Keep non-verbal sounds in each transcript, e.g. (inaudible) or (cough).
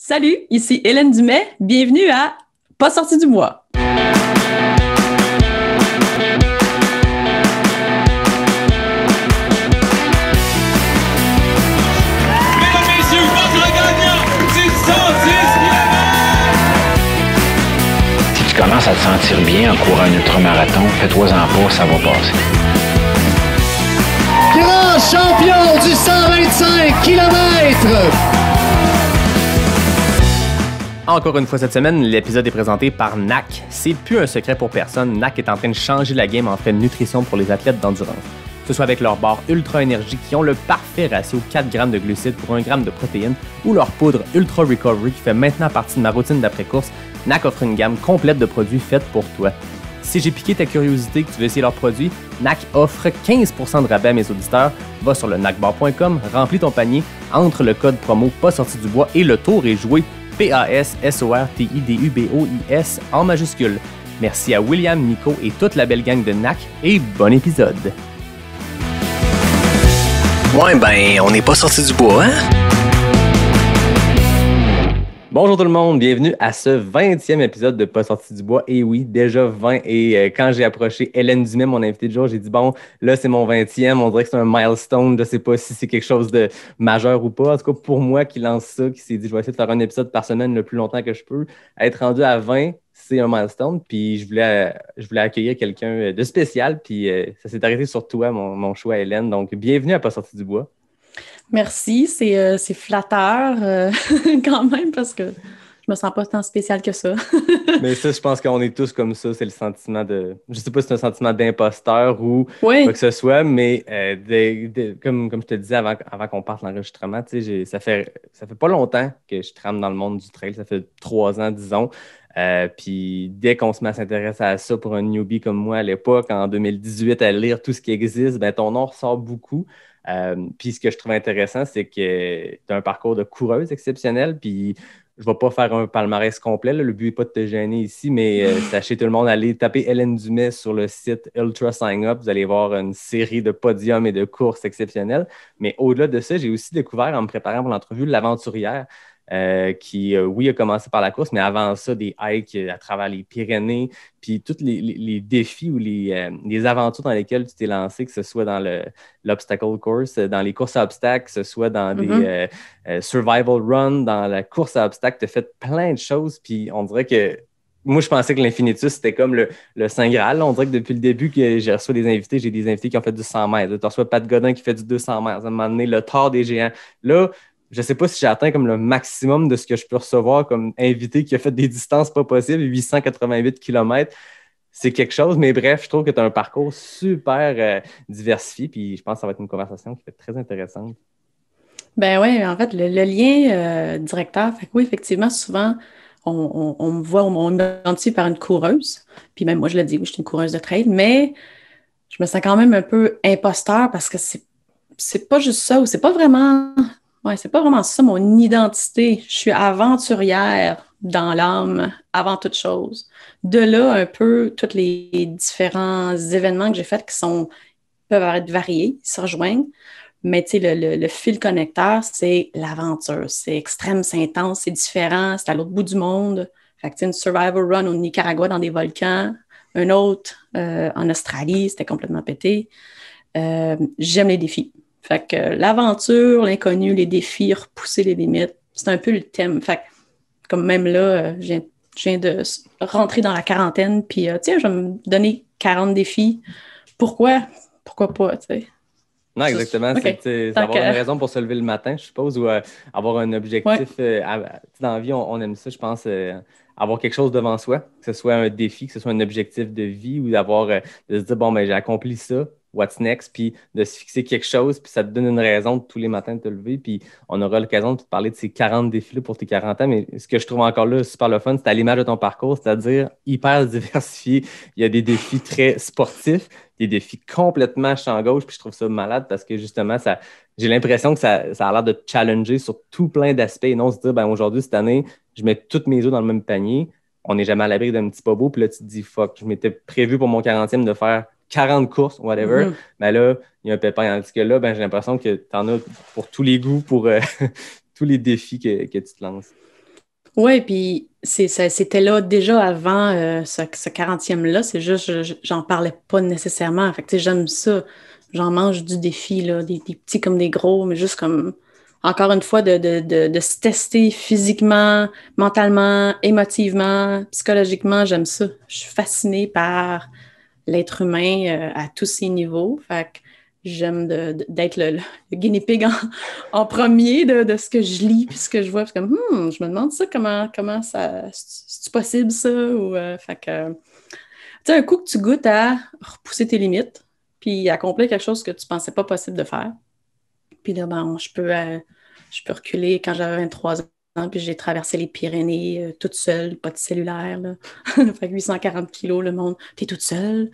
Salut, ici Hélène Dumais. Bienvenue à Pas sorti du mois. commences à te sentir bien en courant un ultramarathon, fais-toi-en pas, ça va passer. Grand champion du 125 km, encore une fois cette semaine, l'épisode est présenté par NAC. C'est plus un secret pour personne, NAC est en train de changer la game en frais de nutrition pour les athlètes d'endurance. Que ce soit avec leur bar ultra énergie qui ont le parfait ratio 4 g de glucides pour 1 g de protéines ou leur poudre Ultra Recovery qui fait maintenant partie de ma routine d'après-course, NAC offre une gamme complète de produits faits pour toi. Si j'ai piqué ta curiosité que tu veux essayer leurs produits, NAC offre 15% de rabais à mes auditeurs. Va sur le nacbar.com, remplis ton panier, entre le code promo pas sorti du bois et le tour est joué P-A-S-S-O-R-T-I-D-U-B-O-I-S en majuscule. Merci à William, Nico et toute la belle gang de NAC et bon épisode. Ouais, ben, on n'est pas sorti du bois, hein? Bonjour tout le monde, bienvenue à ce 20e épisode de Pas sorti du bois. Et eh oui, déjà 20. Et euh, quand j'ai approché Hélène Dumais, mon invité de jour, j'ai dit bon, là c'est mon 20e, on dirait que c'est un milestone. Je ne sais pas si c'est quelque chose de majeur ou pas. En tout cas, pour moi qui lance ça, qui s'est dit je vais essayer de faire un épisode par semaine le plus longtemps que je peux, être rendu à 20, c'est un milestone. Puis je voulais, euh, je voulais accueillir quelqu'un euh, de spécial. Puis ça s'est arrêté sur toi, mon, mon choix, Hélène. Donc bienvenue à Pas sorti du bois. Merci, c'est euh, flatteur euh, (laughs) quand même parce que je me sens pas tant spécial que ça. (laughs) Mais ça, je pense qu'on est tous comme ça. C'est le sentiment de. Je sais pas si c'est un sentiment d'imposteur ou quoi que ce soit, mais euh, comme, je te disais avant, avant qu'on parte l'enregistrement, ça fait, ça fait pas longtemps que je trame dans le monde du trail. Ça fait trois ans, disons. puis dès qu'on se met à s'intéresser à ça pour un newbie comme moi à l'époque, en 2018, à lire tout ce qui existe, ben, ton nom ressort beaucoup. Euh, puis ce que je trouve intéressant, c'est que tu as un parcours de coureuse exceptionnel. Puis je ne vais pas faire un palmarès complet. le but n'est pas de te gêner ici, mais euh, (laughs) sachez tout le monde, allez taper Hélène Dumais sur le site Ultra Sign Up. Vous allez voir une série de podiums et de courses exceptionnelles. Mais au-delà de ça, j'ai aussi découvert en me préparant pour l'entrevue l'aventurière. Euh, qui, euh, oui, a commencé par la course, mais avant ça, des hikes euh, à travers les Pyrénées, puis tous les, défis ou les, aventures dans lesquelles tu t'es lancé, que ce soit dans l'obstacle course, dans les courses à obstacles, que ce soit dans des mm-hmm. survival runs, dans la course à obstacles, tu as fait plein de choses, puis on dirait que moi, je pensais que l'infinitus, c'était comme le, Saint Graal. On dirait que depuis le début que j'ai reçu des invités, j'ai des invités qui ont fait du 100 mètres. Tu reçois Pat Godin qui fait du 200 mètres. À un moment donné, le tort des géants. Là, je ne sais pas si j'ai atteint comme le maximum de ce que je peux recevoir comme invité qui a fait des distances pas possibles, 888 km. C'est quelque chose, mais bref, je trouve que tu as un parcours super euh, diversifié, puis je pense que ça va être une conversation qui va être très intéressante. Ben oui, en fait, le, lien euh, directeur, fait que oui, effectivement, souvent, on, me voit, on m'identifie par une coureuse, puis même moi, je le dis, oui, je suis une coureuse de trail, mais je me sens quand même un peu imposteur parce que c'est c'est pas juste ça, ou c'est pas vraiment c'est pas vraiment ça mon identité. Je suis aventurière dans l'âme avant toute chose. De là, un peu, tous les différents événements que j'ai faits qui sont, peuvent être variés, se rejoignent. Mais tu sais, le, fil connecteur, c'est l'aventure. C'est extrême, c'est intense, c'est différent, c'est à l'autre bout du monde. Fait que, une survival run au Nicaragua dans des volcans, un autre euh, en Australie, c'était complètement pété. Euh, j'aime les défis. Fait que l'aventure, l'inconnu, les défis, repousser les limites, c'est un peu le thème. Fait que, comme même là, euh, je, viens, de rentrer dans la quarantaine, puis euh, tiens, je vais me donner 40 défis. Pourquoi? Pourquoi pas, tu Non, exactement. C'est avoir une raison pour se lever le matin, je suppose, ou euh, avoir un objectif. dans la vie, on, aime ça, je pense avoir quelque chose devant soi, que ce soit un défi, que ce soit un objectif de vie ou d'avoir de se dire bon ben j'ai accompli ça, what's next, puis de se fixer quelque chose, puis ça te donne une raison tous les matins de te lever, puis on aura l'occasion de te parler de ces 40 défis-là pour tes 40 ans, mais ce que je trouve encore là super le fun, c'est à l'image de ton parcours, c'est-à-dire hyper diversifié. Il y a des défis très sportifs, des défis complètement champ gauche, puis je trouve ça malade parce que justement, ça, j'ai l'impression que ça, ça a l'air de te challenger sur tout plein d'aspects et non se dire, ben aujourd'hui, cette année, je mets toutes mes œufs dans le même panier, on n'est jamais à l'abri d'un petit pas beau, puis là, tu te dis, fuck, je m'étais prévu pour mon 40e de faire 40 courses, whatever. Mm-hmm. Mais là, il y a un pépin. Tandis que là, ben, j'ai l'impression que tu en as pour tous les goûts, pour euh, (laughs) tous les défis que, tu te lances. Oui, puis c'était là déjà avant euh, ce, 40e-là. C'est juste, j'en parlais pas nécessairement. Fait sais j'aime ça. J'en mange du défi, là, des, petits comme des gros, mais juste comme, encore une fois, de, de se tester physiquement, mentalement, émotivement, psychologiquement. J'aime ça. Je suis fascinée par l'être humain euh, à tous ses niveaux. Fait que j'aime d'être le, (laughs) guinea pig en, premier de, ce que je lis puis ce que je vois. comme, hmm, je me demande ça, comment, comment ça, c'est possible ça? Ou, euh, fait que, tu un coup que tu goûtes à repousser tes limites puis accomplir quelque chose que tu pensais pas possible de faire. Puis là, ben, je peux, euh, je peux reculer quand j'avais 23 ans Hein, j'ai traversé les Pyrénées euh, toute seule, pas de cellulaire. 840 (laughs) kilos, le monde, t'es toute seule,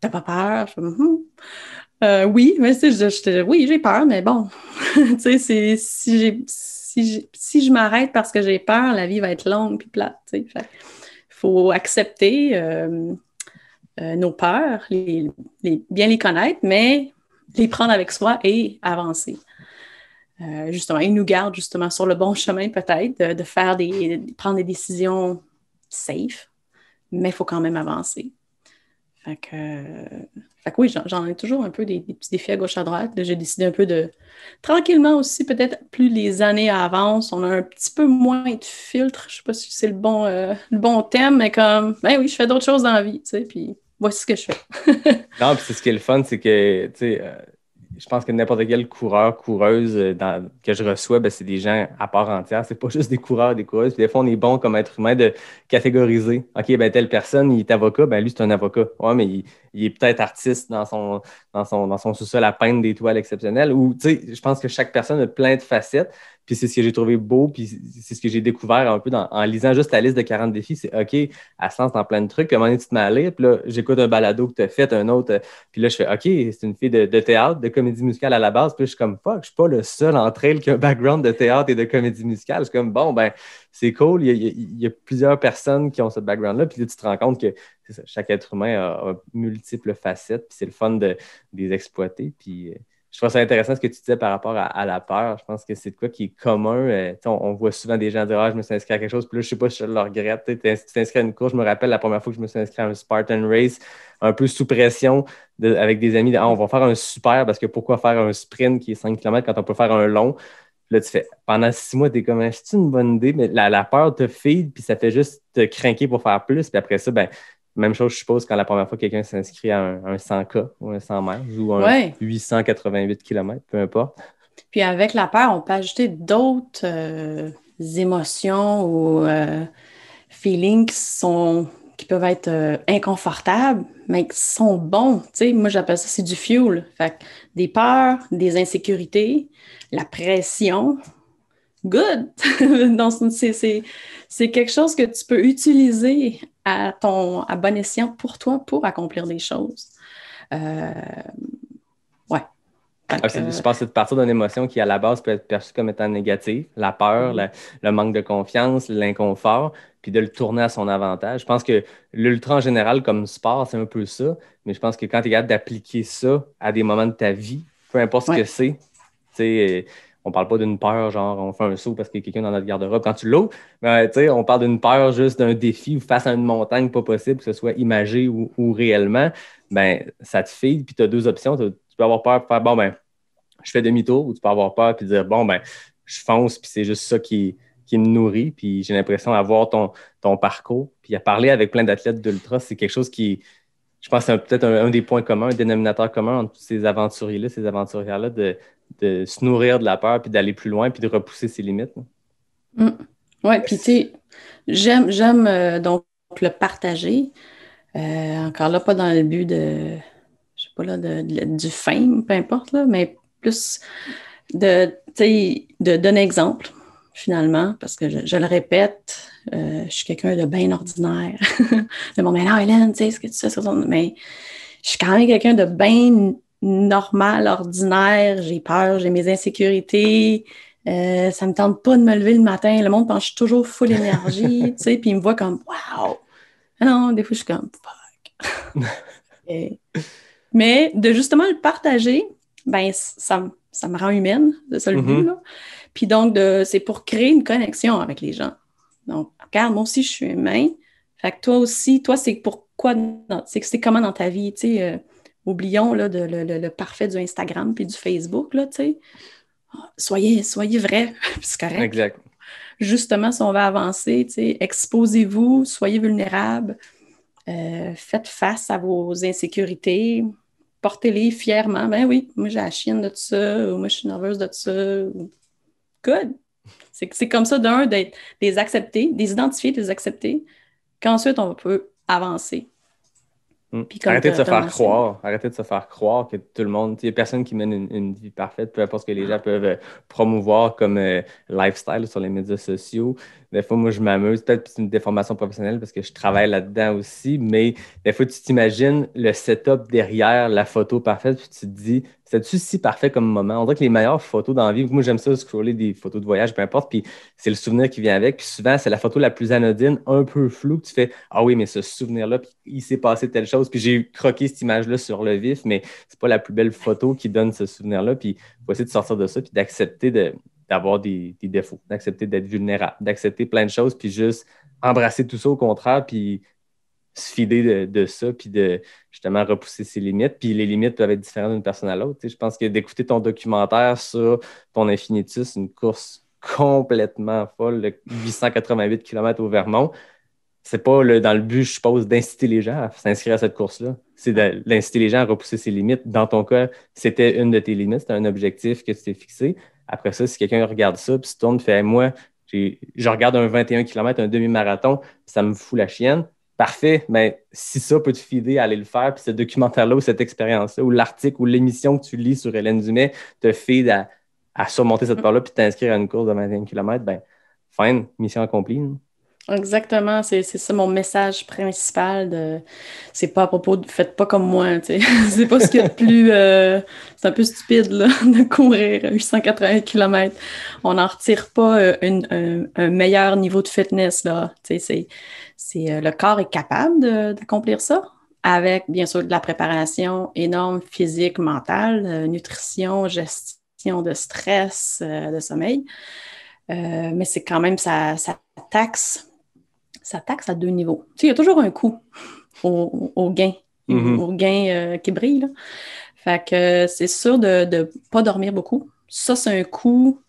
t'as pas peur. «Mhm. Euh, oui, mais oui, j'ai peur, mais bon, (laughs) tu sais, si, je m'arrête parce que j'ai peur, la vie va être longue puis plate. Il faut accepter euh, nos peurs, bien les connaître, mais les prendre avec soi et avancer. Euh, justement, il nous garde justement sur le bon chemin peut-être, de, faire des, prendre des décisions safe, mais il faut quand même avancer. Fait que, oui, j'en ai toujours un peu des, petits défis à gauche à droite. J'ai décidé un peu de tranquillement aussi, peut-être plus les années avancent, on a un petit peu moins de filtres. Je ne sais pas si c'est le bon euh, le bon thème, mais comme ben oui, je fais d'autres choses dans la vie, tu sais, puis voici ce que je fais. (laughs) non, puis c'est ce qui est le fun, c'est que tu sais. Euh, je pense que n'importe quel coureur, coureuse euh, que je reçois, ben, c'est des gens à part entière. C'est pas (laughs) juste des coureurs, des coureuses. des fois, on est bon comme être humain de catégoriser. OK, ben telle personne, il est avocat, ben lui, c'est un avocat. Ouais, mais il, est peut-être artiste dans son, dans son, dans son sous-sol à peindre des toiles exceptionnelles. Ou, je pense que chaque personne a plein de facettes. Puis c'est ce que j'ai trouvé beau, puis c'est ce que j'ai découvert un peu en lisant juste la liste de 40 défis. C'est OK, à sens dans plein de trucs. Comment est-ce que tu Puis là, j'écoute un balado que t'as fait, un autre. Euh, puis là, je fais OK, c'est une fille de, théâtre, de comédie musicale à la base. Puis je suis comme fuck, je suis pas le seul entre elles qui a un background de théâtre et de comédie musicale. Je suis comme bon, ben, c'est cool. Il y, a, plusieurs personnes qui ont ce background-là. Puis là, tu te rends compte que chaque être humain a, multiples facettes. Puis c'est le fun de, de les exploiter. Puis euh, je trouve ça intéressant ce que tu disais par rapport à, la peur. Je pense que c'est de quoi qui est commun. Euh, on, voit souvent des gens dire Ah, je me suis inscrit à quelque chose, puis là, je sais pas si je le regrette. Tu t'inscris à une course. Je me rappelle la première fois que je me suis inscrit à un Spartan Race, un peu sous pression avec des amis. Ah, on va faire un super parce que pourquoi faire un sprint qui est 5 km quand on peut faire un long? Là, tu fais pendant six mois, tu es comme ah, c'est une bonne idée, mais la, peur te feed, puis ça fait juste te craquer pour faire plus. Puis après ça, ben, même chose, je suppose, quand la première fois quelqu'un s'inscrit à un, 100K ou un 100 mètres ou un 888 km, peu importe. Puis avec la peur, on peut ajouter d'autres euh, émotions ou euh, feelings qui, peuvent être euh, inconfortables, mais qui sont bons. moi, j'appelle ça c'est du fuel. Fait des peurs, des insécurités, la pression, good. (laughs) c'est quelque chose que tu peux utiliser à ton à bon escient pour toi pour accomplir des choses. Euh, ouais. Ah, je pense que c'est de partir d'une émotion qui, à la base, peut être perçue comme étant négative, la peur, mm. le manque de confiance, l'inconfort, puis de le tourner à son avantage. Je pense que l'ultra en général, comme sport, c'est un peu ça, mais je pense que quand tu es capable d'appliquer ça à des moments de ta vie, peu importe ce que c'est, on parle pas d'une peur, genre on fait un saut parce qu'il y a quelqu'un dans notre garde-robe quand tu l'ouvres, on parle d'une peur juste d'un défi ou face à une montagne pas possible, que ce soit imagé ou, réellement, ben ça te file, puis tu as deux options. Tu peux avoir peur faire bon ben je fais demi-tour ou tu peux avoir peur puis dire bon ben je fonce, puis c'est juste ça qui, me nourrit, puis j'ai l'impression d'avoir ton, ton parcours. Puis à parler avec plein d'athlètes d'ultra, c'est quelque chose qui, je pense, c'est peut-être un, des points communs, un dénominateur commun entre ces aventuriers-là, ces aventurières-là, de de se nourrir de la peur, puis d'aller plus loin, puis de repousser ses limites. Hein. Mm. ouais Oui, puis tu sais, j'aime, euh, donc le partager. Euh, encore là, pas dans le but de, je sais pas là, de, du fame, peu importe, là, mais plus de, tu de donner exemple, finalement, parce que je, le répète, euh, je suis quelqu'un de bien ordinaire. (laughs) de bon, mais Hélène, tu sais, ce que tu sais, mais je suis quand même quelqu'un de bien normal, ordinaire, j'ai peur, j'ai mes insécurités, euh, ça me tente pas de me lever le matin, le monde pense que je suis toujours full énergie, (laughs) tu sais, puis il me voit comme wow. Ah non, des fois je suis comme fuck. (laughs) Mais de justement le partager, ben ça, me rend humaine, de ce le mm-hmm. là. Puis donc, c'est pour créer une connexion avec les gens. Donc, regarde, moi aussi, je suis humain. Fait que toi aussi, toi, c'est pourquoi, c'est comment dans ta vie, tu sais, euh, Oublions le, parfait du Instagram puis du Facebook, là, Soyez, soyez vrai, (laughs) c'est correct. Exact. Justement, si on va avancer, exposez-vous, soyez vulnérables, euh, faites face à vos insécurités, portez-les fièrement. Ben oui, moi j'ai la chienne de ça, ou moi je suis nerveuse de ça. Good. C'est comme ça, d'un, d'être, des accepter, des identifier, des accepter, qu'ensuite on peut avancer. Mm. Arrêtez de se faire croire. Arrêtez de se faire croire que tout le monde, il n'y a personne qui mène une, vie parfaite, peu importe ce que les ah. gens peuvent euh, promouvoir comme euh, lifestyle sur les médias sociaux. Des fois, moi, je m'amuse. Peut-être une déformation professionnelle parce que je travaille là-dedans aussi, mais des fois, tu t'imagines le setup derrière la photo parfaite, puis tu te dis, c'est-tu si parfait comme moment? On dirait que les meilleures photos dans la vie, moi, j'aime ça, scroller des photos de voyage, peu importe, puis c'est le souvenir qui vient avec. Puis souvent, c'est la photo la plus anodine, un peu floue, que tu fais, ah oui, mais ce souvenir-là, il s'est passé telle chose, puis j'ai croqué cette image-là sur le vif, mais c'est pas la plus belle photo qui donne ce souvenir-là. Puis, il faut essayer de sortir de ça, puis d'accepter de d'avoir des, défauts, d'accepter d'être vulnérable, d'accepter plein de choses, puis juste embrasser tout ça au contraire, puis se fider de, ça, puis de justement repousser ses limites. Puis les limites peuvent être différentes d'une personne à l'autre. Je pense que d'écouter ton documentaire sur ton infinitus, une course complètement folle, 888 km au Vermont, c'est pas le, dans le but, je suppose, d'inciter les gens à s'inscrire à cette course-là. C'est d'inciter les gens à repousser ses limites. Dans ton cas, c'était une de tes limites, c'était un objectif que tu t'es fixé. Après ça, si quelqu'un regarde ça, puis se tourne, fait Moi, je regarde un 21 km, un demi-marathon, ça me fout la chienne. Parfait, mais ben, si ça peut te fider à aller le faire, puis ce documentaire-là ou cette expérience-là, ou l'article ou l'émission que tu lis sur Hélène Dumais te fide à, surmonter cette mm. peur-là, puis t'inscrire à une course de 21 km, ben fin mission accomplie. Hein. Exactement, c'est ça mon message principal de c'est pas à propos de faites pas comme moi, tu (laughs) c'est pas ce qui est plus euh, c'est un peu stupide (laughs) de courir 880 km. On n'en retire pas euh, un, meilleur niveau de fitness là, c'est euh, le corps est capable d'accomplir ça avec bien sûr de la préparation énorme physique, mentale, nutrition, gestion de stress, de sommeil. mais c'est quand même ça, ça taxe ça taxe à deux niveaux. Tu sais, il y a toujours un coût au, gain, au gain mm-hmm. euh, qui brille. Fait que euh, c'est sûr de ne pas dormir beaucoup. Ça, c'est un coût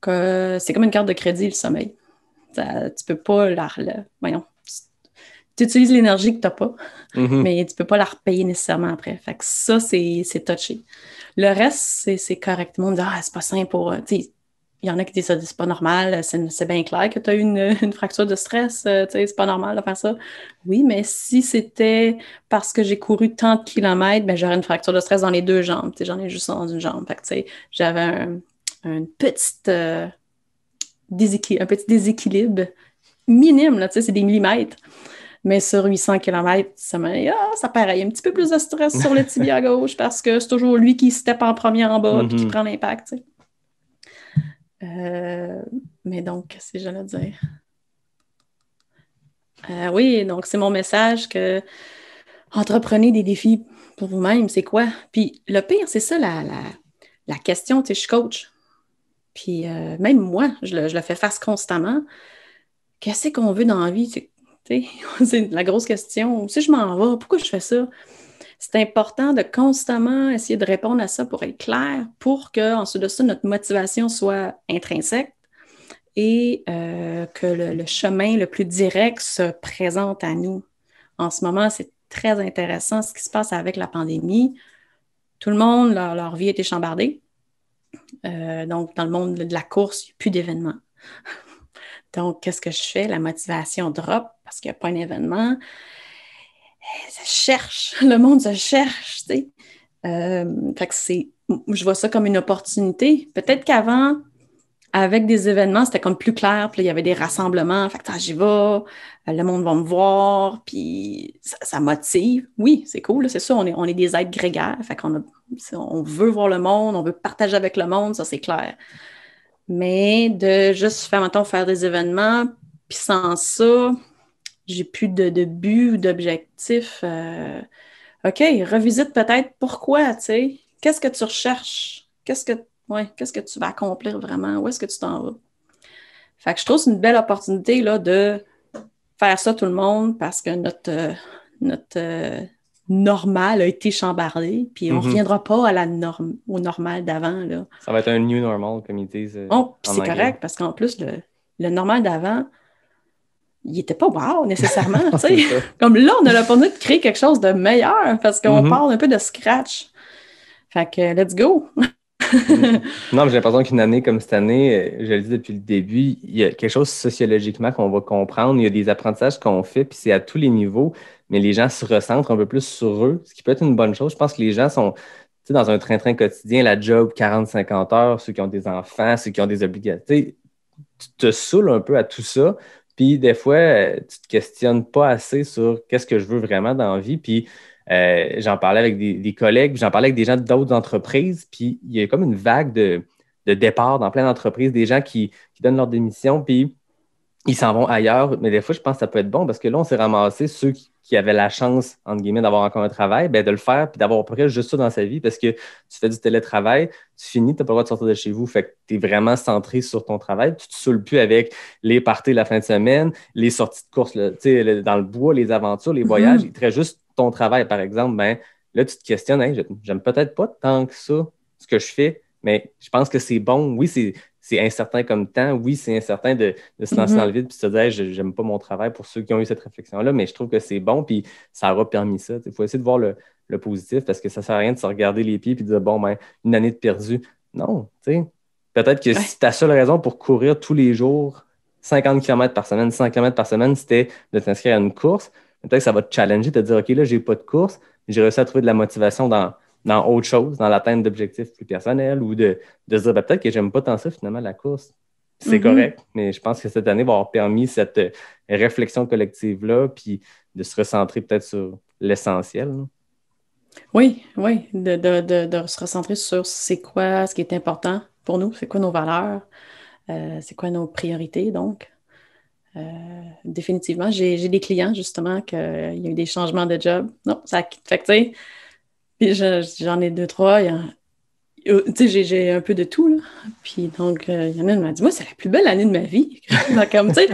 que c'est comme une carte de crédit, le sommeil. Tu tu peux pas la. voyons. Tu utilises l'énergie que tu n'as pas, mm-hmm. mais tu peux pas la repayer nécessairement après. Fait que ça, c'est touché. Le reste, c'est correct. Le dit Ah, c'est pas simple pour. Euh, il y en a qui disent c'est pas normal, c'est bien clair que tu as eu (laughs) une, fracture de stress, euh, c'est pas normal de faire ça. Oui, mais si c'était parce que j'ai couru tant de kilomètres, ben, j'aurais une fracture de stress dans les deux jambes. J'en ai juste dans une jambe. j'avais un, euh, un petit déséquilibre minime, c'est des millimètres. Mais sur 800 km, ça m'a ah, ça pareil, un petit peu plus de stress sur le tibia (laughs) gauche parce que c'est toujours lui qui se en premier en bas et qui mm-hmm. prend l'impact. Euh, mais donc, qu'est-ce que j'allais dire? Euh, oui, donc c'est mon message que entreprenez des défis pour vous-même, c'est quoi? Puis le pire, c'est ça la, la, question, tu sais, je coach. Puis euh, même moi, je le, je le, fais face constamment. Qu'est-ce qu'on veut dans la vie? (laughs) C'est la grosse question. Si je m'en vais, pourquoi je fais ça? c'est important de constamment essayer de répondre à ça pour être clair, pour que, dessous de ça, notre motivation soit intrinsèque et euh, que le, chemin le plus direct se présente à nous. En ce moment, c'est très intéressant ce qui se passe avec la pandémie. Tout le monde, leur, vie a été chambardée. Euh, donc, dans le monde de la course, il n'y a plus d'événements. (laughs) donc, qu'est-ce que je fais? La motivation drop parce qu'il n'y a pas d'événement. Eh, ça cherche, (laughs) le monde se cherche, tu sais. Euh, fait que c'est, je vois ça comme une opportunité. Peut-être qu'avant, avec des événements, c'était comme plus clair, puis il y avait des rassemblements, fait que j'y vais, euh, le monde va me voir, puis ça, motive. Oui, c'est cool, c'est ça, on est, des êtres grégaires, fait qu'on on veut voir le monde, on veut partager avec le monde, ça c'est clair. Mais de juste faire, maintenant faire des événements, puis sans ça, j'ai plus de, but ou d'objectif. Euh, OK, revisite peut-être pourquoi, tu sais. Qu'est-ce que tu recherches? Qu'est-ce que, ouais, qu'est-ce que tu vas accomplir vraiment? Où est-ce que tu t'en vas? Fait que je trouve que c'est une belle opportunité là, de faire ça tout le monde parce que notre, euh, notre euh, normal a été chambardé puis on ne mm-hmm. reviendra pas à la norme, au normal d'avant. Ça va être un new normal, comme ils disent. oh, c'est correct, parce qu'en plus, le normal d'avant, il n'était pas wow nécessairement. (laughs) comme là, on a l'opportunité de créer quelque chose de meilleur parce qu'on mhm. parle un peu de scratch. Fait que let's go! Mhm. (laughs) non, mais j'ai l'impression qu'une année comme cette année, euh, je le dis depuis le début, il y a quelque chose sociologiquement qu'on va comprendre. Il y a des apprentissages qu'on fait, puis c'est à tous les niveaux, mais les gens se recentrent un peu plus sur eux, ce qui peut être une bonne chose. Je pense que les gens sont dans un train-train quotidien, la job 40-50 heures, ceux qui ont des enfants, ceux qui ont des obligations. Tu te saoules un peu à tout ça puis des fois, euh, tu te questionnes pas assez sur qu'est-ce que je veux vraiment dans la vie. Puis euh, j'en parlais avec des, collègues, j'en parlais avec des gens d'autres entreprises. Puis il y a comme une vague de, de départ dans plein d'entreprises, des gens qui, qui donnent leur démission. Puis ils s'en vont ailleurs, mais des fois, je pense que ça peut être bon parce que là, on s'est ramassé ceux qui, avaient la chance, entre guillemets, d'avoir encore un travail, ben de le faire puis d'avoir à peu juste ça dans sa vie parce que tu fais du télétravail, tu finis, tu n'as pas le droit de sortir de chez vous. Fait que tu es vraiment centré sur ton travail. Tu te saoules plus avec les parties la fin de semaine, les sorties de course tu sais, dans le bois, les aventures, les mm-hmm. voyages. Il juste ton travail, par exemple. Ben, là, tu te questionnes, j'aime peut-être pas tant que ça ce que je fais mais je pense que c'est bon. Oui, c'est incertain comme temps. Oui, c'est incertain de, se lancer mm-hmm. dans le vide puis se dire, j'aime pas mon travail pour ceux qui ont eu cette réflexion-là, mais je trouve que c'est bon puis ça aura permis ça. Il faut essayer de voir le, positif parce que ça sert à rien de se regarder les pieds puis de dire, bon, ben, une année de perdu. Non, tu sais. Peut-être que si ta seule raison pour courir tous les jours 50 km par semaine, 100 km par semaine, c'était de t'inscrire à une course, peut-être que ça va te challenger, de te dire, OK, là, j'ai pas de course, j'ai réussi à trouver de la motivation dans dans autre chose, dans l'atteinte d'objectifs plus personnels ou de, de dire ben, peut-être que j'aime pas tant ça finalement la course. C'est mhm. correct, mais je pense que cette année va avoir permis cette euh, réflexion collective-là, puis de se recentrer peut-être sur l'essentiel. Oui, oui, de, se recentrer sur c'est quoi ce qui est important pour nous, c'est quoi nos valeurs, euh, c'est quoi nos priorités, donc. Euh, définitivement, j'ai des clients justement qu'il y a eu des changements de job. Non, ça a fait que, J'en ai deux, trois. Oh, tu sais, j'ai un peu de tout, là. Puis donc, euh, il y en a une m'a dit, moi, c'est la plus belle année de ma vie. (laughs) comme, tu sais,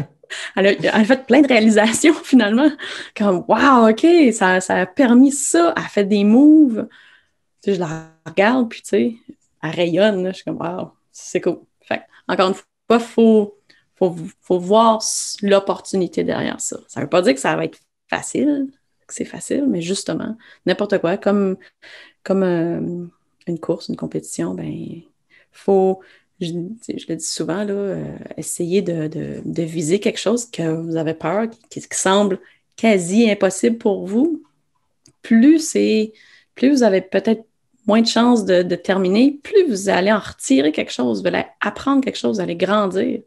elle, a, fait plein de réalisations, (laughs) finalement. Comme, wow, OK, ça, a permis ça. Elle a fait des moves. Tu je la regarde, puis tu sais, elle rayonne. Je suis comme, wow, c'est cool. Fait encore une fois, il faut, faut, faut voir l'opportunité derrière ça. Ça veut pas dire que ça va être facile c'est facile, mais justement, n'importe quoi, comme, comme euh, une course, une compétition, ben, faut, je, le dis souvent, là, euh, essayer de, viser quelque chose que vous avez peur, qui, semble quasi impossible pour vous. Plus c'est, plus vous avez peut-être moins de chances de, terminer, plus vous allez en retirer quelque chose, vous allez apprendre quelque chose, vous allez grandir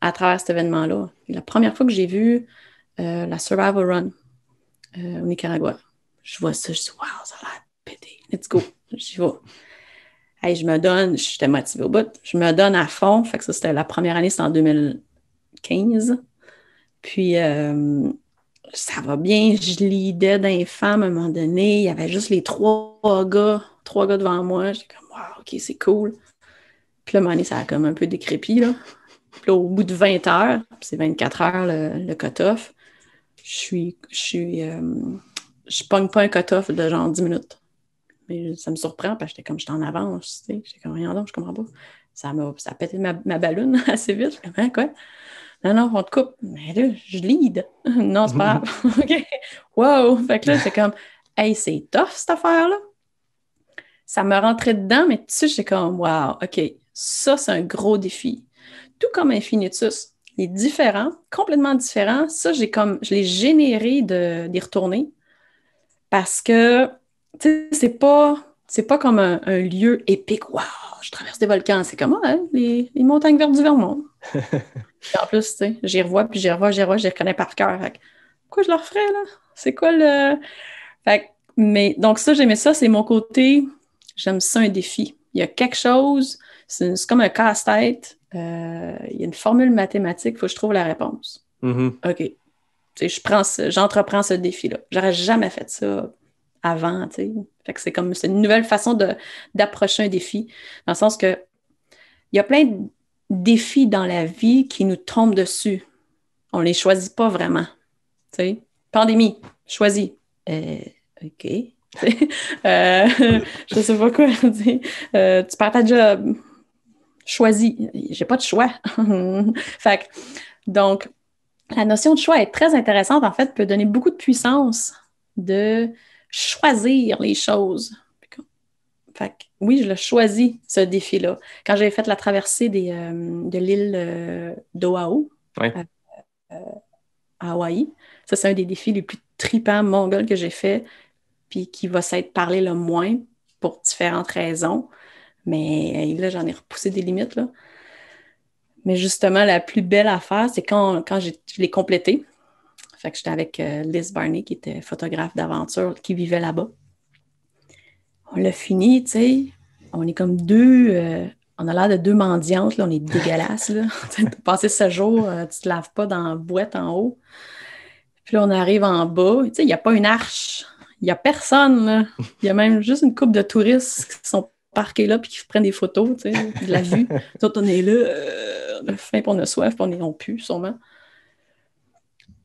à travers cet événement-là. La première fois que j'ai vu euh, la Survival Run, euh, au Nicaragua. Je vois ça, je dis, Wow, ça a l'air pété. Let's go. J'y vais. je me donne, j'étais motivée au bout, je me donne à fond. Fait que ça, c'était la première année, c'était en 2015. Puis, euh, ça va bien. Je lidais d'un femme à un moment donné. Il y avait juste les trois gars, trois gars devant moi. J'étais comme, Wow, OK, c'est cool. Puis là, à ça a comme un peu décrépi, là. Puis au bout de 20 heures, c'est 24 heures le, le cut-off, je suis. Je euh, je pogne pas un cut-off de genre 10 minutes. Mais ça me surprend parce que j'étais comme j'étais en avance, tu sais. J'étais comme rien donc, je comprends pas. Ça ça a pété ma, ma (laughs) assez vite. Je hein, quoi? Non, non, on te coupe. Mais là, je lead. (laughs) non, c'est pas grave. (laughs) OK. Wow! Fait que là, c'est comme Hey, c'est tough cette affaire-là. Ça me rentrait dedans, mais tu sais, j'étais comme Wow, OK, ça, c'est un gros défi. Tout comme Infinitus, il est différent, complètement différent. Ça, j'ai comme, je l'ai généré de, d'y retourner parce que, c'est pas, c'est pas comme un, lieu épique. Waouh, je traverse des volcans. C'est comme, les, montagnes vertes du Vermont. (laughs) en plus, tu sais, j'y revois, puis j'y revois, j'y revois, je les reconnais par cœur. pourquoi je leur ferais, là? C'est quoi le. Fait, mais donc, ça, j'aimais ça. C'est mon côté, j'aime ça, un défi. Il y a quelque chose, c'est comme un casse-tête euh, il y a une formule mathématique, il faut que je trouve la réponse. Mm-hmm. Je prends OK. J'entreprends ce, défi-là. J'aurais jamais fait ça avant. sais. Fait que c'est comme c'est une nouvelle façon d'approcher un défi, dans le sens que il y a plein de défis dans la vie qui nous tombent dessus. On ne les choisit pas vraiment. Pandémie, choisis. Euh, OK. (laughs) Euh, (laughs) je ne sais pas quoi. dire. tu perds ta job choisi. J'ai pas de choix. (laughs) fait donc, la notion de choix est très intéressante, en fait, peut donner beaucoup de puissance de choisir les choses. Fait oui, je l'ai choisi, ce défi-là. Quand j'avais fait la traversée euh, de l'île euh, d'Oahu, à, euh, Hawaii, ça, c'est un des défis les plus tripants mongols que j'ai fait, puis qui va s'être parlé le moins pour différentes raisons. Mais là, j'en ai repoussé des limites. Là. Mais justement, la plus belle affaire, c'est quand, quand je l'ai complété. Fait que j'étais avec euh, Liz Barney, qui était photographe d'aventure, qui vivait là-bas. On l'a fini, tu sais. On est comme deux. Euh, on a l'air de deux mendiantes, là, on est dégueulasses, Là. (laughs) passé ce jour, euh, tu te laves pas dans la boîte en haut. Puis là, on arrive en bas. Tu sais, il n'y a pas une arche. Il n'y a personne. Il y a même juste une couple de touristes qui sont parqué là puis qui prennent des photos, tu sais, de la vue. T'sais, (laughs) on est là, euh, on a faim, puis on a soif, puis on est non pue, sûrement.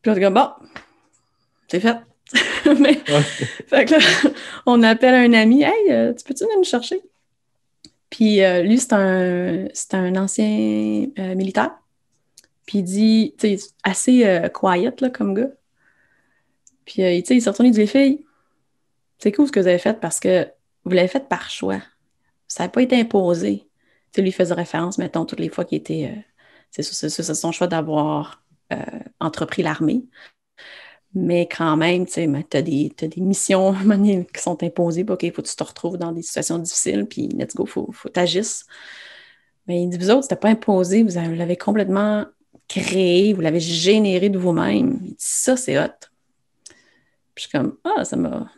Puis on dit comme, bon, c'est fait. (laughs) Mais, fait que là, on appelle un ami, hey, euh, tu peux-tu venir me chercher? Puis euh, lui, c'est un, c'est un ancien militaire. Puis il dit, tu sais, assez quiet, là, comme gars. Puis, tu sais, il s'est retourné, il dit, les filles, c'est cool ce que vous avez fait parce que vous l'avez fait par choix. Ça n'a pas été imposé. Tu lui faisais référence, mettons, toutes les fois qu'il était. Euh, c'est son choix d'avoir euh, entrepris l'armée. Mais quand même, tu sais, tu as, des missions (laughs) qui sont imposées. OK, il faut que tu te retrouves dans des situations difficiles, puis let's go, il faut que tu agisses. Mais il dit, vous autres, c'était pas imposé, vous l'avez complètement créé, vous l'avez généré de vous-même. Il dit, ça, c'est hot. Puis je suis comme, ah, ça m'a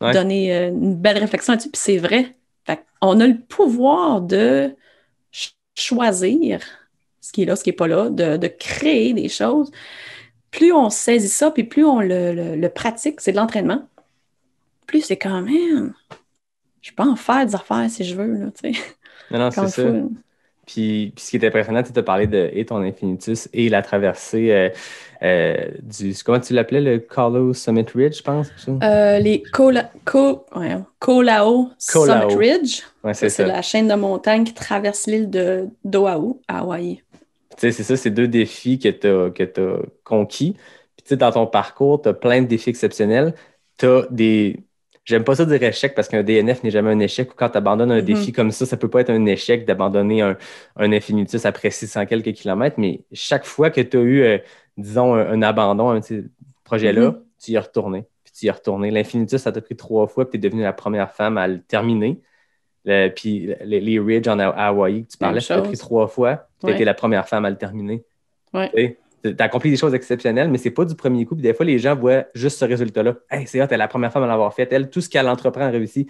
donné euh, une belle réflexion là Puis c'est vrai, on a le pouvoir de choisir ce qui est là, ce qui n'est pas là, de, créer des choses. Plus on saisit ça, puis plus on le, pratique, c'est de l'entraînement, plus c'est quand même, je peux en faire des affaires si je veux. Là, non, c'est ça. Puis, ce qui était impressionnant, tu as parlé de et ton infinitus et la traversée euh, euh, du. Comment tu l'appelais, le Colo Summit Ridge, je pense? Euh, les Cola, Summit Ridge. c'est la chaîne de montagne qui traverse l'île de d'Oahu à Hawaï. C'est ça, c'est deux défis que tu as, que as conquis. Puis dans ton parcours, tu as plein de défis exceptionnels. Tu as des J'aime pas ça dire échec parce qu'un DNF n'est jamais un échec ou quand tu abandonnes un mm-hmm. défi comme ça, ça peut pas être un échec d'abandonner un, infinitus après 600 quelques kilomètres, mais chaque fois que tu as eu, euh, disons, un, abandon, un petit projet-là, mm-hmm. tu y es retourné. Puis tu y es retourné. L'infinitus, ça t'a pris trois fois, que tu es devenue la première femme à le terminer. puis les, Ridge en Hawaii que tu parlais, ça t'a pris trois fois, tu as la première femme à le terminer. Ouais tu accompli des choses exceptionnelles, mais c'est pas du premier coup. des fois, les gens voient juste ce résultat-là. Hey, c'est elle la première femme à l'avoir fait. Elle, tout ce qu'elle entreprend a réussi.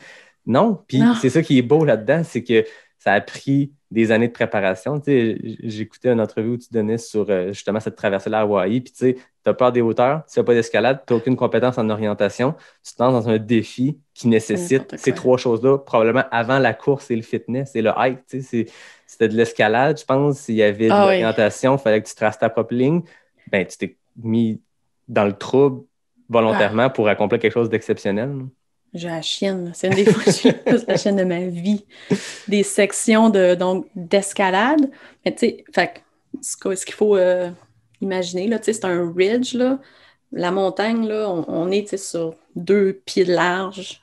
Non. Puis c'est ça qui est beau là-dedans, c'est que ça a pris des années de préparation. J'écoutais une entrevue où tu donnais sur euh, justement cette traversée-là à Puis tu sais, tu as peur des hauteurs, tu n'as pas d'escalade, tu n'as aucune compétence en orientation. Tu te lances dans un défi qui nécessite ces trois choses-là, probablement avant la course et le fitness et le hike. C'était de l'escalade, je pense. s'il y avait de ah l'orientation, il fallait que tu traces ta propre ligne. Ben, tu t'es mis dans le trouble volontairement pour accomplir quelque chose d'exceptionnel. J'ai la chienne. C'est une des fois que la chienne de ma vie. Des sections de, donc, d'escalade. Mais tu sais, ce qu'il faut euh, imaginer, là, c'est un ridge, La montagne, on, est sur deux pieds de large.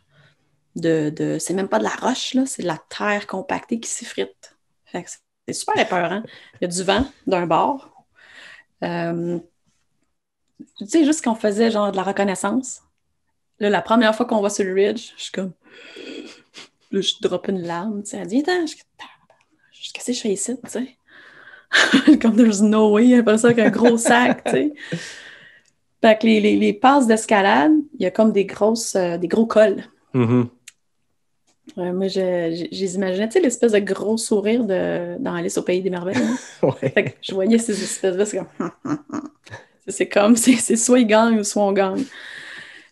De, de c'est même pas de la roche, là, c'est de la terre compactée qui s'effrite. c'est super épeurant. Hein. Il y a du vent d'un bord. Euh, tu sais, juste qu'on faisait genre de la reconnaissance Là, la première fois qu'on va sur le ridge, je suis comme. Là, je drop une larme. Tu elle dit Attends, je suis que je fais ici, tu sais. (laughs) comme there's no way, après ça, avec un gros sac, tu sais. Fait que les, les, passes d'escalade, il y a comme des grosses, euh, des gros cols. Mm moi, je, tu sais, l'espèce de gros sourire de, dans Alice au Pays des Merveilles. Hein? (laughs) ouais. je voyais ces espèces-là, c'est comme... (laughs) c'est comme, c'est soit ils gagnent ou soit on gagne.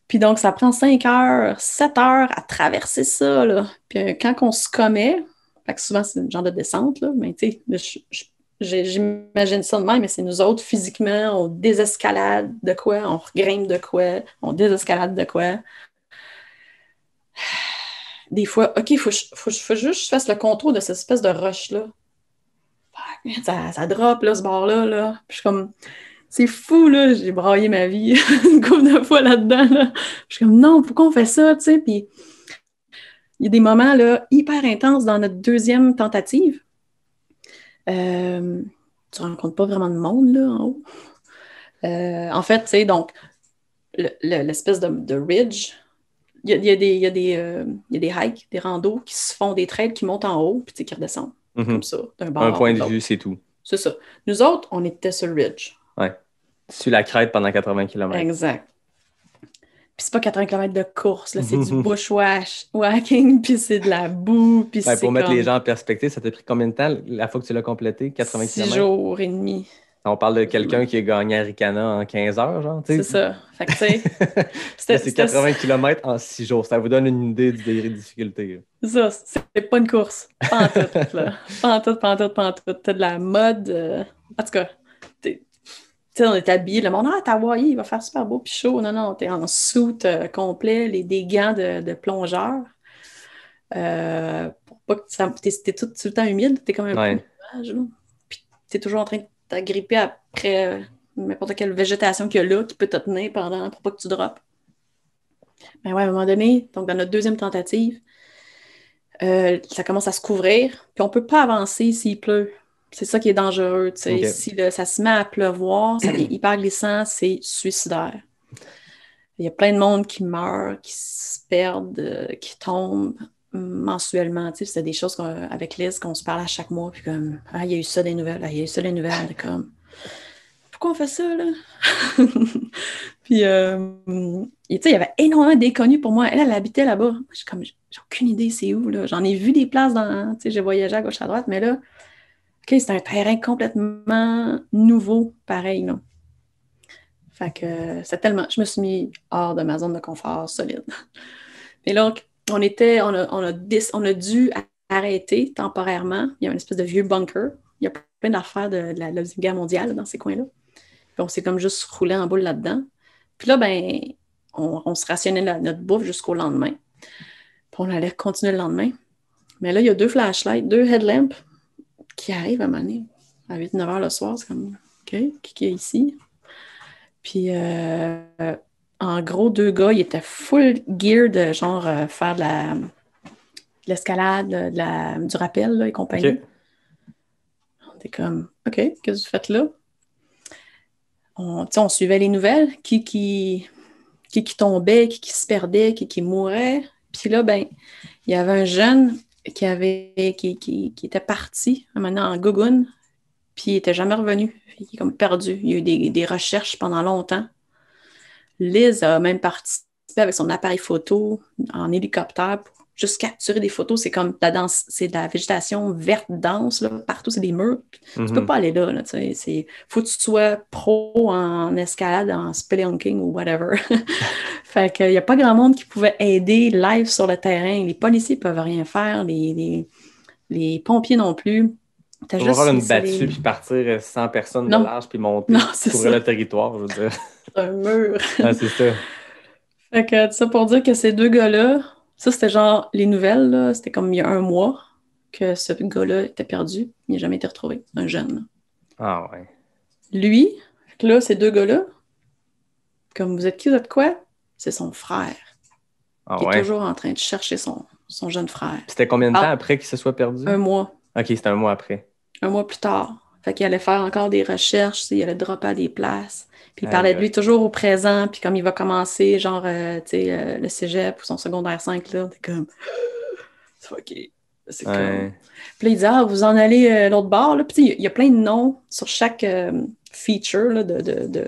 Puis donc, ça prend 5 heures, 7 heures à traverser ça. Là. Puis euh, quand on se commet, fait que souvent c'est une genre de descente, là, mais tu sais, j'imagine ça de même, mais c'est nous autres, physiquement, on désescalade de quoi, on regrimpe de quoi, on désescalade de quoi. Des fois, OK, il faut, juste que je fasse le contour de cette espèce de rush-là. Ça, ça drop, là, ce bord-là. Là. Puis je suis comme, c'est fou, là. J'ai braillé ma vie (laughs) une couple de fois là-dedans. Là. Je suis comme, non, pourquoi on fait ça, tu sais? Puis il y a des moments, là, hyper intenses dans notre deuxième tentative. Euh, tu rencontres pas vraiment de monde, là, en haut. Euh, en fait, tu sais, donc, l'espèce de, ridge, il y a, des, des hikes, des randos qui se font des trails qui montent en haut, puis qui redescendent, mm-hmm. comme ça, d'un point de vue, c'est tout. C'est ça. Nous autres, on était sur le ridge. Ouais sur la crête pendant 80 km. Exact. Puis c'est pas 80 km de course, c'est du (laughs) bushwhacking, walking, (laughs) puis c'est de la boue, puis ben, Pour mettre les gens en perspective, ça t'a pris combien de temps la fois que tu l'as complété? 80 km? 6 jours et demi. On parle de quelqu'un qui a gagné à Ricana en 15 heures, genre. tu sais. C'est ça. Fait que, (laughs) c'est 80 km en 6 jours. Ça vous donne une idée du degré de difficulté. Ça, c'est pas une course. Pas en tout, là. Pas en tout, pas en pas en T'as de la mode. Euh, en tout cas, sais, on est habillé, le monde, ah, t'as il va faire super beau puis chaud. Non, non, t'es en soute euh, complet, les dégâts de, de plongeur. Euh, pour pas t'es, tout, le temps humide, t'es comme un ouais. peu Puis t'es toujours en train de t'agripper après euh, n'importe quelle végétation qu'il y a là qui peut te tenir pendant pour pas que tu droppes. Mais ouais, à un moment donné, donc dans notre deuxième tentative, ça commence à se couvrir, puis on peut pas avancer s'il pleut. C'est ça qui est dangereux. Si ça se met à pleuvoir, ça devient (clears throat) hyper glissant, c'est suicidaire. Il y a plein de monde qui meurt, qui se perdent, euh, qui tombe mensuellement. C'est des choses avec Liz qu'on se parle à chaque mois. Puis comme, ah, il y a eu ça des nouvelles, ah, il y a ça des nouvelles. Comme, pourquoi on fait ça, là? (laughs) puis, euh, il y avait énormément d'inconnus pour moi. Elle, elle habitait là-bas. j'ai comme, j'ai aucune idée c'est où, là. J'en ai vu des places dans, tu sais, j'ai voyagé à gauche à droite, mais là, OK, c'est un terrain complètement nouveau, pareil, non? Fait que c'est tellement. Je me suis mis hors de ma zone de confort solide. (laughs) Mais donc, on était, on a, on on a dû arrêter temporairement. Il y a une espèce de vieux bunker. Il y a plein d'affaires de, la Guerre mondiale dans ces coins-là. Puis on s'est comme juste roulé en boule là-dedans. Puis là, ben, on, se rationnait notre bouffe jusqu'au lendemain. on allait continuer le lendemain. Mais là, il y a deux flashlights, deux headlamps qui arrive à donné, à 8-9 heures le soir. C'est comme, OK, qui est ici? Puis, euh, en gros, deux gars, ils étaient full gear de genre euh, faire de la l'escalade, de la, du rappel là, et compagnie. On était comme, OK, qu'est-ce que vous faites là? On, suivait les nouvelles, qui qui, qui qui tombait, qui qui se perdait, qui qui mourait. Puis là, ben, il y avait un jeune qui, avait, qui, était parti maintenant en Gogun, puis il n'était jamais revenu. Il est comme perdu. Il y a eu des, des, recherches pendant longtemps. Liz a même participé avec son appareil photo en hélicoptère pour juste capturer des photos. C'est comme danse, c'est de la végétation verte dense, partout, c'est des murs. Tu peux mhm. pas aller là. il faut que tu sois pro en escalade, en spelunking ou whatever. (laughs) fait qu'il n'y a pas grand monde qui pouvait aider live sur le terrain. Les policiers peuvent rien faire, les, les, pompiers non plus. As juste avoir une battue puis partir 100 personnes de large puis monter, couvrir le territoire, je veux dire. (laughs) un mur. c'est ça. Fait que ça pour dire que ces deux gars-là, ça, c'était genre les nouvelles, c'était comme il y a un mois que ce gars-là était perdu. Il n'a jamais été retrouvé. Un jeune. Ah ouais. Lui, là, ces deux gars-là, comme vous êtes qui, vous êtes quoi? C'est son frère. Ah qui est toujours en train de chercher son, jeune frère. C'était combien de temps ah. après qu'il se soit perdu? Un mois. OK, c'était un mois après. Un mois plus tard. Fait qu'il allait faire encore des recherches, il allait dropper à des places. Puis il parlait de lui toujours au présent, puis comme il va commencer, genre, euh, tu sais, euh, le cégep ou son secondaire 5, là, t'es comme, (gasps) c'est C'est comme... Puis là, il dit, ah, vous en allez euh, l'autre bord, là. Puis il y, a plein de noms sur chaque feature là, de,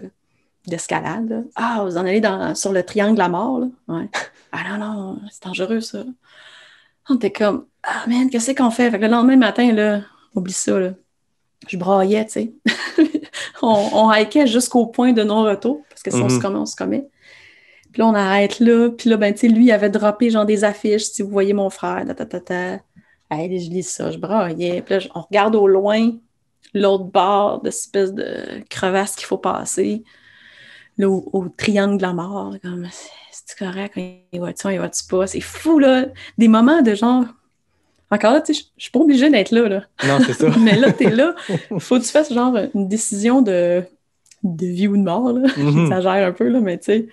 d'escalade. Ah, vous en allez dans, sur le triangle à mort. Là. Ouais. (laughs) Ah non, non, c'est dangereux ça. On était comme, ah man, qu'est-ce qu'on fait? Fait que le lendemain matin, là, oublie ça. Là. Je braillais, tu sais. (laughs) (laughs) on, on jusqu'au point de non-retour, parce que si on se mhm. commet, on se commet. Puis là, on arrête là. Puis là, ben, tu sais, lui, il avait droppé genre des affiches, si vous voyez mon frère, ta, ta, ta, ta. Hey, je lis ça, je braillais. Puis là, on regarde au loin l'autre bord de espèce de crevasse qu'il faut passer. Là, au, triangle de la mort, comme, c'est correct, il va-tu, il va-tu pas? C'est fou, là. Des moments de genre, encore là, je ne suis pas obligée d'être là, là. Non, c'est ça. (laughs) Mais là, t'es là. (laughs) Faut que tu fasses genre une décision de, de vie ou de mort, là. Ça mm-hmm. (laughs) gère un peu, là, mais tu sais.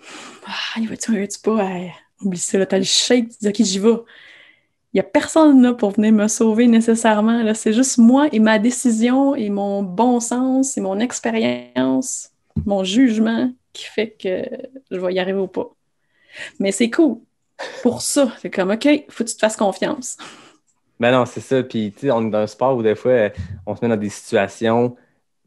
il ah, va-tu, il va-tu pas? oublie ça, là. T'as le shake, tu dis, OK, j'y vais. Il n'y a personne là pour venir me sauver nécessairement. Là. C'est juste moi et ma décision et mon bon sens et mon expérience, mon jugement qui fait que je vais y arriver ou pas. Mais c'est cool pour ça. C'est comme, OK, faut que tu te fasses confiance. Ben non, c'est ça. Puis, tu sais, on est dans un sport où des fois, on se met dans des situations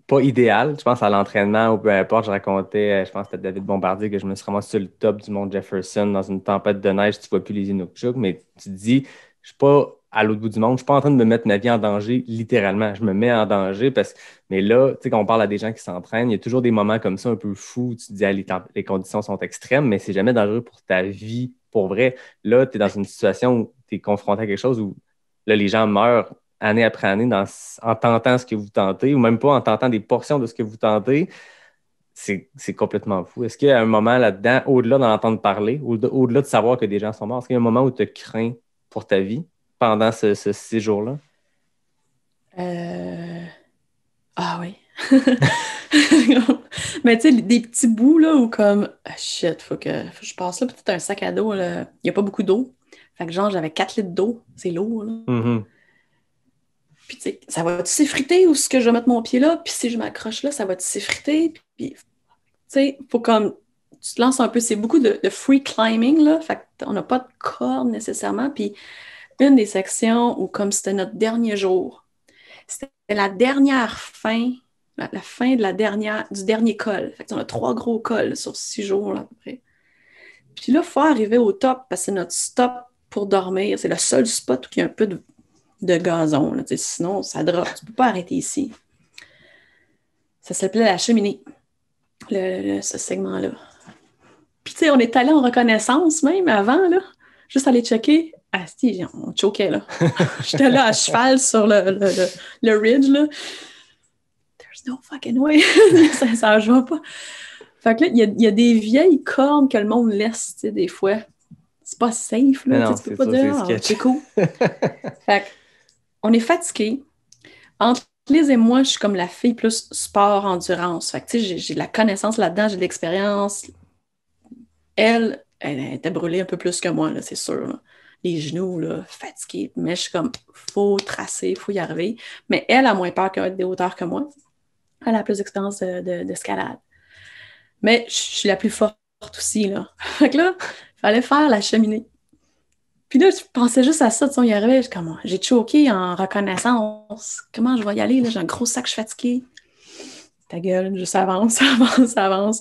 pas idéales. Je pense à l'entraînement ou peu importe. Je racontais, euh, je pense que c'était David Bombardier, que je me suis ramassé sur le top du mont Jefferson dans une tempête de neige. Tu vois plus les Inukchuk, mais tu te dis, je suis pas à l'autre bout du monde. Je suis pas en train de me mettre ma vie en danger, littéralement. Je me mets en danger parce que, mais là, tu sais, quand on parle à des gens qui s'entraînent, il y a toujours des moments comme ça un peu fous. Tu te dis, ah, les conditions sont extrêmes, mais c'est jamais dangereux pour ta vie pour vrai. Là, tu es dans une situation où tu es confronté à quelque chose où là, les gens meurent année après année en tentant ce que vous tentez, ou même pas en tentant des portions de ce que vous tentez. C'est complètement fou. Est-ce qu'il y a un moment là-dedans, au-delà d'en entendre parler, au-delà de savoir que des gens sont morts, est-ce qu'il y a un moment où tu crains pour ta vie pendant ce, séjour-là? Euh, ah oui. (laughs) mais tu sais, des petits bouts là ou comme ah, shit, faut que, je passe là, peut-être un sac à dos, il n'y a pas beaucoup d'eau. Fait que genre, j'avais 4 litres d'eau, c'est lourd. Mm-hmm. Puis tu sais, ça va-tu s'effriter ou est-ce que je vais mettre mon pied là? Puis si je m'accroche là, ça va-tu s'effriter? Puis tu sais, faut comme tu te lances un peu, c'est beaucoup de, free climbing, là. Fait on n'a pas de corde nécessairement. Puis une des sections où, comme c'était notre dernier jour, c'était la dernière fin la, fin de la dernière, du dernier col. Fait on a trois gros cols sur six jours après. à peu près. Puis là, il faut arriver au top parce que c'est notre stop pour dormir. C'est le seul spot où il y a un peu de, gazon. sinon, ça drop. Tu ne peux pas arrêter ici. Ça s'appelait la cheminée, ce segment-là. Puis, tu sais, on est allé en reconnaissance même avant, là. Juste aller checker. Ah, si, on choquait, là. (laughs) J'étais là à cheval sur le, le, le ridge, là there's no fucking way. (laughs) ça, ça joue pas. Fait que là, il y, a des vieilles cornes que le monde laisse, tu sais, des fois. C'est pas safe, là. tu peux pas ah, c'est cool. (laughs) fait on est fatigué. Entre les et moi, je suis comme la fille plus sport, endurance. Fait que, tu sais, j'ai de la connaissance là-dedans, j'ai de l'expérience. Elle, elle, était brûlée un peu plus que moi, c'est sûr. Les genoux, là, fatigués. Mais je suis comme, faut tracer, faut y arriver. Mais elle a moins peur que des hauteurs que moi. Elle a plus d'expérience d'escalade. De, Mais je suis la plus forte aussi, là. (laughs) fait que là, fallait faire la cheminée. Puis là, je pensais juste à ça, tu sais, on y arrivait, comment oh, j'ai choqué en reconnaissance. Comment je vais y aller, là, j'ai un gros sac, je suis fatiguée. Ta gueule, Je avance, (laughs) avance, avance.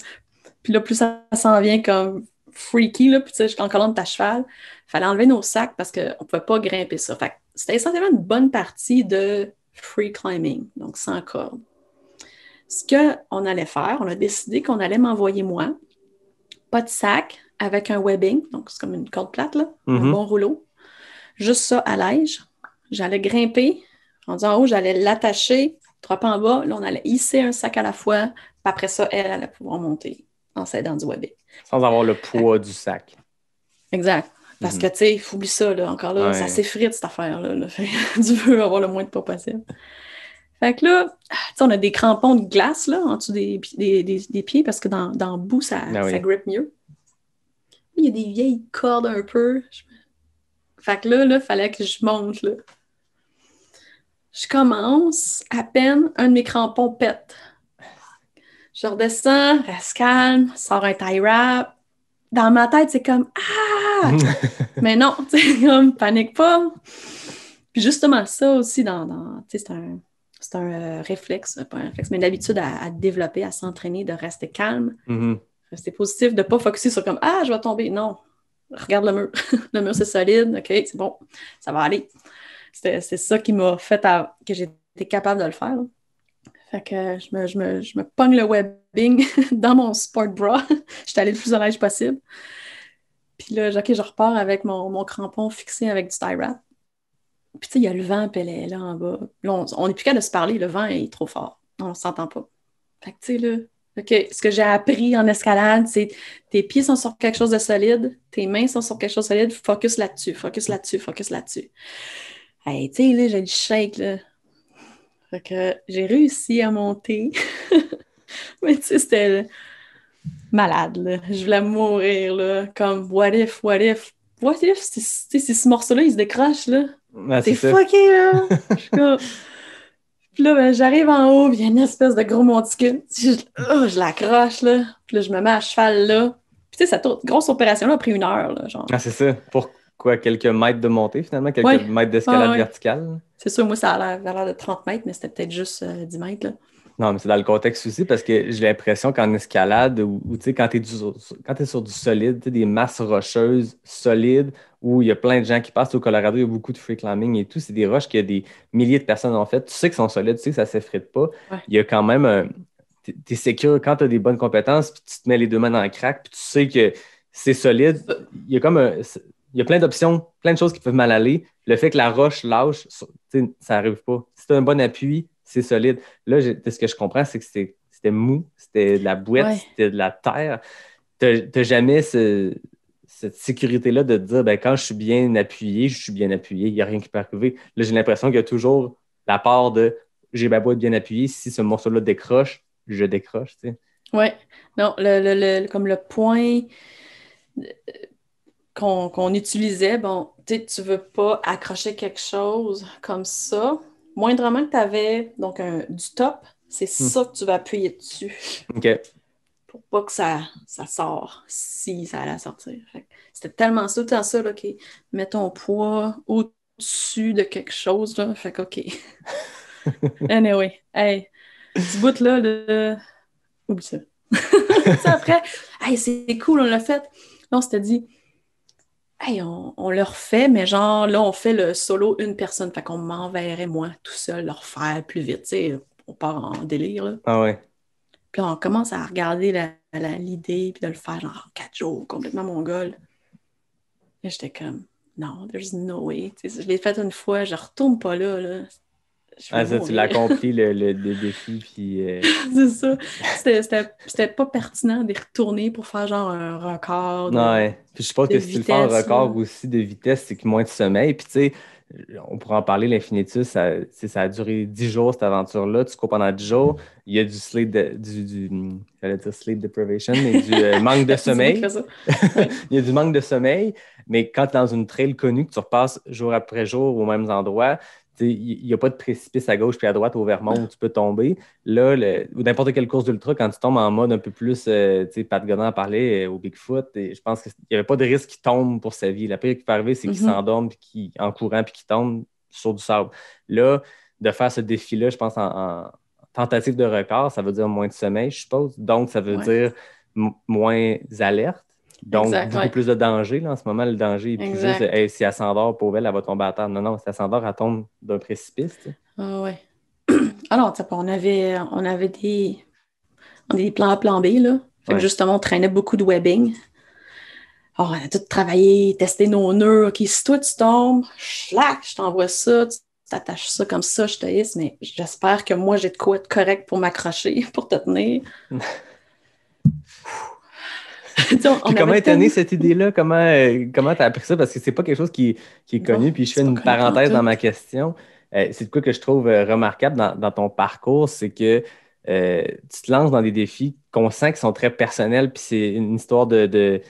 Puis là, plus ça s'en vient comme freaky, là, puis tu sais, je suis en colonne de cheval. Fallait enlever nos sacs parce qu'on ne pouvait pas grimper ça. Fait c'était essentiellement une bonne partie de free climbing, donc sans corde ce qu'on allait faire, on a décidé qu'on allait m'envoyer moi, pas de sac, avec un webbing, donc c'est comme une corde plate, un mhm. bon rouleau. Juste ça à l'aige, J'allais grimper, en disant en oh, haut, j'allais l'attacher, trois pas en bas, là, on allait hisser un sac à la fois, puis après ça, elle, allait pouvoir monter en s'aidant du webbing. Sans avoir le poids du sac. Exact. Parce mhm. que, tu sais, il faut oublier ça, encore là, ça s'effrite, cette affaire (laughs) tu veux avoir le moins de poids possible. Fait que là, ah, on a des crampons de glace là, en dessous des, pieds parce que dans, le bout, ça, ah grippe mieux. Il y a des vieilles cordes un peu. Fait que là, il fallait que je monte. Là. Je commence, à peine, un de mes crampons pète. Je redescends, reste calme, sors un tie wrap. Dans ma tête, c'est comme Ah! (laughs) Mais non, c'est (laughs) comme panique pas. Puis justement, ça aussi, dans, dans c'est un c'est un euh, réflexe, pas un réflexe, mais une habitude à, développer, à s'entraîner, de rester calme, rester mm-hmm. positif, de ne pas focusser sur comme Ah, je vais tomber. Non, regarde le mur. (laughs) le mur, c'est solide, OK, c'est bon, ça va aller. C'est ça qui m'a fait que j'étais capable de le faire. Fait que je me, je me, je le webbing (laughs) dans mon sport bra. (laughs) J'étais allée le plus à possible. Puis là, OK, je repars avec mon, mon, crampon fixé avec du tie wrap. Puis, tu sais, il y a le vent, puis là en bas. Là, on n'est plus capable de se parler, le vent est trop fort. On s'entend pas. Fait que, tu sais, là, ok ce que j'ai appris en escalade, c'est tes pieds sont sur quelque chose de solide, tes mains sont sur quelque chose de solide, focus là-dessus, focus là-dessus, focus là-dessus. Hey, tu sais, là, j'ai du shake, là. Fait que j'ai réussi à monter. (laughs) Mais tu sais, c'était malade, là. Je voulais mourir, là. Comme, what if, what if? What if, si ce morceau-là, il se décroche, là? Ben, c'est T'es fucké, là! (laughs) Puis là, ben, j'arrive en haut, il y a une espèce de gros monticule. Oh, je, l'accroche, là. Puis là, je me mets à cheval, là. Puis tu sais, cette grosse opération-là a pris une heure, là, Ah, c'est ça. Pourquoi? quelques mètres de montée, finalement? Quelques mètres d'escalade verticale? C'est sûr, moi, ça a l'air de 30 mètres, mais c'était peut-être juste 10 euh, mètres, là. Non, mais c'est dans le contexte aussi parce que j'ai l'impression qu'en escalade ou, quand tu es, es, sur du solide, des masses rocheuses solides où il y a plein de gens qui passent au Colorado, il y a beaucoup de free climbing et tout. C'est des roches a des milliers de personnes en fait. Tu sais que sont solides, tu sais que ça ne s'effrite pas. Il y a quand même un. Tu es, es quand tu as des bonnes compétences, puis tu te mets les deux mains dans le crack, puis tu sais que c'est solide. Il y a comme Il y a plein d'options, plein de choses qui peuvent mal aller. Le fait que la roche lâche, ça n'arrive pas. Si tu as un bon appui, c'est solide. Là, ce que je comprends, c'est que c'était mou, c'était de la boîte, c'était de la terre. T'as jamais cette sécurité-là de dire, ben, quand je suis bien appuyé, je suis bien appuyé, il n'y a rien qui peut arriver. Là, j'ai l'impression qu'il y a toujours la part de j'ai ma boîte bien appuyée, si ce morceau-là décroche, je décroche, tu sais. Oui, non, le, le, comme le point euh, qu'on utilisait, bon, tu sais, tu veux pas accrocher quelque chose comme ça, moindrement que tu avais donc du top, c'est hmm. ça que tu vas appuyer dessus. OK. Pour pas que ça, ça sort, si ça allait sortir. C'était tellement ça, tout ça, OK, mets ton poids au-dessus de quelque chose, là. Fait que, OK. (laughs) anyway, hey, ce bout-là, de... oublie (laughs) ça. après, hey, c'est cool, on l'a fait. Là, on s'était dit, on, leur le refait, mais genre, là, on fait le solo une personne. Fait qu'on m'enverrait, moi, tout seul, leur faire plus vite. sais, On part en délire. Ah ouais. Puis on commence à regarder l'idée, puis de le faire, genre, en quatre jours, complètement mongol. Et j'étais comme, non, there's no way. je l'ai fait une fois, je retourne pas là. là. Ah, tu l'as compris, le, (laughs) défi. Puis, euh, c'est ça. C'était, pas pertinent d'y retourner pour faire genre un record. non, Puis je sais que si tu le fais un record aussi de vitesse, c'est que moins de sommeil. Puis tu sais, on pourra en parler, l'infinitus, ça, a duré 10 jours, cette aventure-là. Tu cours pendant 10 jours. Il y a du sleep, de, du, du deprivation, mais du euh, (laughs) manque de sommeil. (laughs) Il y a du manque de sommeil, mais quand tu es dans une trail connue, que tu repasses jour après jour aux mêmes endroits, il n'y a pas de précipice à gauche puis à droite au Vermont où tu peux tomber. Là, ou n'importe quelle course d'ultra, quand tu tombes en mode un peu plus, euh, tu sais, Pat Godin parler euh, au Bigfoot, et je pense qu'il n'y avait pas de risque qu'il tombe pour sa vie. La pire qui peut arriver, c'est qu'il mhm. s'endorme en courant puis qu'il tombe sur du sable. Là, de faire ce défi-là, je pense, en, tentative de record, ça veut dire moins de sommeil, je suppose. Donc, ça veut dire moins alerte. Donc, beaucoup plus de danger. Là, en ce moment, le danger est plus juste si elle s'endort, elle, va tomber à terre. Non, non, si elle elle tombe d'un précipice. Ah ouais. (clears throat) Alors, on avait, on avait des, des plans à plan B. Là. justement, on traînait beaucoup de webbing. Ah, on a tout travaillé, testé nos nœuds. Qui si toi, tu tombes, je t'envoie ça. Tu t'attaches ça comme ça, je te hisse, mais j'espère que moi, j'ai de quoi être correct pour m'accrocher, (laughs) pour te tenir. (laughs) (laughs) comment est cette idée-là? Comment euh, comment t'as appris ça? Parce que c'est pas quelque chose qui, est connu. puis je fais une parenthèse dans ma question. Euh, c'est de quoi que je trouve euh, remarquable dans, ton parcours, c'est que tu te lances dans des défis qu'on sent qui sont très personnels, puis c'est une histoire de, de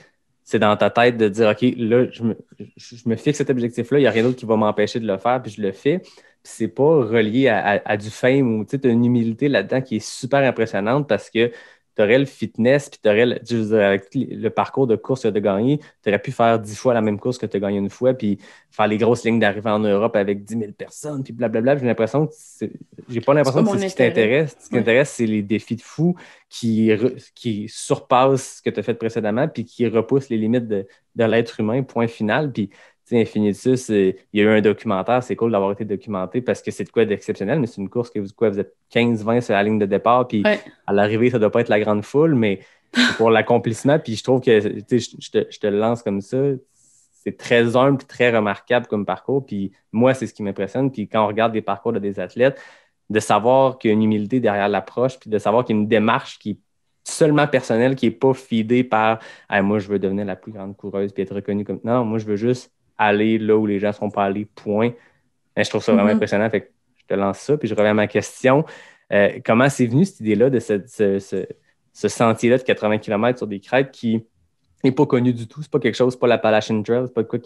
c'est dans ta tête de dire OK, là, je me, je fixe cet objectif-là, il n'y a rien d'autre qui va m'empêcher de le faire, puis je le fais. Puis c'est pas relié à, du fame ou tu as une humilité là-dedans qui est super impressionnante parce que tu aurais le fitness, puis tu aurais le, parcours de course que tu as gagné, tu aurais pu faire dix fois la même course que tu as gagné une fois, puis faire les grosses lignes d'arrivée en Europe avec 10 000 personnes, puis blablabla. J'ai l'impression que j'ai pas l'impression que c'est ce qui t'intéresse. Ce qui t'intéresse, c'est les défis de fou qui, qui surpassent ce que tu as fait précédemment, puis qui repoussent les limites de, de l'être humain, point final. Puis Infinitus, il y a eu un documentaire, c'est cool d'avoir été documenté parce que c'est de quoi d'exceptionnel, mais c'est une course que vous, quoi, vous êtes 15-20 sur la ligne de départ, puis à l'arrivée, ça ne doit pas être la grande foule, mais pour l'accomplissement, puis je trouve que je, te, je lance comme ça, c'est très humble, très remarquable comme parcours, puis moi, c'est ce qui m'impressionne, puis quand on regarde des parcours de des athlètes, de savoir qu'il y a une humilité derrière l'approche, puis de savoir qu'il y a une démarche qui est seulement personnelle, qui n'est pas fidée par moi, je veux devenir la plus grande coureuse puis être reconnue comme. non moi, je veux juste aller là où les gens ne sont pas allés, point. je trouve ça vraiment mm-hmm. impressionnant. Fait je te lance ça, puis je reviens à ma question. Euh, comment c'est venu cette idée-là de ce, ce, sentier-là de 80 km sur des crêtes qui n'est pas connu du tout? C'est pas quelque chose, pas l'Appalachian Trail, c'est pas de quoi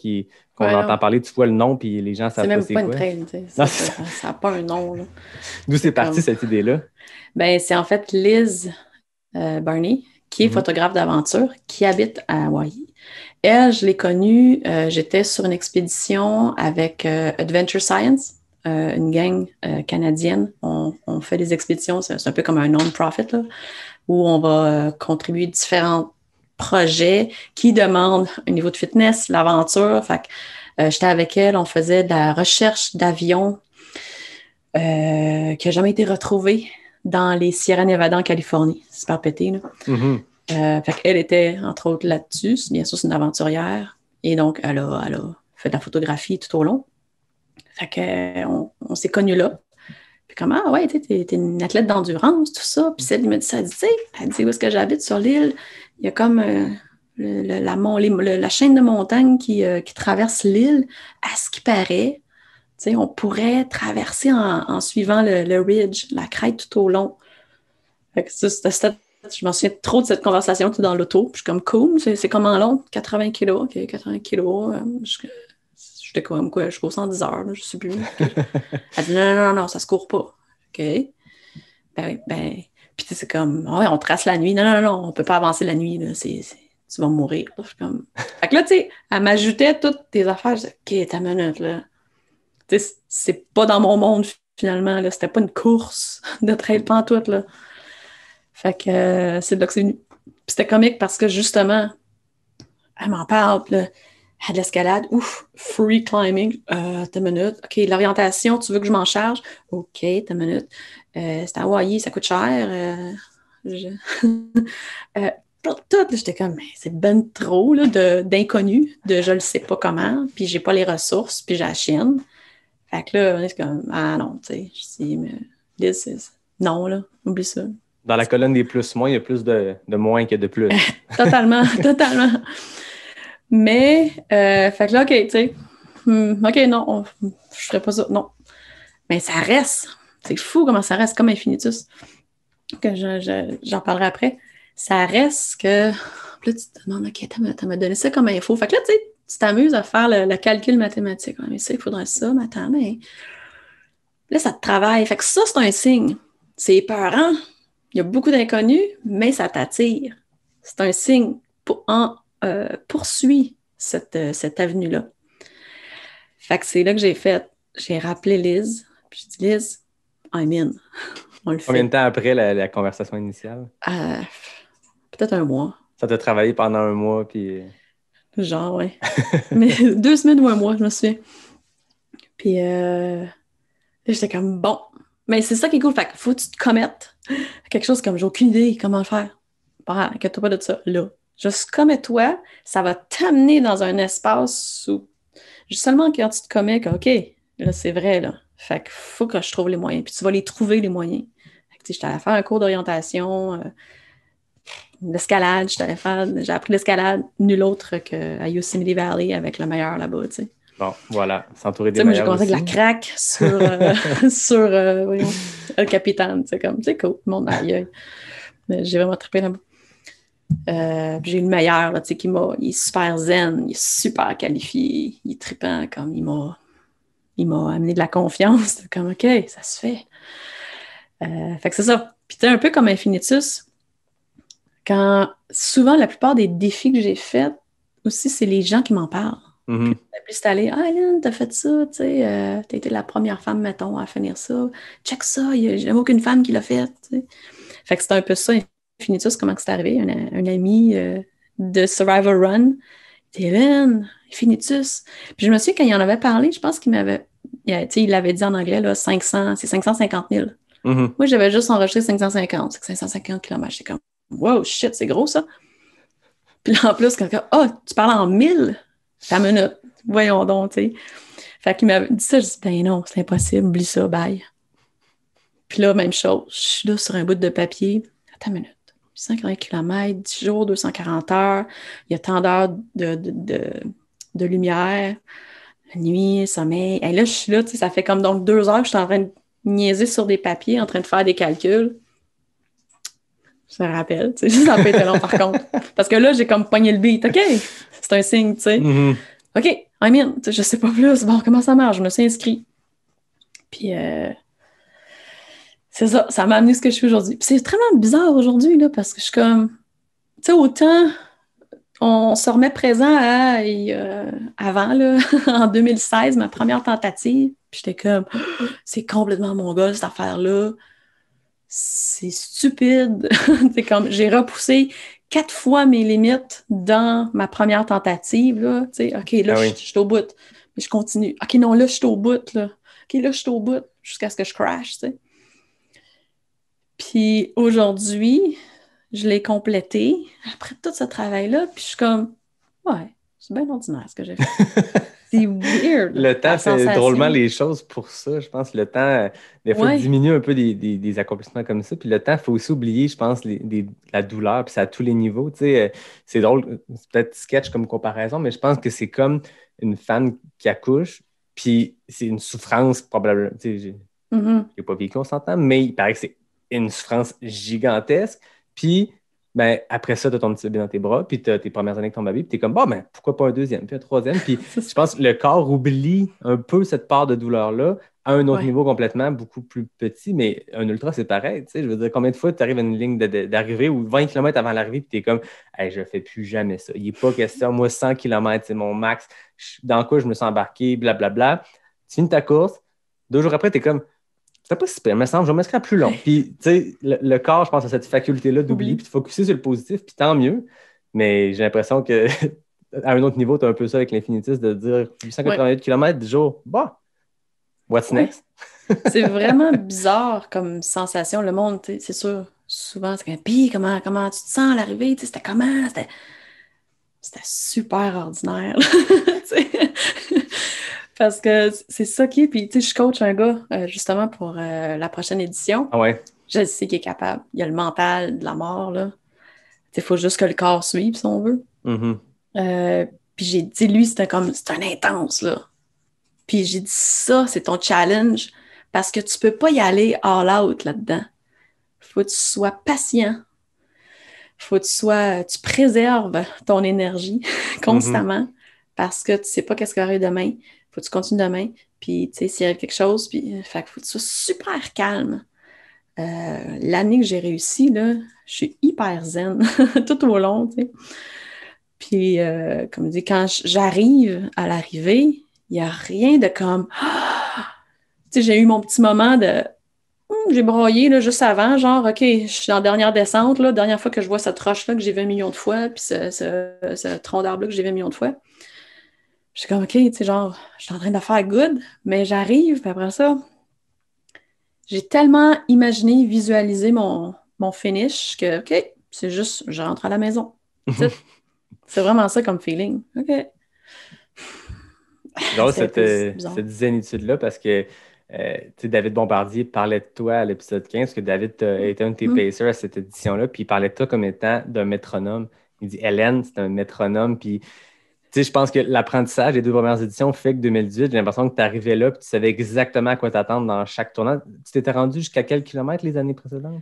qu'on entend parler. Tu vois le nom, puis les gens savent c'est même pas une trail, ça n'a pas un nom. (laughs) D'où c'est parti cette idée-là? Ben, c'est en fait Liz euh, Barney, qui est mm-hmm. photographe d'aventure, qui habite à Hawaï elle, je l'ai connue, euh, j'étais sur une expédition avec euh, Adventure Science, euh, une gang canadienne. On, fait des expéditions, c'est un peu comme un non-profit, où on va contribuer différents projets qui demandent un niveau de fitness, l'aventure. j'étais avec elle, on faisait de la recherche d'avions qui n'a jamais été retrouvée dans les Sierra Nevada en Californie. C'est pas pété, là. Mm-hmm. Euh, elle était, entre autres, là-dessus. Bien sûr, c'est une aventurière. Et donc, elle a, fait de la photographie tout au long. Euh, on, s'est connus là. Puis comme ah ouais, t'es une athlète d'endurance, tout ça. Puis celle, me dit ça, dit, elle dit, où est-ce que j'habite sur l'île? Il y a comme euh, la, chaîne de montagne qui, traverse l'île. À ce qui paraît, on pourrait traverser en, suivant le, ridge, la crête tout au long. C'était je m'en souviens trop de cette conversation tout dans l'auto. Je suis comme cool, c'est comme en long, 80 kilos, ok, 80 kilos. Euh, je, j'étais comme quoi, je cours 110 heures, je je sais plus. (laughs) Elle dit non, non, non, non, ça se court pas. OK. Ben oui, ben. Puis c'est comme, ah on trace la nuit. Non, non, non, on peut pas avancer la nuit. Là. tu vas mourir. Je suis comme... Fait que là, tu sais, elle m'ajoutait toutes tes affaires. Je dis, OK, ta minute, là. c'est pas dans mon monde, finalement. C'était pas une course de trail pantoute, là. Fait que euh, c'est de là que c'est venu. c'était comique parce que justement, elle m'en parle, là, a de l'escalade, ouf, free climbing, euh, T'as une minute, ok, l'orientation, tu veux que je m'en charge, ok, t'as une minute, euh, c'est à Hawaii, ça coûte cher, euh, (laughs) tout, j'étais comme, c'est ben trop là, de, d'inconnus, de je le sais pas comment, puis j'ai pas les ressources, puis j'ai Fait que là, on est comme, ah non, tu sais, je dis, mais, non, là, oublie ça. Dans la colonne des plus-moins, il y a plus de, de moins que de plus. (laughs) totalement, (laughs) totalement. Mais, euh, fait que là, OK, tu sais, hmm, OK, non, je je ferais pas ça, non. Mais ça reste. C'est fou comment ça reste, comme Infinitus, que j'en parlerai après. Ça reste que. Là, tu te demandes, OK, tu m'as donné ça comme info. Fait que là, tu sais, tu t'amuses à faire le, calcul mathématique. mais ça, il faudrait ça, mais attends, mais. Là, ça te travaille. Fait que ça, c'est un signe. C'est épeurant il y a beaucoup d'inconnus, mais ça t'attire. C'est un signe. Pour, en, euh, poursuit euh, cette, avenue-là. Fait que c'est là que j'ai fait, j'ai rappelé Liz, puis j'ai dit Liz, I'm in. (laughs) On le Combien fait. de temps après la, conversation initiale? Euh, peut-être un mois. Ça t'a travaillé pendant un mois, puis. Genre, oui. (laughs) Mais deux semaines ou un mois, je me souviens. Puis euh, j'étais comme bon. Mais c'est ça qui est cool. Fait faut que tu te commettes (laughs) quelque chose comme j'ai aucune idée comment faire. Bah, inquiète-toi pas de ça. Là, juste comme toi ça va t'amener dans un espace où seulement quand tu te commets que, OK, là, c'est vrai, là. Fait que faut que je trouve les moyens. Puis tu vas les trouver, les moyens. Fait que, je t'allais faire un cours d'orientation, l'escalade, euh, je t'allais faire, j'ai appris l'escalade, nul autre qu'à Yosemite Valley avec le meilleur là-bas, tu Bon, voilà, s'entourer des meilleurs. J'ai commencé avec la craque sur, euh, (laughs) (laughs) sur euh, le capitaine. C'est comme, c'est cool, mon (laughs) aïe. J'ai vraiment trippé là-bas. Euh, j'ai le meilleur, là, qui m'a, il est super zen, il est super qualifié, il est trippant, comme il m'a, il m'a amené de la confiance, comme OK, ça se fait. Euh, fait que c'est ça. Puis t'es un peu comme Infinitus, quand souvent la plupart des défis que j'ai faits aussi, c'est les gens qui m'en parlent. Mm Puis c'est mm-hmm. allé, ah Lynn, t'as fait ça, tu sais, euh, t'as été la première femme, mettons, à finir ça. Check ça, j'ai aucune femme qui l'a fait. Fait que c'était un peu ça, Infinitus, comment c'est arrivé. Un, ami euh, de survival Run, Dylan Infinitus. Puis je me souviens, quand il en avait parlé, je pense qu'il m'avait, tu sais, il l'avait dit en anglais, là, 500, c'est 550 000. Mm-hmm. Moi, j'avais juste enregistré 550, c'est 550 km. J'étais comme, wow, shit, c'est gros ça. Puis en plus, quand, ah, tu parles en 1000 ta minute, voyons donc, tu sais. Fait qu'il m'a dit ça, je dis, ben non, c'est impossible, oublie ça, bye. Puis là, même chose, je suis là sur un bout de papier, attends une minute. 840 km, 10 jours, 240 heures, il y a tant d'heures de, de, de, de, lumière, nuit, sommeil. Et là, je suis là, ça fait comme donc deux heures que je suis en train de niaiser sur des papiers, en train de faire des calculs je me rappelle. C'est juste un peu par contre. Parce que là, j'ai comme pogné le beat. OK, c'est un signe, tu sais. Mm-hmm. OK, I'm in. Je je sais pas plus. Bon, comment ça marche? Je me suis inscrit. Puis, euh, c'est ça. Ça m'a amené ce que je suis aujourd'hui. c'est vraiment bizarre aujourd'hui, là, parce que je suis comme. Tu sais, autant on se remet présent à, avant, là, (laughs) en 2016, ma première tentative. Puis, j'étais comme, (gasps) c'est complètement mon gars, cette affaire-là c'est stupide. (laughs) comme j'ai repoussé quatre fois mes limites dans ma première tentative. Là. OK, là, ah je suis au bout. Mais je continue. OK, non, là, je suis au bout. Là. OK, là, je suis au bout jusqu'à ce que je crash. Puis aujourd'hui, je l'ai complété après tout ce travail-là. Puis je suis comme, ouais, c'est bien ordinaire ce que j'ai fait. (laughs) c'est weird. le temps c'est drôlement les choses pour ça. Je pense que le temps, euh, des fois, diminue un peu des, accomplissements comme ça. Puis le temps, il faut aussi oublier, je pense, la douleur, puis c'est à tous les niveaux. Tu sais, euh, c'est drôle, c'est peut-être sketch comme comparaison, mais je pense que c'est comme une femme qui accouche, puis c'est une souffrance probablement. Tu sais, mm-hmm. j'ai pas vécu, on s'entend, mais il paraît que c'est une souffrance gigantesque. Puis ben, après ça, tu as ton petit bébé dans tes bras, puis tu as tes premières années avec ton bébé, puis tu es comme, bon, ben, pourquoi pas un deuxième, puis un troisième. Puis (laughs) je pense que le corps oublie un peu cette part de douleur-là à un autre niveau complètement, beaucoup plus petit, mais un ultra, c'est pareil. Je veux dire, combien de fois tu arrives à une ligne d'arrivée ou 20 km avant l'arrivée, puis tu es comme, hey, je fais plus jamais ça. Il n'est pas question, moi, 100 km, c'est mon max. Dans quoi je me sens embarqué, blablabla. Tu finis ta course, deux jours après, tu es comme, c'était pas si ça me semble. Je vais m'inscrire plus long. Puis, tu sais, le, corps, je pense, à cette faculté-là d'oublier, puis de focusser sur le positif, puis tant mieux. Mais j'ai l'impression que, (laughs) à un autre niveau, tu as un peu ça avec l'infinitisme de dire 888 km du jour, bah, what's next? (laughs) c'est vraiment bizarre comme sensation. Le monde, c'est sûr, souvent, c'est comme, puis comment, comment tu te sens à l'arrivée? C'était comment? C'était super ordinaire. (laughs) Parce que c'est ça qui est. Puis, tu sais, je coach un gars euh, justement pour euh, la prochaine édition. Ah ouais. Je sais qu'il est capable. Il y a le mental de la mort, là. Il faut juste que le corps suive, si on veut. Mm-hmm. Euh, puis j'ai dit, lui, c'était comme, c'est un intense, là. Puis j'ai dit, ça, c'est ton challenge parce que tu peux pas y aller all out là-dedans. Faut que tu sois patient. Faut que tu sois, tu préserves ton énergie (laughs) mm-hmm. constamment parce que tu sais pas qu'est-ce qui aurait demain faut que tu continues demain. Puis, tu sais, s'il y a quelque chose, puis, euh, fait que faut que tu sois super calme. Euh, l'année que j'ai réussi, là, je suis hyper zen (laughs) tout au long, tu sais. Puis, euh, comme je dis, quand j'arrive à l'arrivée, il n'y a rien de comme... (gasps) Tu sais, j'ai eu mon petit moment de... Hmm, j'ai broyé là, juste avant, genre, OK, je suis en dernière descente, là, dernière fois que je vois cette roche-là que j'ai un million de fois, puis ce, tronc d'arbre-là que j'ai un million de fois. Je suis comme, OK, tu sais, genre, je suis en train de faire good, mais j'arrive, puis après ça, j'ai tellement imaginé, visualisé mon, mon finish que, OK, c'est juste, je rentre à la maison. (laughs) c'est vraiment ça comme feeling. OK. (laughs) cette, euh, cette zénitude-là, parce que euh, sais, David Bombardier parlait de toi à l'épisode 15, que David mm. était un de tes mm. à cette édition-là, puis il parlait de toi comme étant d'un métronome. Il dit Hélène, c'est un métronome, puis sais, je pense que l'apprentissage des deux premières éditions fait que 2018, j'ai l'impression que tu arrivais là et tu savais exactement à quoi t'attendre dans chaque tournant. Tu t'étais rendu jusqu'à quel kilomètre les années précédentes?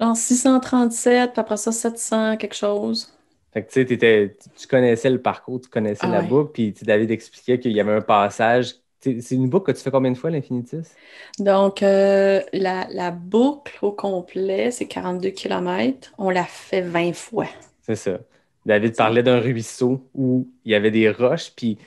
Genre 637, puis après ça 700, quelque chose. Fait que tu sais, tu connaissais le parcours, tu connaissais la ah boucle, puis David expliquait qu'il y avait un passage. C'est une boucle que tu fais combien de fois, l'infinitis? Donc, euh, la, boucle au complet, c'est 42 km. On la fait 20 fois. C'est ça. David parlait d'un ruisseau où il y avait des roches, puis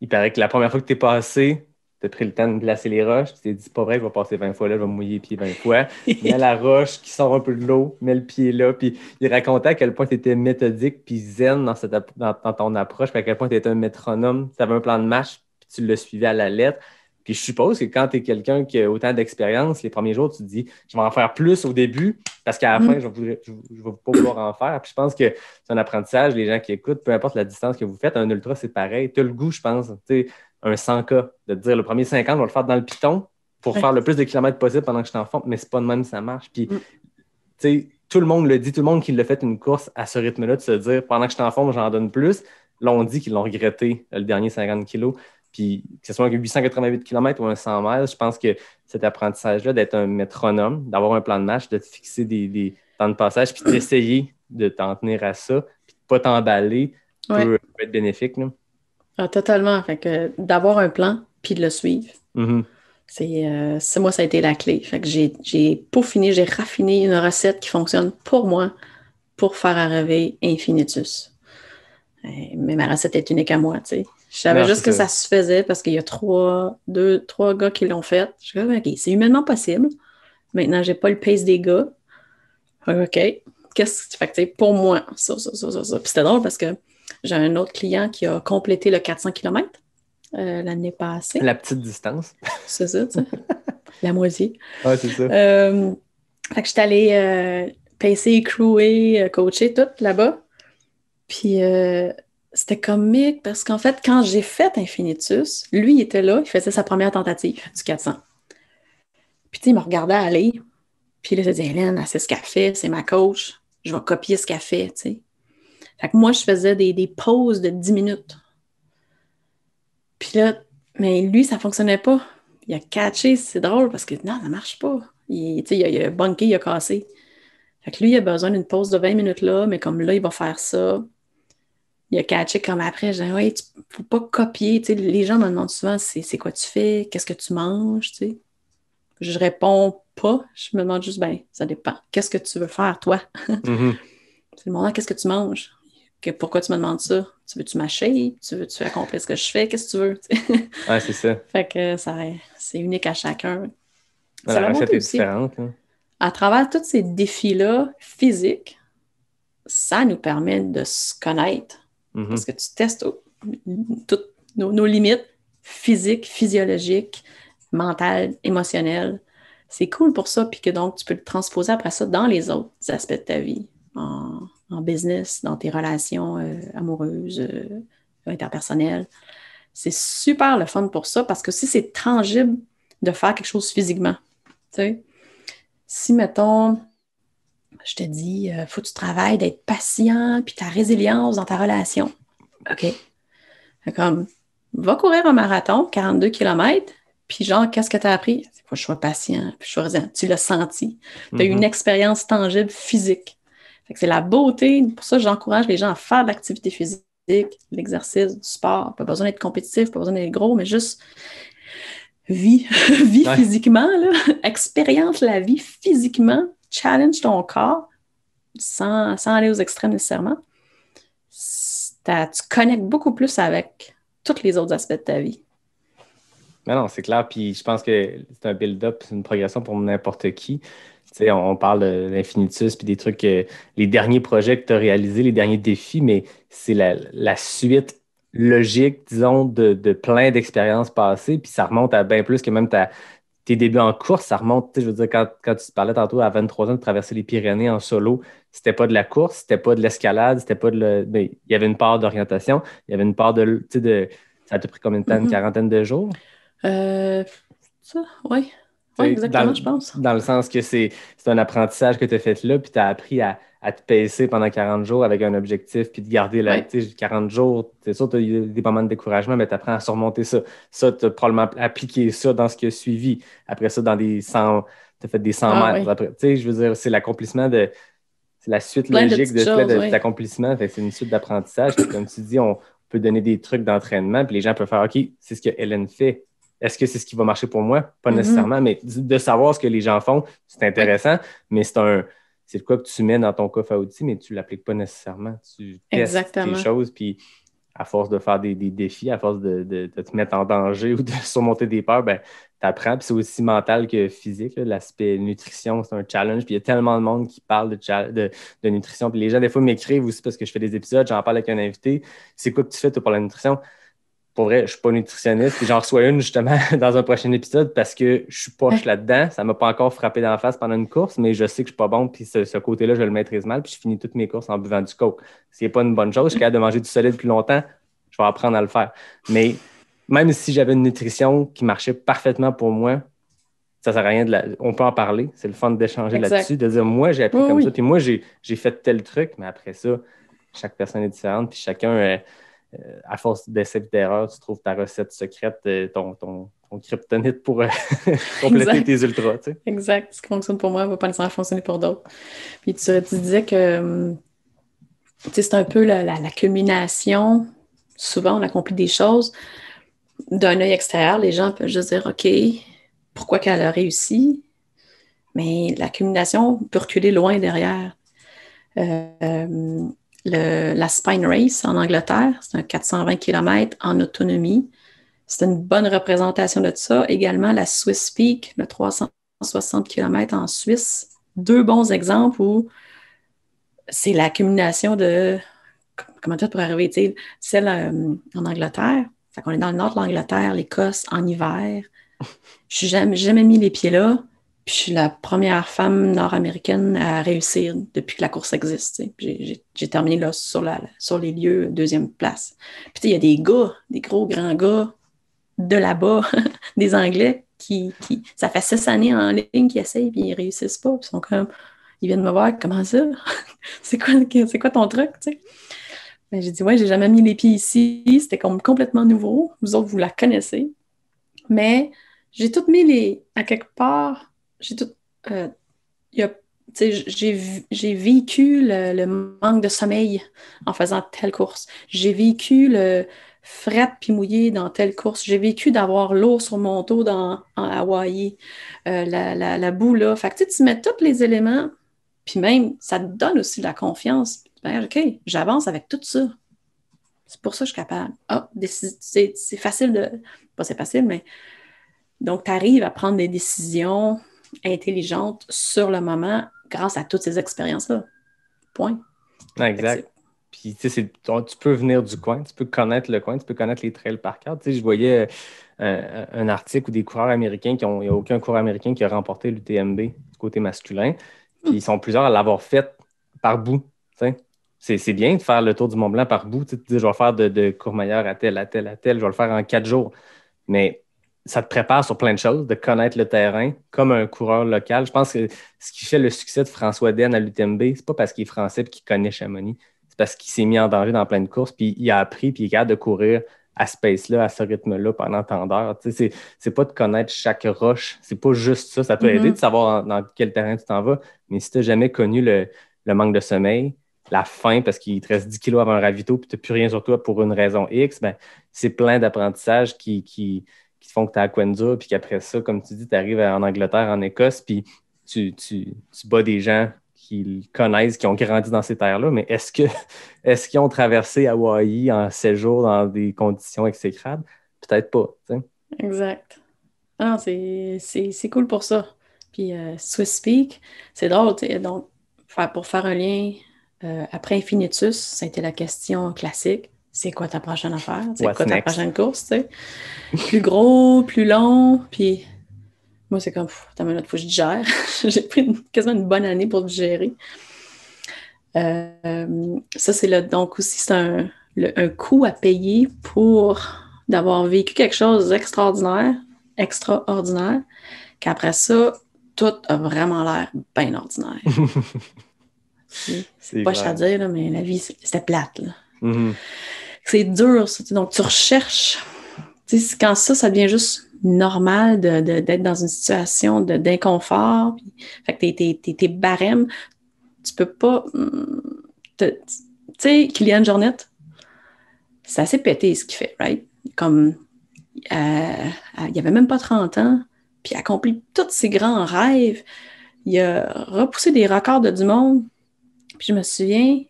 il paraît que la première fois que tu es passé, tu as pris le temps de glacer les roches, tu t'es dit, pas vrai, je vais passer 20 fois là, je vais mouiller les pieds 20 fois. (laughs) mets la roche qui sort un peu de l'eau, mets le pied là, puis il racontait à quel point tu étais méthodique, puis zen dans, cette, dans, ton approche, puis à quel point tu un métronome, tu avais un plan de marche, puis tu le suivais à la lettre. Puis je suppose que quand tu es quelqu'un qui a autant d'expérience, les premiers jours, tu te dis, je vais en faire plus au début parce qu'à la fin, mm. je ne vais, pas pouvoir en faire. Puis je pense que c'est un apprentissage, les gens qui écoutent, peu importe la distance que vous faites, un ultra, c'est pareil. Tu as le goût, je pense, tu un 100K, de te dire le premier 50, je vais le faire dans le piton pour faire le plus de kilomètres possible pendant que je suis en forme, mais c'est pas de même, ça marche. Puis, mm. tout le monde le dit, tout le monde qui le fait une course à ce rythme-là, de se dire pendant que je suis en forme, j'en donne plus. Là, on dit qu'ils l'ont regretté, le dernier 50 kilos. Puis que ce soit un 888 km ou 100 miles, je pense que cet apprentissage-là d'être un métronome, d'avoir un plan de match, de te fixer des, temps de passage, puis d'essayer de t'en tenir à ça, puis de pas t'emballer, peut, être bénéfique. Là. Ah, totalement. Fait que d'avoir un plan, puis de le suivre. Mm-hmm. C'est euh, moi, ça a été la clé. Fait que j'ai peaufiné, j'ai raffiné une recette qui fonctionne pour moi pour faire arriver Infinitus. Euh, mais ma recette est unique à moi, tu sais. Je savais juste que ça. se faisait parce qu'il y a trois, deux, trois gars qui l'ont fait. Je suis OK, c'est humainement possible. Maintenant, j'ai pas le pace des gars. Euh, OK. Qu'est-ce que tu fais? Pour moi, ça, ça, ça, c'était drôle parce que j'ai un autre client qui a complété le 400 km euh, l'année passée. La petite distance. (laughs) C'est ça, La moitié. Ah, c'est ça. Euh, fait que j'étais allée pacer, crewer, coacher tout là-bas. Puis c'était comique parce qu'en fait, quand j'ai fait Infinitus, lui, il était là, il faisait sa première tentative du 400. Puis, tu il me regardait aller. Puis là, il dit Hélène, c'est ce qu'elle fait, c'est ma coach, je vais copier ce qu'elle fait, tu sais. Fait que moi, je faisais des, pauses de 10 minutes. Puis là, mais lui, ça fonctionnait pas. Il a catché, c'est drôle parce que non, ça marche pas. Il, a, il a il a cassé. Fait que lui, il a besoin d'une pause de 20 minutes là, mais comme là, il va faire ça, il y a catché comme après, dis « Oui, il ne faut pas copier. Tu sais, les gens me demandent souvent, c'est quoi tu fais, qu'est-ce que tu manges, tu sais. Je réponds pas, je me demande juste, ben, ça dépend. Qu'est-ce que tu veux faire, toi? -hmm. (laughs) c'est qu'est-ce que tu manges? Que, pourquoi tu me demandes ça? Tu veux-tu m'acheter? Tu veux-tu accomplir ce que je fais? Qu'est-ce que tu veux? (laughs) ouais, c'est ça. Fait que c'est unique à chacun. ça va recette hein. À travers tous ces défis-là physiques, ça nous permet de se connaître Mm-hmm. Parce que tu testes toutes nos, limites physiques, physiologiques, mentales, émotionnelles. C'est cool pour ça, puis que donc tu peux le transposer après ça dans les autres aspects de ta vie, en, business, dans tes relations euh, amoureuses, euh, interpersonnelles. C'est super le fun pour ça parce que si c'est tangible de faire quelque chose physiquement, tu sais, si mettons, je te dis, il euh, faut que tu travailles d'être patient, puis ta résilience dans ta relation. OK. Comme, va courir un marathon, 42 km, puis genre, qu'est-ce que tu as appris? C'est je sois patient, puis je sois résilient. Tu l'as senti. Tu as eu une mhm. expérience tangible physique. C'est la beauté. Pour ça, j'encourage les gens à faire de l'activité physique, l'exercice, du sport. Pas besoin d'être compétitif, pas besoin d'être gros, mais juste vie, (laughs) vie physiquement, expérience la vie physiquement, challenge ton corps sans, aller aux extrêmes nécessairement, tu connectes beaucoup plus avec tous les autres aspects de ta vie. Mais non, c'est clair. Puis je pense que c'est un build-up, c'est une progression pour n'importe qui. Tu sais, on parle de l'infinitus puis des trucs, les derniers projets que tu as réalisés, les derniers défis, mais c'est la, suite logique, disons, de, de plein d'expériences passées. Puis ça remonte à bien plus que même ta, tes débuts en course, ça remonte, je veux dire, quand, quand tu parlais tantôt à 23 ans de traverser les Pyrénées en solo, c'était pas de la course, c'était pas de l'escalade, c'était pas de mais ben, il y avait une part d'orientation, il y avait une part de, de ça t'a pris combien de temps, une mm-hmm. quarantaine de jours? Euh, ça, oui exactement, dans, je pense. Dans le sens que c'est un apprentissage que tu as fait là, puis tu as appris à, te pacer pendant 40 jours avec un objectif, puis de garder la. sais, 40 jours, c'est sûr, tu as eu des moments de découragement, mais tu apprends à surmonter ça. Ça, tu as probablement appliqué ça dans ce qui a suivi. Après ça, dans des 100. Tu as fait des 100 ah, mètres. tu sais, je veux dire, c'est l'accomplissement de c'est la suite logique de, de, accomplissement c'est une suite d'apprentissage. comme tu dis, on peut donner des trucs d'entraînement, puis les gens peuvent faire OK, c'est ce que Hélène fait est-ce que c'est ce qui va marcher pour moi? Pas mm-hmm. nécessairement, mais de savoir ce que les gens font, c'est intéressant, mais c'est un. C'est quoi que tu mets dans ton coffre à outils, mais tu ne l'appliques pas nécessairement. Tu Exactement. testes des choses, puis à force de faire des, défis, à force de, te mettre en danger (laughs) ou de surmonter des peurs, ben, tu apprends. c'est aussi mental que physique. L'aspect nutrition, c'est un challenge. Puis il y a tellement de monde qui parle de, de, nutrition. Puis les gens, des fois, m'écrivent aussi parce que je fais des épisodes, j'en parle avec un invité. C'est quoi que tu fais, pour la nutrition? pour vrai, je suis pas nutritionniste. J'en reçois une justement (laughs) dans un prochain épisode parce que je suis poche là-dedans. Ça m'a pas encore frappé dans la face pendant une course, mais je sais que je suis pas bon. Puis ce, côté-là, je le maîtrise mal. Puis je finis toutes mes courses en buvant du coke. C'est pas une bonne chose. Je suis capable de manger du solide plus longtemps. Je vais apprendre à le faire. Mais même si j'avais une nutrition qui marchait parfaitement pour moi, ça sert à rien de la... On peut en parler. C'est le fun d'échanger là-dessus, de dire moi, j'ai appris comme ça. Puis moi, j'ai fait tel truc. Mais après ça, chaque personne est différente. Puis chacun. Euh, euh, à force d'essais et d'erreurs, tu trouves ta recette secrète, ton, kryptonite pour euh, (laughs) compléter tes ultras. Exact. Ce qui fonctionne pour moi ne va pas nécessairement fonctionner pour d'autres. Puis tu, disais que c'est un peu la, culmination. Souvent, on accomplit des choses d'un œil extérieur. Les gens peuvent juste dire OK, pourquoi qu'elle a réussi Mais la culmination peut reculer loin derrière. Euh, euh la Spine Race en Angleterre. C'est un 420 km en autonomie. C'est une bonne représentation de ça. Également, la Swiss Peak, le 360 km en Suisse. Deux bons exemples où c'est l'accumulation de. Comment dire pour arriver? à celle euh, en Angleterre. on est dans le nord de l'Angleterre, l'Écosse, en hiver. Je n'ai jamais mis les pieds là je suis la première femme nord-américaine à réussir depuis que la course existe. J'ai terminé là sur, les lieux, deuxième place. Puis il y a des gars, des gros grands gars de là-bas, (laughs) des Anglais, qui, ça fait six années en ligne qu'ils essayent, puis ils réussissent pas. ils sont comme, ils viennent me voir, comment ça? (laughs) c'est quoi, quoi ton truc, ben, j'ai dit, ouais, j'ai jamais mis les pieds ici, c'était comme complètement nouveau. Vous autres, vous la connaissez. Mais j'ai tout mis les, à quelque part, j'ai tout. Euh, j'ai vécu le, manque de sommeil en faisant telle course. J'ai vécu le fret puis mouillé dans telle course. J'ai vécu d'avoir l'eau sur mon dos en Hawaï, euh, la, la, la, boue là. Fait que tu mets tous les éléments, puis même, ça te donne aussi de la confiance. Ben, OK, j'avance avec tout ça. C'est pour ça que je suis capable. Ah, c'est facile de. Pas c'est facile, mais. Donc, tu arrives à prendre des décisions intelligente sur le moment grâce à toutes ces expériences-là. Point. Exact. Puis, tu sais, tu peux venir du coin, tu peux connaître le coin, tu peux connaître les trails par carte. Tu sais, je voyais euh, un, article où des coureurs américains qui ont, il n'y a aucun coureur américain qui a remporté l'UTMB du côté masculin. Puis, ils sont plusieurs à l'avoir fait par bout. Tu sais. C'est bien de faire le tour du Mont Blanc par bout. Tu sais, je vais faire de, de Courmayeur à tel, à tel, à tel, je vais le faire en quatre jours. Mais ça te prépare sur plein de choses, de connaître le terrain comme un coureur local. Je pense que ce qui fait le succès de François Den à l'UTMB, c'est pas parce qu'il est français et qu'il connaît Chamonix, c'est parce qu'il s'est mis en danger dans plein de courses, puis il a appris, puis il est de courir à ce pace-là, à ce rythme-là pendant tant d'heures. Tu c'est pas de connaître chaque roche, c'est pas juste ça. Ça peut aider mm-hmm. de savoir dans quel terrain tu t'en vas, mais si tu n'as jamais connu le, manque de sommeil, la faim parce qu'il te reste 10 kilos avant un ravito, puis tu n'as plus rien sur toi pour une raison X, ben, c'est plein d'apprentissages qui, qui qui font que tu es à Quenza, puis qu'après ça, comme tu dis, tu arrives en Angleterre, en Écosse, puis tu, tu, bats des gens qu'ils connaissent, qui ont grandi dans ces terres-là, mais est-ce que (laughs) est-ce qu'ils ont traversé Hawaï en séjour dans des conditions exécrables? Peut-être pas. Exact. Non, c'est cool pour ça. Puis euh, Swiss Speak, c'est drôle. Donc, pour faire un lien, euh, après Infinitus, c'était la question classique c'est quoi ta prochaine affaire? C'est quoi ta prochaine course? plus gros, plus long. Puis moi, c'est comme, t'as il faut que je digère. (laughs) J'ai pris quasiment une bonne année pour digérer. Euh, ça, c'est là. Donc, aussi, c'est un, coût à payer pour d'avoir vécu quelque chose d'extraordinaire, extraordinaire, qu'après ça, tout a vraiment l'air bien ordinaire. (laughs) c'est pas cher à dire, mais la vie, c'était plate. Mm-hmm c'est dur. Ça, donc, tu recherches. Quand ça, ça devient juste normal d'être dans une situation d'inconfort. Fait que tes, es, tu peux pas. Mm, tu sais, Kylian Jornet, c'est assez pété ce qu'il fait, right? Comme euh, il n'y avait même pas 30 ans, puis il a accompli tous ses grands rêves. Il a repoussé des records de, du monde. Puis je me souviens,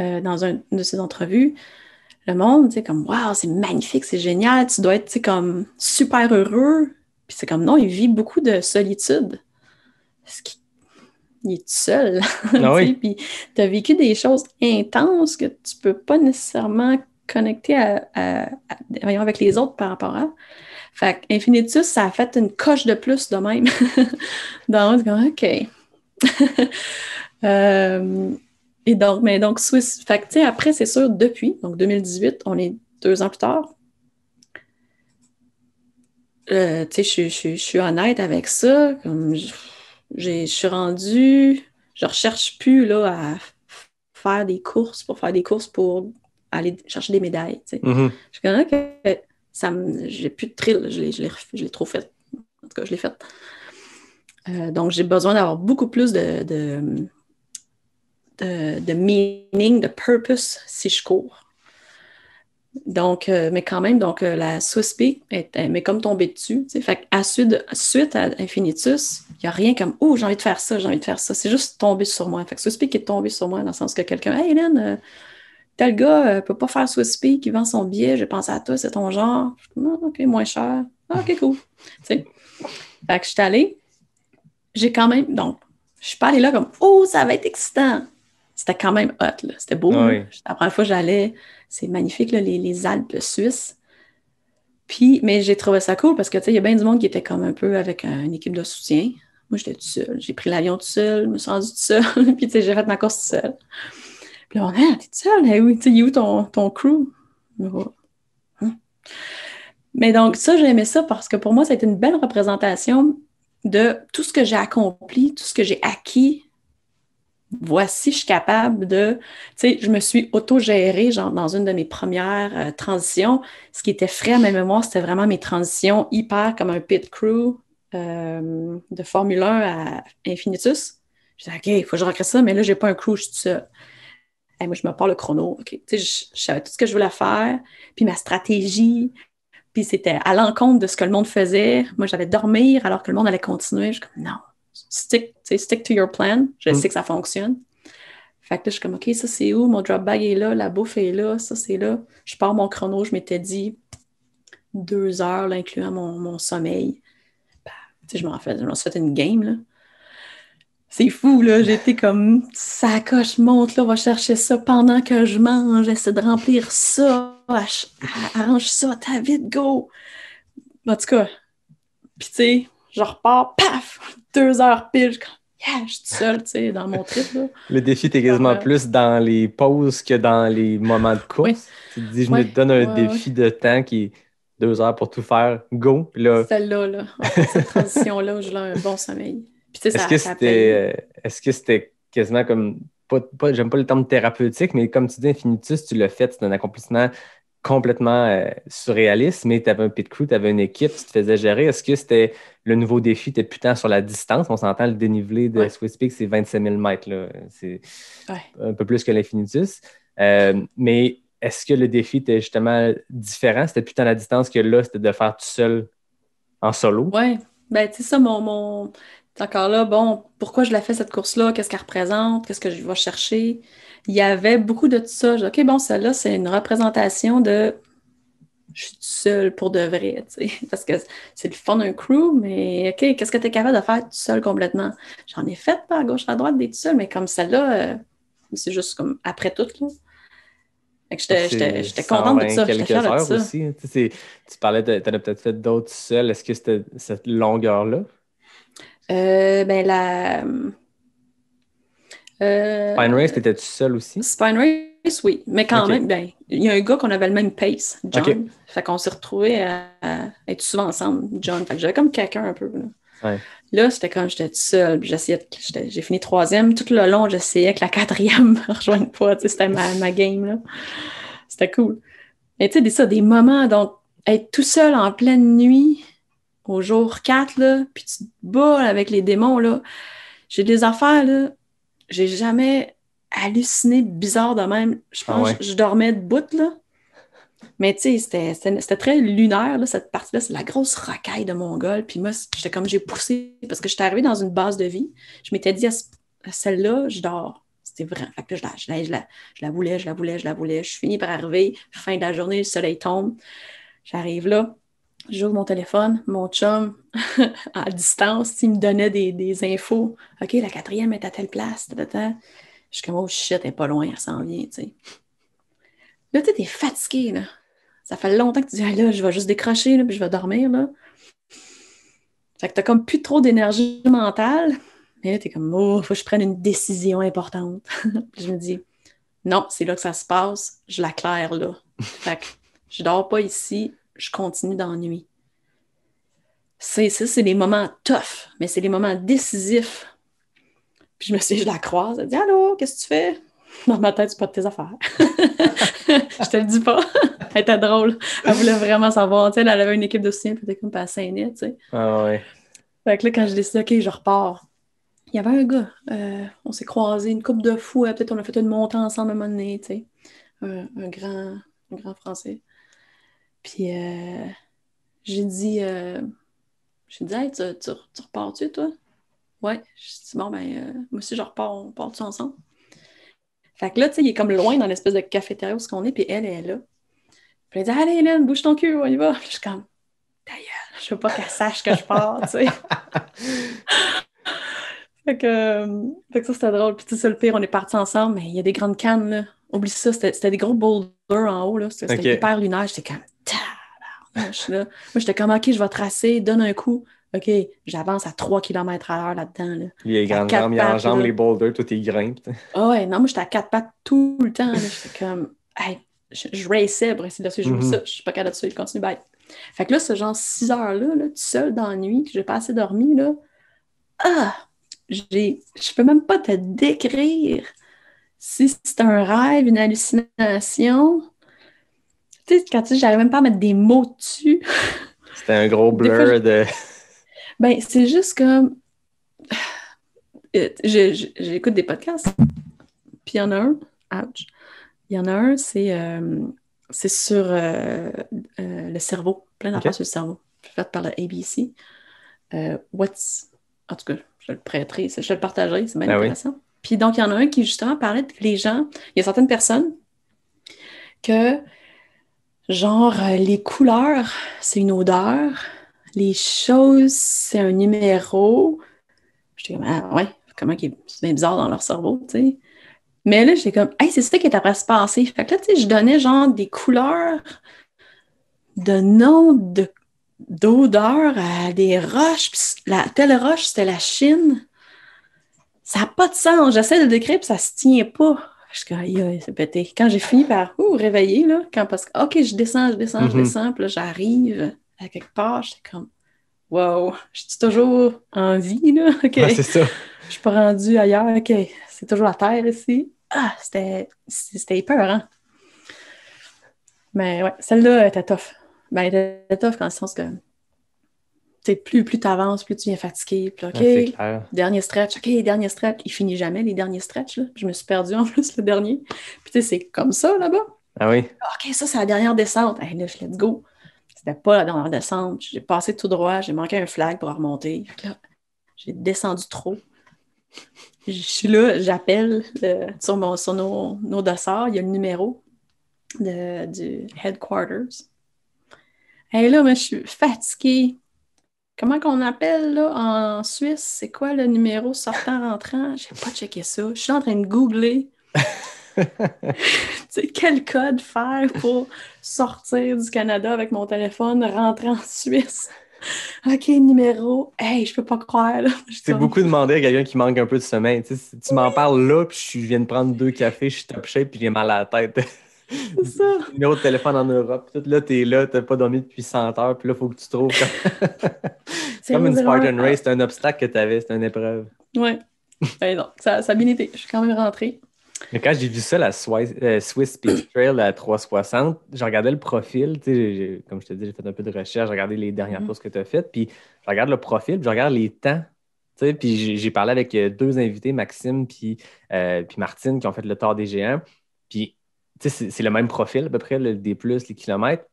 euh, dans une de ses entrevues, le monde, tu sais, comme, waouh, c'est magnifique, c'est génial, tu dois être, tu sais, comme super heureux. Puis c'est comme, non, il vit beaucoup de solitude. Parce qu'il est seul. (laughs) Ah puis tu as vécu des choses intenses que tu peux pas nécessairement connecter à, avec les autres par rapport à. Fait Infinitus, ça a fait une coche de plus de même. (laughs) Donc, OK. (laughs) Euh, et donc, mais donc, Swiss, fait après, c'est sûr, depuis, donc 2018, on est deux ans plus tard. Euh, tu sais, je suis honnête avec ça. je suis rendue, je recherche plus à faire des courses pour faire des courses pour aller chercher des médailles. Mm-hmm. Je que ça j'ai plus de thrill, je l'ai trop fait. En tout cas, je l'ai fait. Euh, donc, j'ai besoin d'avoir beaucoup plus de de, meaning, de purpose si je cours. Donc, euh, mais quand même, donc euh, la suspect mais comme tombée dessus. Fait à suite, à infinitus, il n'y a rien comme Oh, j'ai envie de faire ça, j'ai envie de faire ça. C'est juste tombé sur moi. Fait que qui est tombé sur moi dans le sens que quelqu'un Hey Hélène, euh, tel gars ne peut pas faire suspect, qui vend son billet, je pense à toi, c'est ton genre. ok, moins cher. Ah, ok, cool. (laughs) Fait que je suis allée. J'ai quand même, donc, je suis pas allée là comme Oh, ça va être excitant c'était quand même hot. là. C'était beau. Ah la première fois j'allais, c'est magnifique, les, Alpes suisses. Puis, mais j'ai trouvé ça cool parce que, tu sais, il y a bien du monde qui était comme un peu avec une équipe de soutien. Moi, j'étais toute seule. J'ai pris l'avion toute seule, je me suis rendue toute seule. (laughs) puis, tu sais, j'ai fait ma course tout seule. Puis là, on est ah, t'es toute seule? Hey, tu où ton, ton crew? Hein? Mais donc, ça, j'ai aimé ça parce que pour moi, ça a été une belle représentation de tout ce que j'ai accompli, tout ce que j'ai acquis, voici, je suis capable de, tu sais, je me suis autogérée, genre, dans une de mes premières euh, transitions. Ce qui était frais à ma mémoire, c'était vraiment mes transitions hyper comme un pit crew euh, de Formule 1 à Infinitus. Je disais, OK, il faut que je recrée ça, mais là, j'ai pas un crew, je suis moi, je me parle le chrono. tu sais, je, savais tout ce que je voulais faire, puis ma stratégie, puis c'était à l'encontre de ce que le monde faisait. Moi, j'allais dormir alors que le monde allait continuer. Je suis comme, non, stick, stick to your plan. Je mm. sais que ça fonctionne. Fait que là, je suis comme, OK, ça c'est où? Mon drop bag est là, la bouffe est là, ça c'est là. Je pars mon chrono, je m'étais dit deux heures, incluant mon, sommeil. Bah, je m'en fais, je fait une game, là. C'est fou, là. (laughs) J'étais comme, ça coche, monte, là, on va chercher ça pendant que je mange, essaie de remplir ça, arrange ça, t'as vite, go! En tout cas, pis tu sais, je repars, paf, deux heures pile, je Yeah, je suis seule, tu sais, dans mon trip. Le défi, t'es quasiment plus dans les pauses que dans les moments de course. Tu te dis, je me donne un défi de temps qui est deux heures pour tout faire, go. Là... Celle-là, là. cette (laughs) transition-là, je l'ai un bon sommeil. Euh, est-ce que c'était quasiment comme, pas, pas j'aime pas le terme thérapeutique, mais comme tu dis, infinitus, tu l'as fait, c'est un accomplissement complètement euh, surréaliste, mais tu avais un pit crew, tu avais une équipe, tu te faisais gérer. Est-ce que c'était le nouveau défi, tu plus sur la distance? On s'entend, le dénivelé de Swiss Peak, c'est 27 000 mètres. C'est un peu plus que l'Infinitus. Euh, mais est-ce que le défi était justement différent? C'était plus la distance que là, c'était de faire tout seul en solo? Oui, ben tu sais ça, mon... mon encore là, bon, pourquoi je la fais cette course-là? Qu'est-ce qu'elle représente? Qu'est-ce que je vais chercher? il y avait beaucoup de tout ça. Je dis, OK, bon, celle-là, c'est une représentation de je suis seule pour de vrai, tu sais, (laughs) parce que c'est le fun d'un crew, mais OK, qu'est-ce que tu es capable de faire tout seul complètement? J'en ai fait par gauche à droite des tout seul, mais comme celle-là, euh, c'est juste comme après tout, là. J'étais contente de ça. Quelques heures de ça. aussi. Hein. Tu, sais, tu parlais, tu en as peut-être fait d'autres seuls. Est-ce que c'était cette longueur-là? Euh, ben, la, euh, Spine Race, t'étais-tu seul aussi? Spine Race, oui. Mais quand même, ben, il y a un gars qu'on avait le même pace, John. Fait qu'on s'est retrouvés à, être souvent ensemble, John. Fait que j'avais comme quelqu'un un peu. Là, c'était quand j'étais seul. J'essayais j'ai fini troisième. Tout le long, j'essayais que la quatrième me (laughs) rejoigne pas. C'était ma, game. là. C'était cool. Mais tu sais, ça, des moments, donc, être tout seul en pleine nuit, au jour 4, là, puis tu te bats avec les démons, là. J'ai des affaires, là j'ai jamais halluciné bizarre de même. Je ah pense que je dormais debout, là. Mais tu sais, c'était très lunaire, cette partie-là. C'est la grosse racaille de mon Mongol. Puis moi, j'étais comme j'ai poussé parce que j'étais arrivée dans une base de vie. Je m'étais dit à, celle-là, je dors. C'était vrai. Fait je, la, je, la, je la voulais, je la voulais, je la voulais. Je finis par arriver. Fin de la journée, le soleil tombe. J'arrive là. J'ouvre mon téléphone, mon chum, (laughs) à distance, il me donnait des, infos. OK, la quatrième est à telle place, Je suis comme, oh shit, elle est pas loin, elle s'en vient, Là, tu es fatigué, là. Ça fait longtemps que tu dis, là, je vais juste décrocher, là, puis je vais dormir, là. Fait que comme plus trop d'énergie mentale. Mais tu es comme, oh, faut que je prenne une décision importante. (laughs) je me dis, non, c'est là que ça se passe, je la claire, là. Fait que je dors pas ici, je continue d'ennuyer. C'est ça, c'est les moments tough, mais c'est les moments décisifs. Puis je me suis, je la croise, elle dit Allô, qu'est-ce que tu fais? Dans ma tête, c'est pas de tes affaires. (laughs) je te le dis pas. elle était drôle. Elle voulait vraiment savoir. Tu elle avait une équipe de soutien, puis elle était comme pas tu sais. Ah ouais. Fait que là, quand j'ai décidé, OK, je repars, il y avait un gars. Euh, on s'est croisés une coupe de fou Peut-être on a fait une montée ensemble à un moment donné, tu sais. un, grand, un grand français. Puis euh, j'ai dit, euh, j'ai dit, hey, tu, tu, repars-tu, toi? Ouais. J'ai dit, bon, ben, euh, moi aussi, je repars, on part-tu ensemble? Fait que là, tu sais, il est comme loin dans l'espèce de cafétéria où est-ce qu'on est, puis elle, elle est là. Puis elle dit, allez, Hélène, bouge ton cul, on y va. Puis (laughs) je suis comme, ta gueule, je veux pas qu'elle sache que je pars, tu sais. (laughs) fait, que, euh, fait que ça, c'était drôle. Puis tu sais, le pire, on est partis ensemble, mais il y a des grandes cannes, là. Oublie ça, c'était des gros boulders en haut, là. C'était okay. hyper lunaire. J'étais comme, là. Moi, j'étais comme, OK, je vais tracer, donne un coup. OK, j'avance à 3 km à l'heure là-dedans. Là. Il a grand, il jambes, les boulders, tout est grimpe. Ah ouais, non, moi, j'étais à quatre pattes tout le temps. J'étais comme, hey, je, je pour essayer de suivre ça. Je suis pas capable de suivre, continue, bye. Fait que là, ce genre 6 heures-là, là, tout seul dans la nuit, que j'ai pas assez dormi, là, ah, je peux même pas te décrire si c'est un rêve, une hallucination tu sais, quand tu dis, j'arrive même pas à mettre des mots dessus. C'était un gros blur de. Ben, c'est juste comme. Euh, j'écoute des podcasts, puis il y en a un, ouch. Il y en a un, c'est euh, sur euh, le cerveau, plein d'affaires sur le cerveau, fait par le ABC. what's. En tout cas, je le prêterai, je le partagerai, c'est bien ben intéressant. Puis donc, il y en a un qui justement parlait que les gens, il y a certaines personnes que Genre, euh, les couleurs, c'est une odeur. Les choses, c'est un numéro. Je comme, ah ouais, comment c'est bien bizarre dans leur cerveau, tu sais. Mais là, j'étais comme, hey, c'est ça qui est après se passer. Fait que là, tu sais, je donnais genre des couleurs de noms de, d'odeurs à des roches. la, telle roche, c'était la Chine. Ça n'a pas de sens. J'essaie de décrire, puis ça ne se tient pas je suis comme, c'est pété. Quand j'ai fini par ouh, réveiller, là, quand parce que, OK, je descends, je descends, je mhm. descends, puis là, j'arrive à quelque part, j'étais comme, wow, je suis toujours en vie, là. OK. c'est Je suis pas rendu ailleurs, OK. C'est toujours la terre ici. Ah, c'était, c'était hein Mais ouais, celle-là était tough. Ben, elle était tough dans le sens que plus, plus tu avances, plus tu viens fatigué. Ah, OK, dernier stretch, OK, dernier stretch. Il finit jamais les derniers stretchs. Je me suis perdue en (laughs) plus le dernier. Puis, tu sais, c'est comme ça là-bas. Ah oui. Ah, OK, ça, c'est la dernière descente. Hey, là, let's go. C'était pas la dernière descente. J'ai passé tout droit. J'ai manqué un flag pour remonter. J'ai descendu trop. Je suis là, j'appelle euh, sur, nos, nos dossards. Il y a le numéro de, du headquarters. Et là, moi, je suis fatiguée. Comment qu'on appelle là, en Suisse? C'est quoi le numéro sortant-rentrant? Je pas checké ça. Je suis en train de googler. (laughs) quel code faire pour sortir du Canada avec mon téléphone, rentrer en Suisse? OK, numéro. Hey, je peux pas croire. Là. Je t'ai beaucoup demandé à quelqu'un qui manque un peu de sommeil. Tu, m'en parles là, puis je viens de prendre deux cafés, je suis top shape, puis j'ai mal à la tête. C'est ça. (laughs) Numéro de téléphone en Europe. Tout là, t'es là, t'as pas dormi depuis 100 heures, puis là, faut que tu trouves. Comme, (laughs) comme une Spartan Race, c'est un obstacle que t'avais, c'est une épreuve. Ouais. ben non, ça, ça a bien été. Je suis quand même rentrée. Mais quand j'ai vu ça, la Swiss, euh, Speed Trail à 360, j'ai regardé le profil. comme je te dis, j'ai fait un peu de recherche, j'ai regardé les dernières mm. que tu as faites, puis je regarde le profil, puis je regarde les temps. Puis j'ai parlé avec euh, deux invités, Maxime euh, puis, Martine, qui ont fait le tour des géants. Puis c'est le même profil à peu près, le plus, les kilomètres,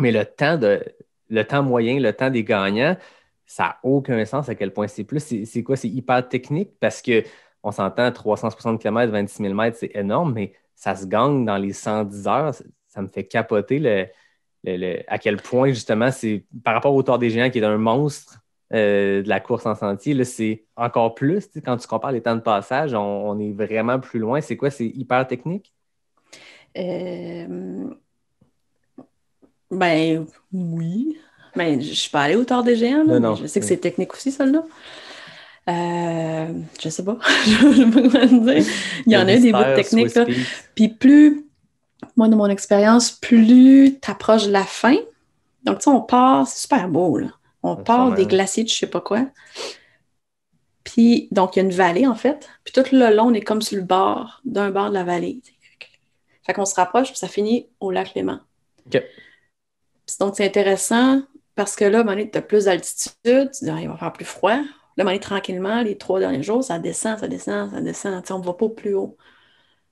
mais le temps, moyen, le temps des gagnants, ça n'a aucun sens à quel point c'est plus. C'est quoi? C'est hyper technique parce qu'on on s'entend 360 km, 26 000 mètres, c'est énorme, mais ça se gagne dans les 110 heures. Ça me fait capoter à quel point, justement, c'est par rapport au Tour des Géants qui est un monstre euh, de la course en sentier, c'est encore plus. Quand tu compares les temps de passage, on est vraiment plus loin. C'est quoi? C'est hyper technique? Euh, ben oui. Ben, je suis pas allée au des géants, je sais que c'est technique aussi, celle-là. Euh, je sais pas. (laughs) je sais pas dire. Il y en a des bouts de Puis plus, moi, de mon expérience, plus t'approches de la fin. Donc, tu sais, on part, c'est super beau, là. On part des glaciers de je sais pas quoi. Puis, donc, il y a une vallée, en fait. Puis tout le long, on est comme sur le bord d'un bord de la vallée. Fait qu'on se rapproche, puis ça finit au lac Léman. Donc, c'est intéressant parce que là, tu as plus d'altitude, ah, il va faire plus froid. Là, on est tranquillement, les trois derniers jours, ça descend, ça descend, ça descend. on ne va pas plus haut.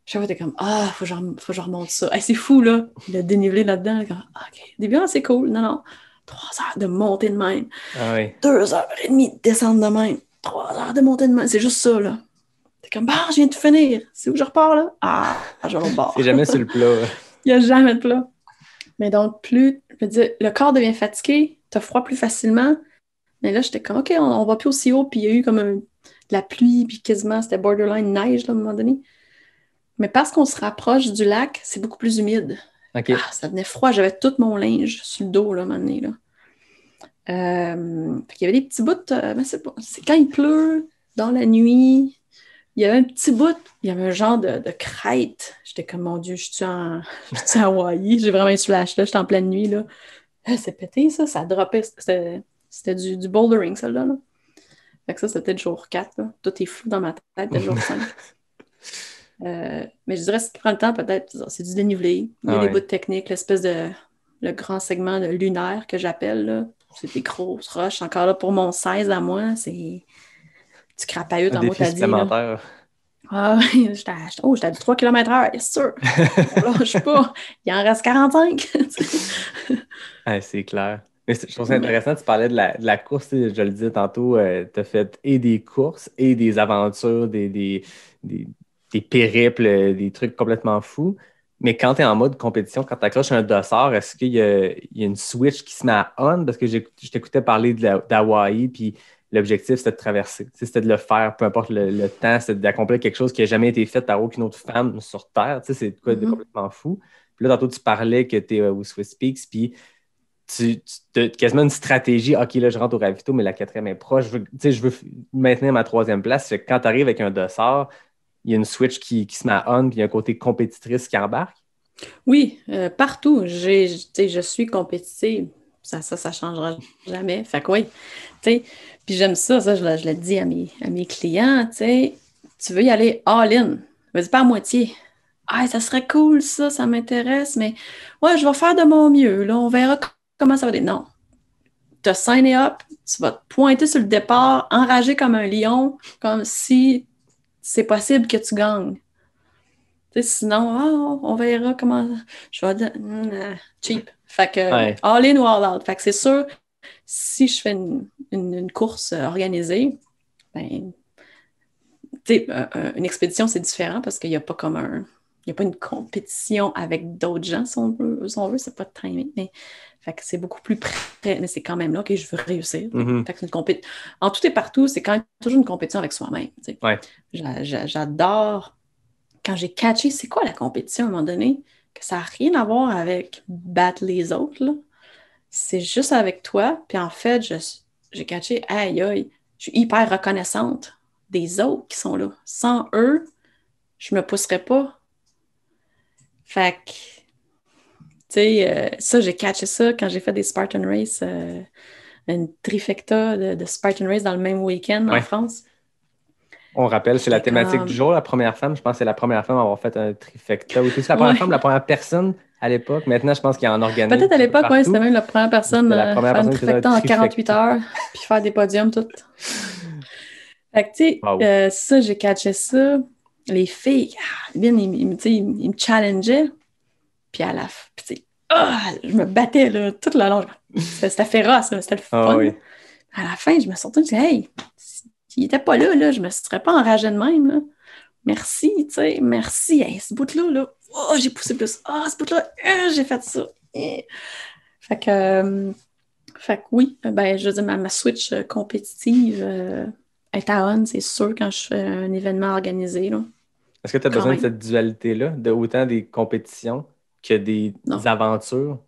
Chaque fois, t'es comme, ah, il faut que je remonte ça. c'est fou, là. Le dénivelé là-dedans, ah, OK. Début, ah, c'est cool. Non, non. Trois heures de montée de même. Deux heures et demie de descente de même. Trois heures de montée de même. C'est juste ça, là comme, bah, je viens de finir. C'est où je repars, là? Ah, je repars! » C'est jamais sur le plat. (laughs) Il n'y a jamais de plat. Mais donc, plus, le corps devient fatigué, t'as froid plus facilement. Mais là, j'étais comme, OK, on, va plus aussi haut. Puis il y a eu comme de la pluie, puis quasiment, c'était borderline neige, à un moment donné. Mais parce qu'on se rapproche du lac, c'est beaucoup plus humide. Ah, ça devenait froid. J'avais tout mon linge sur le dos, à un moment donné, là. Euh, il y avait des petits bouts, euh, mais c'est, quand il pleut, dans la nuit, il y avait un petit bout, il y avait un genre de, de crête. J'étais comme, mon Dieu, je suis en, (laughs) suis en Hawaii, j'ai vraiment eu flash-là, j'étais en pleine nuit, là. Euh, c'est pété, ça, ça a droppé. C'était du, bouldering, celle-là. Fait que ça, c'était le jour 4. Tout est flou dans ma tête, le jour 5. (laughs) Euh, mais je dirais, ce qui prend le temps, peut-être, c'est du dénivelé. Il y a ah des bouts de technique, l'espèce de. le grand segment de lunaire que j'appelle, là. C'est des grosses roches. Encore là, pour mon 16 à moi, c'est tu crapahutes en mot à Ah, j'étais à, 3 km heure, c'est sûr. Je pas, il en reste 45. (laughs) c'est clair. Mais je trouve ça intéressant, tu parlais de la, course, je le disais tantôt, euh, tu as fait et des courses et des aventures, des, des, des, périples, des trucs complètement fous. Mais quand tu es en mode compétition, quand tu accroches un dossard, est-ce qu'il y, a une switch qui se met à on? Parce que je t'écoutais parler d'Hawaï, puis l'objectif, c'était de traverser. C'était de le faire, peu importe le, temps, c'était d'accomplir quelque chose qui n'a jamais été fait par aucune autre femme sur Terre. C'est mm-hmm. complètement fou. Puis là, tantôt, tu parlais que tu es au euh, Swiss Peaks, puis tu, as quasiment une stratégie. OK, là, je rentre au ravito, mais la quatrième est proche. Je veux, maintenir ma troisième place. quand tu arrives avec un dossard, il y a une switch qui, se met à on, puis il y a un côté compétitrice qui embarque. Oui, euh, partout. je suis compétitive. Ça, ça, ça changera jamais. Fait que oui, puis j'aime ça, ça, je, l'ai le dis à mes, à mes clients, tu sais, tu veux y aller all-in, vas-y pas à moitié. Ah, ça serait cool, ça, ça m'intéresse, mais ouais, je vais faire de mon mieux, là, on verra comment ça va aller. Non, Tu as signé up, tu vas te pointer sur le départ, enragé comme un lion, comme si c'est possible que tu gagnes. sinon, ah, on verra comment. Je vais. dire... Hmm, cheap. Fait que all in ou all out. Fait que c'est sûr, si je fais une, course euh, organisée, ben, une expédition, c'est différent parce qu'il n'y a pas comme un. Il n'y a pas une compétition avec d'autres gens, si on veut, si on veut c'est pas de timing, mais fait que c'est beaucoup plus près, mais c'est quand même là que je veux réussir. Mm-hmm. fait que une compétition, En tout et partout, c'est quand même toujours une compétition avec soi-même. Ouais. J'adore quand j'ai catché, c'est quoi la compétition à un moment donné? ça n'a rien à voir avec battre les autres. C'est juste avec toi. Puis en fait, j'ai catché, aïe, aïe, je suis hyper reconnaissante des autres qui sont là. Sans eux, je me pousserais pas. Fait tu sais, euh, ça, j'ai catché ça quand j'ai fait des Spartan Race, euh, une trifecta de, Spartan Race dans le même week-end en France. On rappelle, c'est la thématique du jour, la première femme. Je pense que c'est la première femme à avoir fait un trifecta. Ou c'est la première femme, la première personne à l'époque. Maintenant, je pense qu'il y a en organisme Peut-être à l'époque, oui, c'était même la première personne à faire un trifecta en 48 heures, puis faire des podiums, tout. (laughs) fait que, tu sais, euh, ça, j'ai catché ça. Les filles, bien, ah, ils, me challengeaient. Puis à la fin, sais, ah, je me battais là, tout le long. C'était féroce, c'était le ah fun. À la fin, je me sentais... je me disais, hey, il n'était pas là, là, je ne me serais pas enragée de même. Là. Merci, tu sais, merci. ce bout-là, là, oh, j'ai poussé plus. Ah, ce bout-là, euh, j'ai fait ça. Eh. Fait que, euh, fait que oui, ben, je veux dire, ma, switch euh, compétitive est à on, c'est sûr, quand je fais un événement organisé. Là. Est-ce que tu as besoin de cette dualité-là, de autant des compétitions que des, aventures?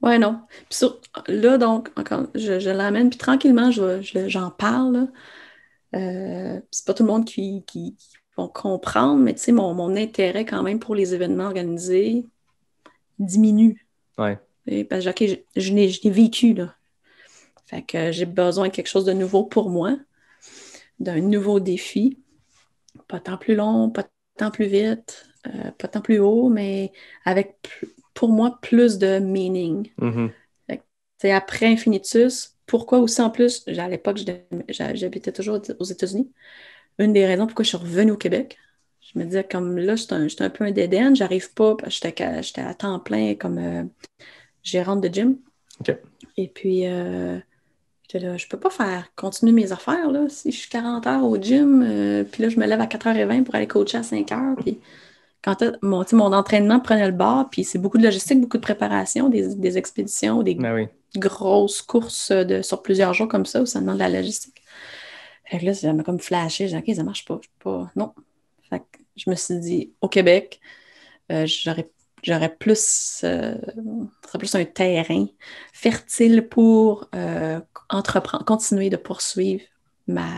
Ouais, non. Puis là, donc, encore, je, je l'amène, puis tranquillement, je, j'en parle. Là. Euh, c'est pas tout le monde qui, qui, vont comprendre, mais tu sais, mon, intérêt quand même pour les événements organisés diminue. parce que, je, l'ai vécu, là. Fait que j'ai besoin de quelque chose de nouveau pour moi, d'un nouveau défi. Pas tant plus long, pas tant plus vite, euh, pas tant plus haut, mais avec, pour moi, plus de meaning. C'est mm-hmm. après Infinitus, pourquoi aussi en plus, à l'époque, j'habitais toujours aux États-Unis. Une des raisons pourquoi je suis revenue au Québec, je me disais comme là, j'étais un, peu un déden, j'arrive pas, j'étais à, temps plein comme euh, gérante de gym. Et puis, euh, je peux pas faire continuer mes affaires, là, si je suis 40 heures au gym, euh, puis là, je me lève à 4h20 pour aller coacher à 5h, puis quand mon, mon entraînement prenait le bord, puis c'est beaucoup de logistique, beaucoup de préparation, des, expéditions, des, ben grosse course euh, sur plusieurs jours comme ça où ça demande de la logistique. Fait là, ça m'a comme flashé. J'ai dit, OK, ça marche pas. Non. je me suis dit, au Québec, euh, j'aurais plus, euh, plus un terrain fertile pour entreprendre, continuer de poursuivre ma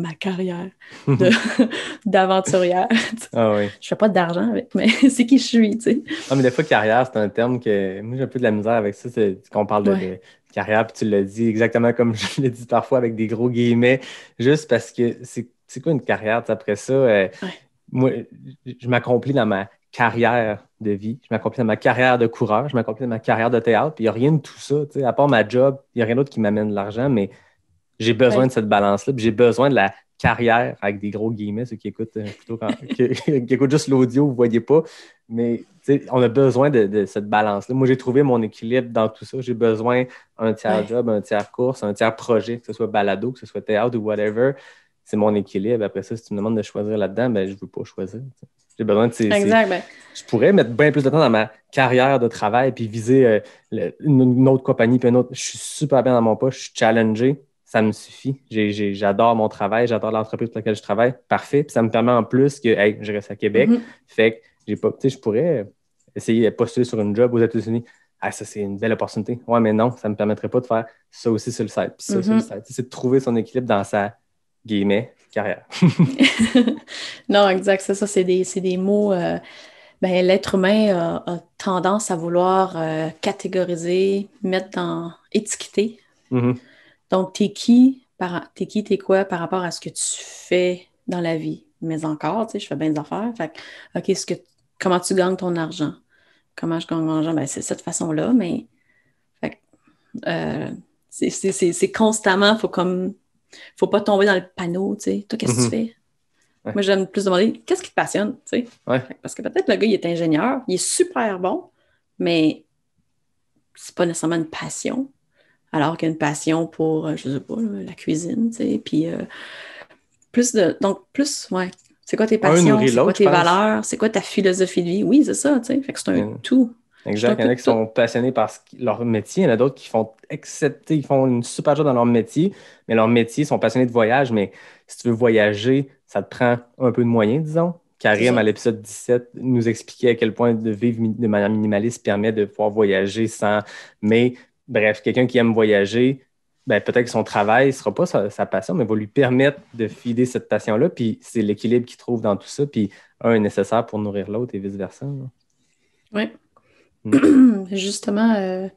ma carrière mhm. (laughs) d'aventurière. Ah je fais pas d'argent avec, mais (laughs) c'est qui je suis, tu sais. Ah, mais des fois, carrière, c'est un terme que moi, j'ai un peu de la misère avec ça. Quand on parle de, carrière, puis tu le dis exactement comme (laughs) je le dis parfois avec des gros guillemets, juste parce que c'est quoi une carrière? Après ça, euh, moi, je m'accomplis dans ma carrière de vie, je m'accomplis dans ma carrière de coureur, je m'accomplis dans ma carrière de théâtre, puis il n'y a rien de tout ça, tu sais, à part ma job, il n'y a rien d'autre qui m'amène de l'argent, mais j'ai besoin de cette balance-là, j'ai besoin de la carrière avec des gros guillemets, ceux qui écoutent euh, plutôt (laughs) qui, écoutent juste l'audio, vous ne voyez pas. Mais on a besoin de, cette balance-là. Moi, j'ai trouvé mon équilibre dans tout ça. J'ai besoin d'un tiers job, un tiers course, un tiers projet, que ce soit balado, que ce soit théâtre ou whatever. C'est mon équilibre. Après ça, si tu me demandes de choisir là-dedans, ben, je ne veux pas choisir. J'ai besoin de ces, ben. Je pourrais mettre bien plus de temps dans ma carrière de travail puis viser euh, une, autre compagnie puis une autre. Je suis super bien dans mon poste, je suis challengé ça me suffit. j'adore mon travail, j'adore l'entreprise pour laquelle je travaille. Parfait. Puis ça me permet en plus que hey, je reste à Québec. Mm-hmm. Fait que j'ai pas, je pourrais essayer de postuler sur une job aux États-Unis. Ah, ça, c'est une belle opportunité. Ouais, mais non, ça ne me permettrait pas de faire ça aussi sur le site, puis ça sur le mm-hmm. site. C'est de trouver son équilibre dans sa guillemets carrière. (laughs) (laughs) non, exact, ça, ça c'est des, mots. Euh, ben, l'être humain a, tendance à vouloir euh, catégoriser, mettre en étiqueter. Mm-hmm. Donc, t'es qui, par, t'es quoi par rapport à ce que tu fais dans la vie? Mais encore, tu sais, je fais bien des affaires. Fait OK, ce que, comment tu gagnes ton argent? Comment je gagne mon argent? Ben, c'est cette façon-là, mais euh, c'est, constamment, faut comme faut pas tomber dans le panneau, tu sais. Toi, qu'est-ce que tu mhm. fais? Moi, j'aime plus demander qu'est-ce qui te passionne, tu sais. Parce que peut-être le gars, il est ingénieur, il est super bon, mais c'est pas nécessairement une passion alors qu'il y a une passion pour, euh, je sais pas, la cuisine, tu sais, puis euh, plus de, donc plus, ouais, c'est quoi tes passions, c'est quoi tes valeurs, c'est quoi ta philosophie de vie, oui, c'est ça, tu sais, fait que c'est un mm. tout. Exact, il y en a qui sont passionnés par leur métier, il y en a d'autres qui font accepter, ils font une super job dans leur métier, mais leur métier, ils sont passionnés de voyage, mais si tu veux voyager, ça te prend un peu de moyens, disons. Karim, à l'épisode 17, nous expliquait à quel point de vivre de manière minimaliste permet de pouvoir voyager sans. Mais bref, quelqu'un qui aime voyager, ben, peut-être que son travail ne sera pas sa, passion, mais va lui permettre de fider cette passion-là. Puis c'est l'équilibre qu'il trouve dans tout ça. Puis un est nécessaire pour nourrir l'autre et vice-versa. Oui. Mm. (clears throat) Justement, euh,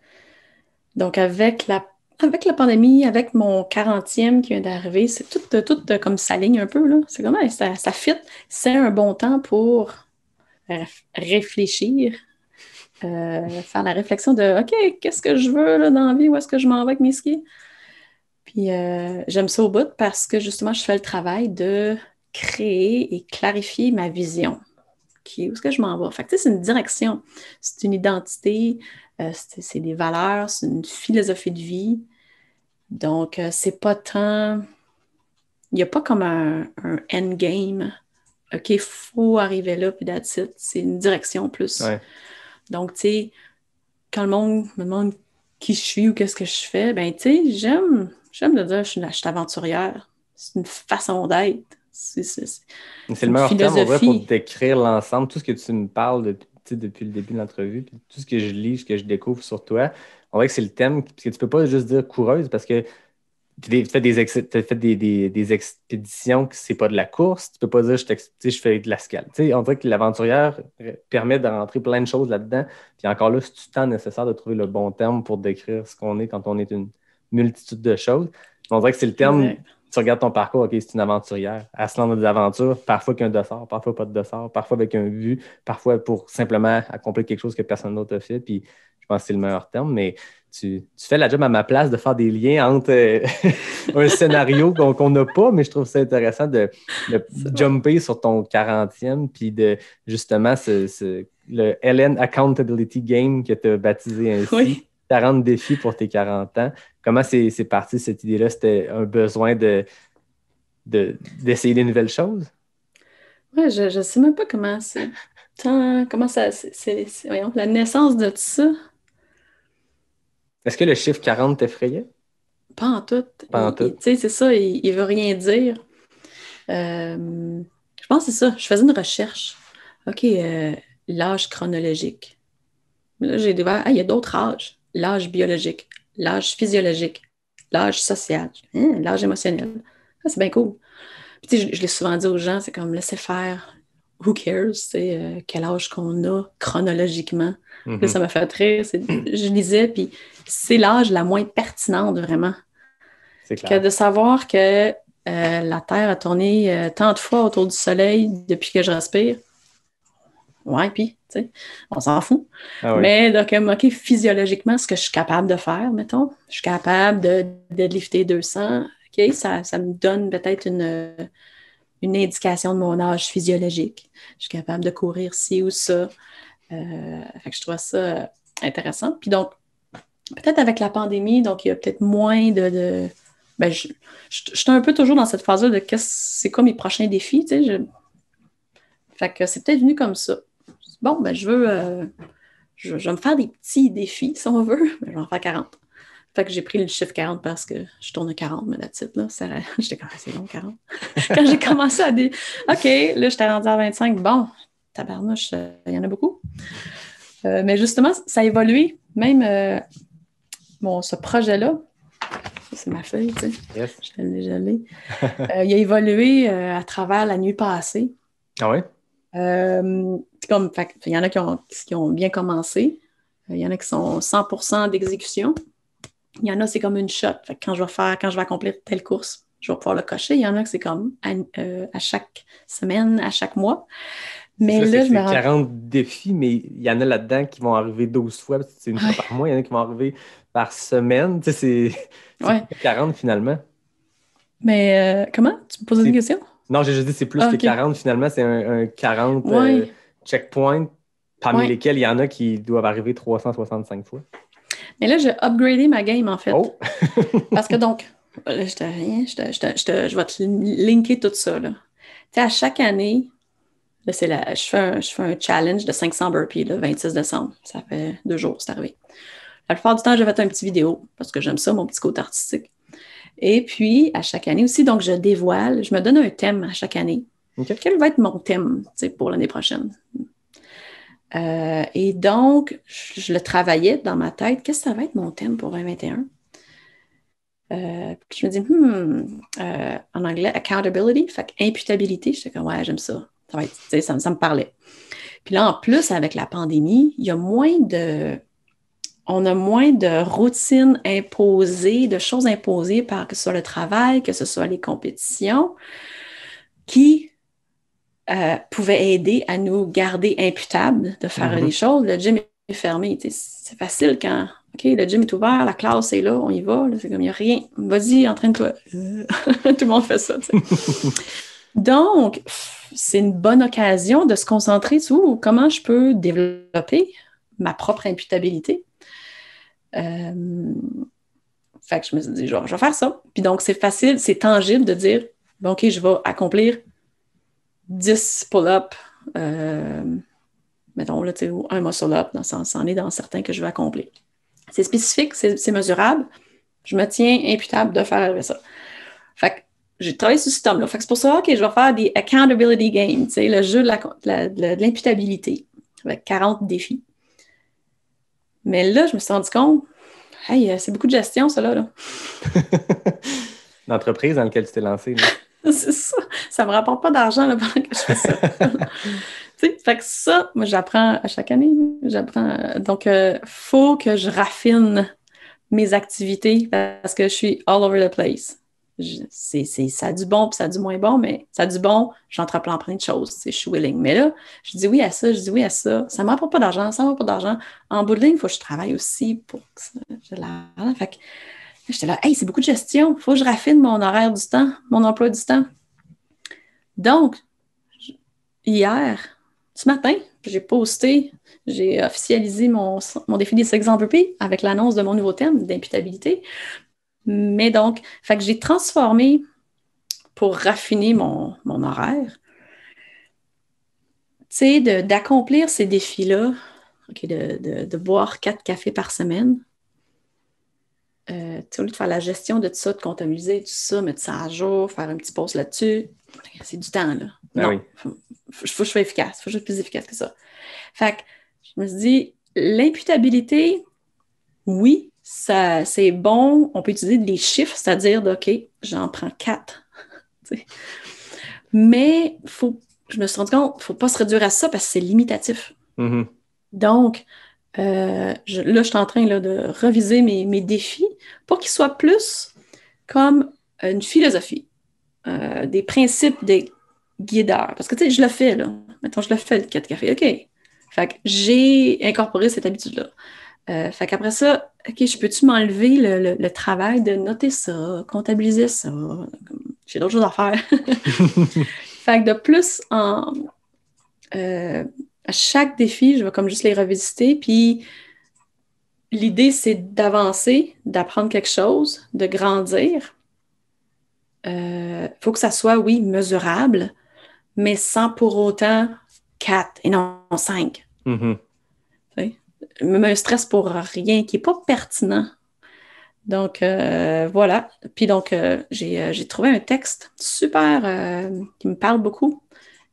donc avec la, avec la pandémie, avec mon 40e qui vient d'arriver, c'est tout, tout euh, comme ligne un peu. C'est comme ça, ça fit. C'est un bon temps pour réfléchir euh, faire la réflexion de OK, qu'est-ce que je veux là, dans la vie, où est-ce que je m'en vais avec mes skis? Puis euh, j'aime ça au bout parce que justement, je fais le travail de créer et clarifier ma vision. où est-ce que je m'en vais? Fait que, c'est une direction, c'est une identité, euh, c'est, des valeurs, c'est une philosophie de vie. Donc, c'est pas tant. Il n'y a pas comme un, endgame. OK, il faut arriver là, puis that's C'est une direction plus. Donc, tu sais, quand le monde me demande qui je suis ou qu'est-ce que je fais, ben, tu sais, j'aime, j'aime de dire je suis, une aventurière. C'est une façon d'être. C'est, le meilleur pour décrire l'ensemble, tout ce que tu me parles depuis le début de l'entrevue, puis tout ce que je lis, ce que je découvre sur toi. On voit que c'est le thème, parce que tu peux pas juste dire coureuse, parce que tu fais des, as fait des, des, des, expéditions que c'est pas de la course, tu peux pas dire je, je fais de la scale. on dirait que l'aventurière permet de rentrer plein de choses là-dedans. Puis encore là, c'est le temps nécessaire de trouver le bon terme pour décrire ce qu'on est quand on est une multitude de choses. On dirait que c'est le terme, tu regardes ton parcours, OK, c'est une aventurière. à moment moment des aventures, parfois qu'un dessert parfois pas de dessert parfois avec un vue parfois pour simplement accomplir quelque chose que personne d'autre a fait. Puis je pense que c'est le meilleur terme, mais tu, fais la job à ma place de faire des liens entre euh, (laughs) un scénario qu'on n'a pas, mais je trouve ça intéressant de, jumper sur ton 40e, puis de justement le LN Accountability Game que tu as baptisé ainsi. 40 défis pour tes 40 ans. Comment c'est parti cette idée-là? C'était un besoin d'essayer des nouvelles choses? Oui, je ne sais même pas comment c'est. Comment ça. c'est voyons, la naissance de tout ça. Est-ce que le chiffre 40 t'effrayait? Pas en tout. Pas en tout. Tu sais, c'est ça, il, ne veut rien dire. Euh, je pense que c'est ça. Je faisais une recherche. OK, euh, l'âge chronologique. Là, j'ai découvert, ah, il y a d'autres âges. L'âge biologique, l'âge physiologique, l'âge social, hein, l'âge émotionnel. Ça c'est bien cool. Puis, je, je l'ai souvent dit aux gens, c'est comme laisser faire, who cares, c'est euh, quel âge qu'on a chronologiquement. Mm-hmm. ça m'a fait rire. Je lisais, puis c'est l'âge la moins pertinente vraiment. C'est clair. Que de savoir que euh, la Terre a tourné euh, tant de fois autour du Soleil depuis que je respire. Ouais, puis, tu sais, on s'en fout. Ah Mais donc, OK, physiologiquement, ce que je suis capable de faire, mettons, je suis capable de, lifter 200, OK, ça me donne peut-être une une indication de mon âge physiologique. Je suis capable de courir ci ou ça. Euh, je trouve ça intéressant. Puis donc, peut-être avec la pandémie, donc il y a peut-être moins de. Ben, je, suis un peu toujours dans cette phase-là de qu'est-ce, c'est quoi mes prochains défis. Fait que c'est peut-être venu comme ça. Bon, ben je veux. Euh, je, vais me faire des petits défis, si on veut. (laughs) Ben, je vais en faire 40. Fait que j'ai pris le chiffre 40 parce que je tourne 40, mais la titre, là. Ça, (laughs) j'étais comme, ah, c'est long, 40. (laughs) Quand j'ai commencé à dire, OK, là, j'étais rendu à 25, bon, tabarnouche, euh, il y en a beaucoup. Euh, mais justement, ça a évolué. Même bon, euh, ce projet-là, c'est ma feuille, tu sais. Je l'ai, (laughs) il a évolué à travers la nuit passée. Ah oui? comme, il y en a qui ont, qui ont bien commencé. Il y en a qui sont 100 d'exécution. Il y en a, c'est comme une shot. quand je vais faire, quand je vais accomplir telle course, je vais pouvoir le cocher. Il y en a que c'est comme à, euh, chaque semaine, à chaque mois. Mais là, je me 40 défis, mais il y en a là-dedans qui vont arriver 12 fois, c'est une fois par mois. Il y en a qui vont arriver par semaine. Tu sais, c'est 40 finalement. Mais euh, comment? Tu me poses une question? Non, j'ai juste dit c'est plus ah, que 40 finalement. C'est un, 40 euh, checkpoint, parmi lesquels il y en a qui doivent arriver 365 fois. Mais là, j'ai upgradé ma game, en fait. Oh. (laughs) Parce que donc, là, euh, je, te, je, te, je, je, vais te linker tout ça. Là. à chaque année, là, la, je, fais un, challenge de 500 burpees le 26 décembre. Ça fait deux jours, c'est arrivé. La plupart du temps, je vais faire une petite vidéo parce que j'aime ça, mon petit côté artistique. Et puis, à chaque année aussi, donc, je dévoile, je me donne un thème à chaque année. Quel va être mon thème pour l'année prochaine? Euh, et donc, je, le travaillais dans ma tête. Qu'est-ce que ça va être mon thème pour 2021? Euh, je me dis, hmm, euh, en anglais, accountability, fait imputabilité. J'étais comme, ouais, j'aime ça. Ça, ça, me parlait. Puis là, en plus, avec la pandémie, il y a moins de. On a moins de routines imposées, de choses imposées par que ce soit le travail, que ce soit les compétitions, qui euh, pouvait aider à nous garder imputables de faire mm-hmm. les choses. Le gym est fermé. C'est facile quand OK, le gym est ouvert, la classe est là, on y va. C'est comme il n'y a rien. Vas-y, entraîne-toi. Euh, (laughs) tout le monde fait ça. (laughs) Donc, c'est une bonne occasion de se concentrer sur comment je peux développer ma propre imputabilité. Euh, fait je me suis dit, je vais faire ça. Puis donc, c'est facile, c'est tangible de dire, bon, OK, je vais accomplir 10 pull up euh, mettons, là, ou un muscle-up, dans c'en est dans certains que je vais accomplir. C'est spécifique, c'est mesurable. Je me tiens imputable de faire ça. Fait que j'ai travaillé sur ce système là Fait que c'est pour ça que je vais faire des accountability games, le jeu de l'imputabilité, avec 40 défis. Mais là, je me suis rendu compte, hey, euh, c'est beaucoup de gestion, ça, là. (laughs) L'entreprise dans laquelle tu t'es lancé, (laughs) c'est ça. Ça me rapporte pas d'argent pendant que je fais ça. (laughs) fait que ça, moi, j'apprends à chaque année. J'apprends. Euh, donc, euh, faut que je raffine mes activités parce que je suis all over the place. c'est, ça a du bon puis ça a du moins bon, mais ça a du bon, j'entreprends plein de choses, je suis willing. Mais là, je dis oui à ça, je dis oui à ça, ça ne rapporte pas d'argent, ça ne rapporte pas d'argent. En bout il faut que je travaille aussi pour que ça, j'ai l'argent. J'étais là, hey, c'est beaucoup de gestion, il faut que je raffine mon horaire du temps, mon emploi du temps. Donc, hier, ce matin, j'ai posté, j'ai officialisé mon, mon défi des exemples P avec l'annonce de mon nouveau thème d'imputabilité. Mais donc, j'ai transformé pour raffiner mon, horaire. Tu sais, d'accomplir ces défis-là, de boire quatre cafés par semaine, euh, au lieu de faire la gestion de tout ça, de comptabiliser tout ça, mettre ça à jour, faire un petit pause là-dessus, c'est du temps, là. Ben faut, que je sois efficace, faut que je plus efficace que ça. Fait que je me suis dit, l'imputabilité, oui, ça, c'est bon, on peut utiliser des chiffres, c'est-à-dire, OK, j'en prends quatre. (laughs) Mais faut, je me suis rendu compte, ne faut pas se réduire à ça parce que c'est limitatif. Mm-hmm. Donc, euh, là, je suis en train de reviser mes, mes défis pour qu'ils soient plus comme une philosophie, euh, des principes des guideurs. Parce que, tu sais, je le fais, là. Mettons, je le fais, le 4 café, OK. Fait que j'ai incorporé cette habitude-là. Euh, fait qu'après ça, OK, je peux-tu m'enlever le, travail de noter ça, comptabiliser ça? J'ai d'autres choses à faire. (laughs) fait que de plus en euh, à chaque défi, je vais comme juste les revisiter. Puis l'idée, c'est d'avancer, d'apprendre quelque chose, de grandir. Il euh, faut que ça soit, oui, mesurable, mais sans pour autant quatre, et non cinq. me mm-hmm. Même un stress pour rien qui n'est pas pertinent. Donc, euh, voilà. Puis donc, euh, j'ai trouvé un texte super qui me parle beaucoup,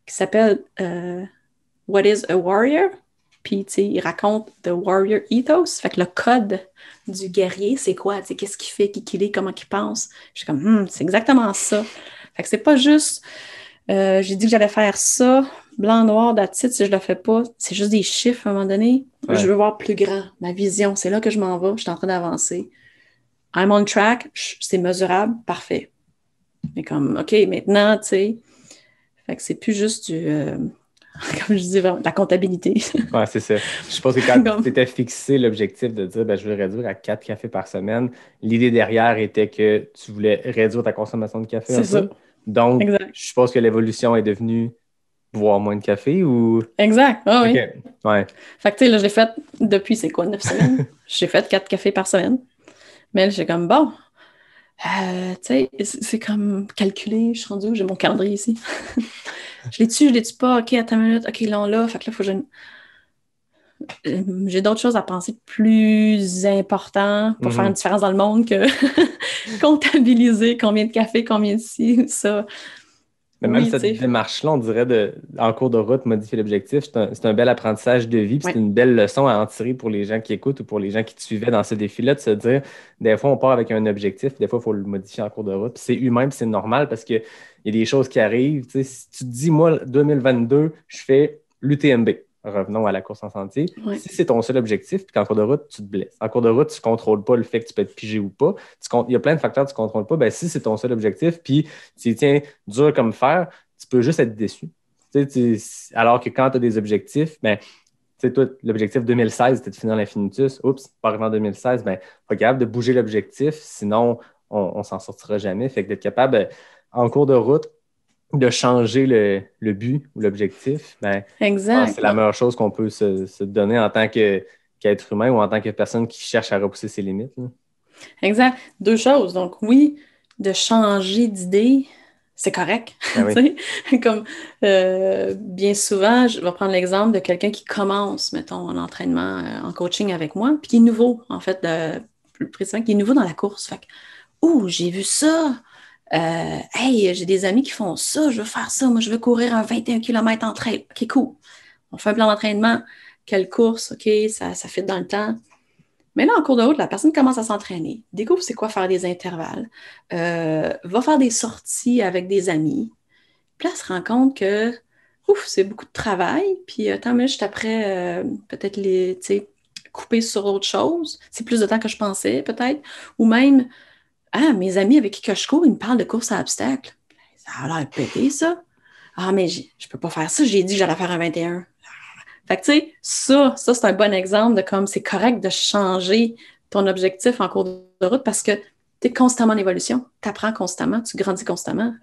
qui s'appelle What is a warrior? Puis, il raconte The Warrior Ethos. Fait que le code du guerrier, c'est quoi? C'est qu'est-ce qu'il fait, qui qu'il est, comment qu'il pense? Je suis comme, hmm, c'est exactement ça. Fait que c'est pas juste, euh, j'ai dit que j'allais faire ça, blanc, noir, d'attitude, si je le fais pas, c'est juste des chiffres à un moment donné. Je veux voir plus grand, ma vision, c'est là que je m'en vais, je suis en train d'avancer. I'm on track, c'est mesurable, parfait. Mais comme, OK, maintenant, tu sais, fait que c'est plus juste du. Euh, (laughs) comme je dis, la comptabilité. (laughs) ouais, c'est ça. Je pense que quand tu étais fixé l'objectif de dire, ben, je veux réduire à 4 cafés par semaine, l'idée derrière était que tu voulais réduire ta consommation de café. C'est ça. Donc, je pense que l'évolution est devenue boire moins de café ou. Exact. Ah oui. Ouais. Fait que, tu sais, là, je l'ai fait depuis, c'est quoi, 9 semaines? (laughs) j'ai fait quatre cafés par semaine. Mais là, j'ai comme, bon, euh, tu sais, c'est comme calculé. je suis où j'ai mon calendrier ici. Je l'ai tu je l'ai tué pas, ok, attends une minute, ok, là l'a, fait que là, faut que je. J'ai d'autres choses à penser plus importantes pour faire mhm. une différence dans le monde que (laughs) comptabiliser combien de café, combien de ci, ça. Mais même cette démarche-là, on dirait de, en cours de route, modifier l'objectif, c'est un, bel apprentissage de vie, puis c'est une belle leçon à en tirer pour les gens qui écoutent ou pour les gens qui te suivaient dans ce défi-là, de se dire, des fois, on part avec un objectif, des fois, il faut le modifier en cours de route. C'est humain, c'est normal parce que il y a des choses qui arrivent. si tu te dis, moi, 2022, je fais l'UTMB, revenons à la course en sentier. Si c'est ton seul objectif, puis qu'en cours de route, tu te blesses. En cours de route, tu ne contrôles pas le fait que tu peux être pigé ou pas. Tu il y a plein de facteurs que tu ne contrôles pas. Ben, si c'est ton seul objectif, puis tu tiens dur comme fer, tu peux juste être déçu. alors que quand tu as des objectifs, ben, tu l'objectif 2016, c'était de finir l'infinitus. Oups, pas arrivé en 2016, ben, pas capable de bouger l'objectif, sinon on, on s'en sortira jamais. Fait que d'être capable en cours de route, de changer le, but ou l'objectif, ben, c'est la meilleure chose qu'on peut se, donner en tant qu'être humain ou en tant que personne qui cherche à repousser ses limites. Exact. Deux choses. Donc, oui, de changer d'idée, c'est correct. Ben (laughs) comme euh, bien souvent, je vais prendre l'exemple de quelqu'un qui commence, mettons, en entraînement, euh, en coaching avec moi, puis qui est nouveau, en fait, de, euh, plus précisément, qui est nouveau dans la course. Fait que, ouh, j'ai vu ça, euh, hey, j'ai des amis qui font ça, je veux faire ça, moi je veux courir un 21 km en trail. OK, cool. On fait un plan d'entraînement. Quelle course, OK, ça, ça fit dans le temps. Mais là, en cours de route, la personne commence à s'entraîner, découvre c'est quoi faire des intervalles, euh, va faire des sorties avec des amis. Puis là, elle se rend compte que, ouf, c'est beaucoup de travail. Puis, tant mieux, juste après, peut-être les, couper sur autre chose. C'est plus de temps que je pensais, peut-être. Ou même, ah, mes amis avec qui je cours, ils me parlent de course à obstacles. Ça a l'air pété, ça. Ah, mais je ne peux pas faire ça. J'ai dit que j'allais faire un 21. Fait que, tu sais, ça, ça c'est un bon exemple de comme c'est correct de changer ton objectif en cours de route parce que tu es constamment en évolution. Tu apprends constamment, tu grandis constamment.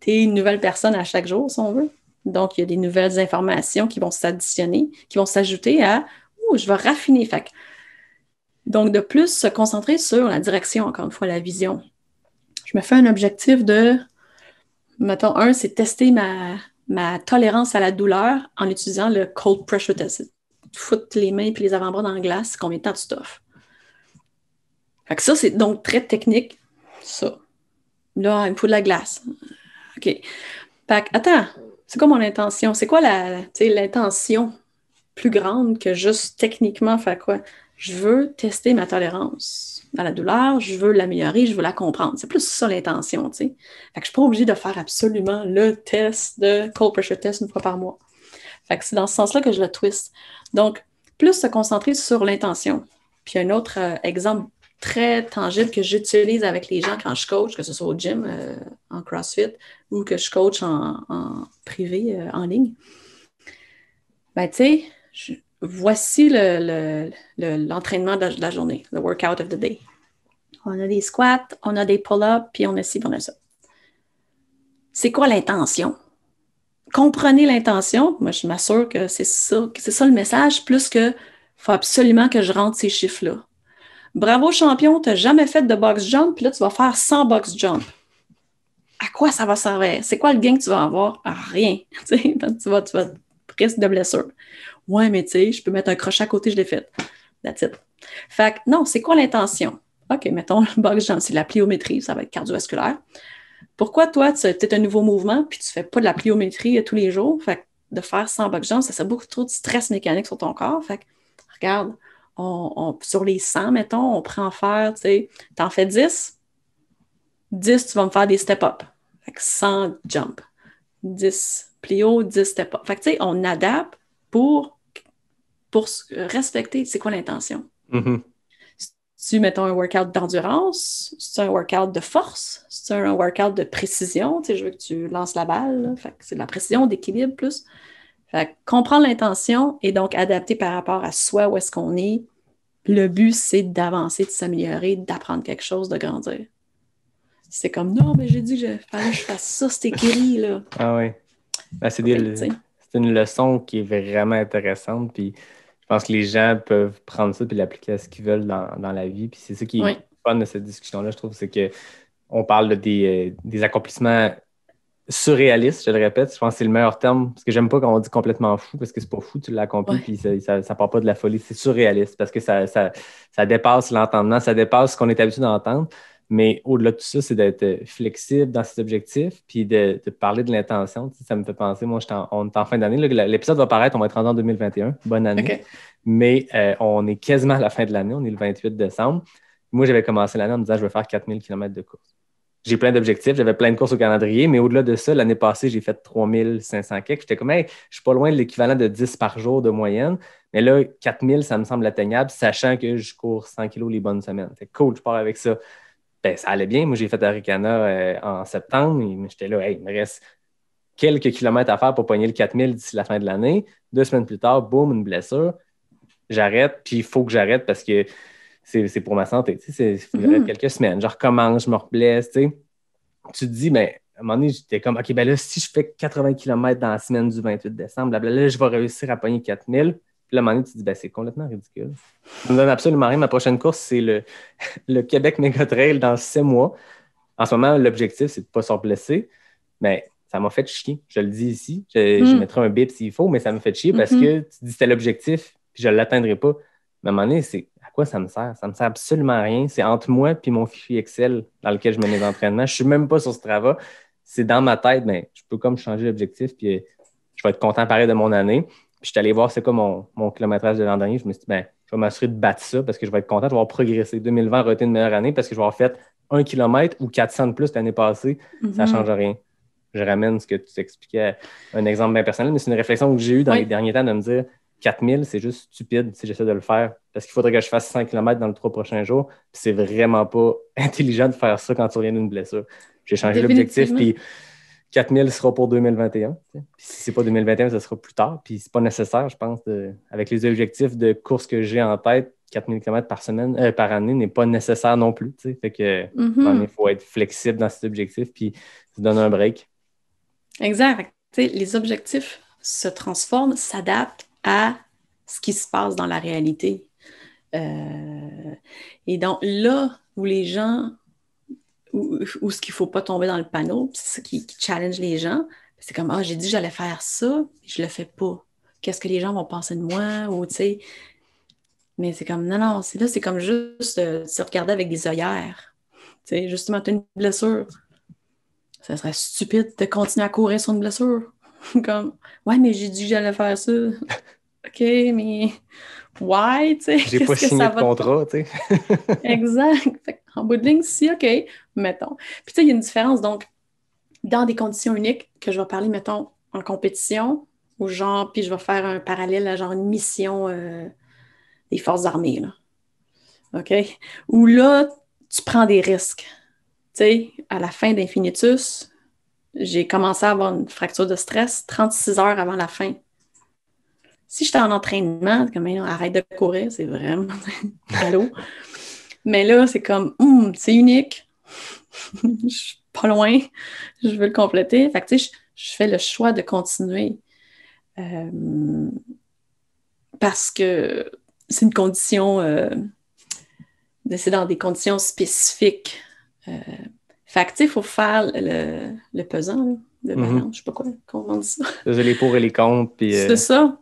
Tu es une nouvelle personne à chaque jour, si on veut. Donc, il y a des nouvelles informations qui vont s'additionner, qui vont s'ajouter à Oh, je vais raffiner. Fait donc, de plus, se concentrer sur la direction, encore une fois, la vision. Je me fais un objectif de, mettons, un, c'est tester ma, tolérance à la douleur en utilisant le cold pressure test. Foutre les mains et les avant-bras dans la glace, combien de temps tu t'offres. Fait que ça, c'est donc très technique, ça. Là, il me faut de la glace. OK. Fait attends, c'est quoi mon intention? C'est quoi l'intention plus grande que juste techniquement faire quoi? je veux tester ma tolérance à la douleur, je veux l'améliorer, je veux la comprendre. C'est plus ça l'intention, tu sais. Fait que je suis pas obligée de faire absolument le test de cold pressure test une fois par mois. Fait que c'est dans ce sens-là que je le twist. Donc, plus se concentrer sur l'intention. Puis un autre euh, exemple très tangible que j'utilise avec les gens quand je coach, que ce soit au gym, euh, en CrossFit ou que je coach en, privé, euh, en ligne. Ben, tu sais, voici l'entraînement de, la journée, le workout of the day. On a des squats, on a des pull-ups, puis on a ci, on a ça. C'est quoi l'intention? Comprenez l'intention. Moi, je m'assure que c'est ça, c'est ça le message, plus que faut absolument que je rentre ces chiffres-là. Bravo champion, tu n'as jamais fait de box jump, puis là, tu vas faire 100 box jump. À quoi ça va servir? C'est quoi le gain que tu vas avoir? À rien. tu, vas, tu vas risque de blessure. Ouais, mais tu sais, je peux mettre un crochet à côté, je l'ai fait. That's it. Fait que non, c'est quoi l'intention? OK, mettons, le box jump, c'est la pliométrie, ça va être cardiovasculaire. Pourquoi toi, tu as un nouveau mouvement, puis tu ne fais pas de la pliométrie euh, tous les jours? Fait que de faire 100 box jump, ça serait beaucoup trop de stress mécanique sur ton corps. Fait que, regarde, on, sur les 100, mettons, on prend faire, tu sais, tu en fais 10, 10, tu vas me faire des step-up. Fait que 100 jump, 10 plio, 10 step-up. Fait que, tu sais, on adapte pour pour respecter c'est quoi l'intention. si mm-hmm. Tu mettons un workout d'endurance, c'est un workout de force, c'est un workout de précision, tu sais, je veux que tu lances la balle, c'est de la précision, d'équilibre plus. Fait comprendre l'intention et donc adapter par rapport à soi où est-ce qu'on est. Le but, c'est d'avancer, de s'améliorer, d'apprendre quelque chose, de grandir. C'est comme non, mais j'ai dit que je, fasse ça, c'était gris, là. Ah oui. Ben, c'est, une leçon qui est vraiment intéressante. Puis je pense que les gens peuvent prendre ça et l'appliquer à ce qu'ils veulent dans, la vie. Puis c'est ça qui est fun de cette discussion-là, je trouve, c'est qu'on parle euh, des, accomplissements surréalistes, je le répète. Je pense que c'est le meilleur terme, parce que j'aime pas quand on dit complètement fou, parce que c'est pas fou, tu l'accomplis, puis ça, ça, ça, part pas de la folie. C'est surréaliste, parce que ça, ça dépasse l'entendement, ça dépasse ce qu'on est habitué d'entendre. Mais au-delà de tout ça, c'est d'être euh, flexible dans ses objectifs, puis de, parler de l'intention. ça me fait penser, moi, on est en fin d'année. L'épisode va paraître, on va être en 2021. Bonne année. Mais euh, on est quasiment à la fin de l'année, on est le 28 décembre. Moi, j'avais commencé l'année en me disant, je veux faire 4000 km de course. J'ai plein d'objectifs, j'avais plein de courses au calendrier, mais au-delà de ça, l'année passée, j'ai fait 3500 km. J'étais comme, je suis pas loin de l'équivalent de 10 par jour de moyenne. Mais là, 4000, ça me semble atteignable, sachant que je cours 100 kilos les bonnes semaines. C'est cool, je pars avec ça ben, ça allait bien. Moi, j'ai fait Aricana euh, en septembre. J'étais là, hey, il me reste quelques kilomètres à faire pour pogner le 4000 d'ici la fin de l'année. Deux semaines plus tard, boum, une blessure. J'arrête, puis il faut que j'arrête parce que c'est pour ma santé. Tu sais, il faudrait mm-hmm. quelques semaines. Je recommence, je me reblesse. Tu, tu te dis, ben, à un moment donné, j'étais comme, OK, ben là, si je fais 80 km dans la semaine du 28 décembre, là je vais réussir à pogner 4000. Puis là, à un moment donné, tu te dis, ben, c'est complètement ridicule. Ça ne me donne absolument rien. Ma prochaine course, c'est le, (laughs) le Québec Mega Trail dans six mois. En ce moment, l'objectif, c'est de ne pas s'en blesser. Mais ça m'a fait chier. Je le dis ici. Je, hmm. mettrai un bip s'il faut, mais ça me fait chier parce hmm. que tu dis, c'était l'objectif, puis je ne l'atteindrai pas. Mais à un moment donné, c'est à quoi ça me sert? Ça ne me sert absolument rien. C'est entre moi et mon fichier Excel dans lequel je mets mes entraînements. Je ne suis même pas sur ce travail. C'est dans ma tête, mais je peux comme changer l'objectif, puis je vais être content pareil de mon année je suis allé voir c'est quoi mon, kilométrage de l'an dernier. Je me suis dit, ben, je vais m'assurer de battre ça parce que je vais être content, de voir progresser. 2020 a été une meilleure année parce que je vais avoir fait un kilomètre ou 400 de plus l'année passée. Ça ne mhm. change rien. Je ramène ce que tu t'expliquais, un exemple bien personnel, mais c'est une réflexion que j'ai eue dans les derniers temps de me dire 4000, c'est juste stupide si j'essaie de le faire parce qu'il faudrait que je fasse 100 km dans les trois prochains jours. C'est vraiment pas (laughs) intelligent de faire ça quand tu reviens d'une blessure. J'ai changé l'objectif, puis 4000 sera pour 2021. Si si n'est pas 2021, ce sera plus tard. Puis n'est pas nécessaire, je pense, avec les objectifs de course que j'ai en tête, 4000 km par semaine, euh, par année n'est pas nécessaire non plus. il mhm. faut être flexible dans cet objectif puis se donner un break. Exact. les objectifs se transforment, s'adaptent à ce qui se passe dans la réalité. Euh, et donc là où les gens ou ce qu'il ne faut pas tomber dans le panneau, c'est qui, challenge les gens. C'est comme, ah, j'ai dit que j'allais faire ça, je le fais pas. Qu'est-ce que les gens vont penser de moi? Ou, tu sais. Mais c'est comme, non, non, c'est là, c'est comme juste euh, se regarder avec des œillères. Tu sais, justement, tu as une blessure. Ça serait stupide de continuer à courir sur une blessure. (laughs) comme, ouais, mais j'ai dit que j'allais faire ça. (laughs) OK, mais why, tu sais? J'ai pas signé de contrat, (laughs) exact. en bout de ligne, si, OK, mettons. Puis tu sais, il y a une différence, donc, dans des conditions uniques, que je vais parler, mettons, en compétition, ou genre, puis je vais faire un parallèle à genre une mission euh, des forces armées, là. OK? Où là, tu prends des risques. Tu sais, à la fin d'Infinitus, j'ai commencé à avoir une fracture de stress 36 heures avant la fin si j'étais en entraînement, comme arrête de courir, c'est vraiment (laughs) allô. Mais là, c'est comme hmm, c'est unique. (laughs) je suis pas loin. Je veux le compléter. Fait que, je, je fais le choix de continuer. Euh, parce que c'est une condition, euh, c'est dans des conditions spécifiques. Euh, fait il faut faire le, pesant de mhm. je sais pas quoi, comment on ça. Les pour et les contre. C'est euh, ça.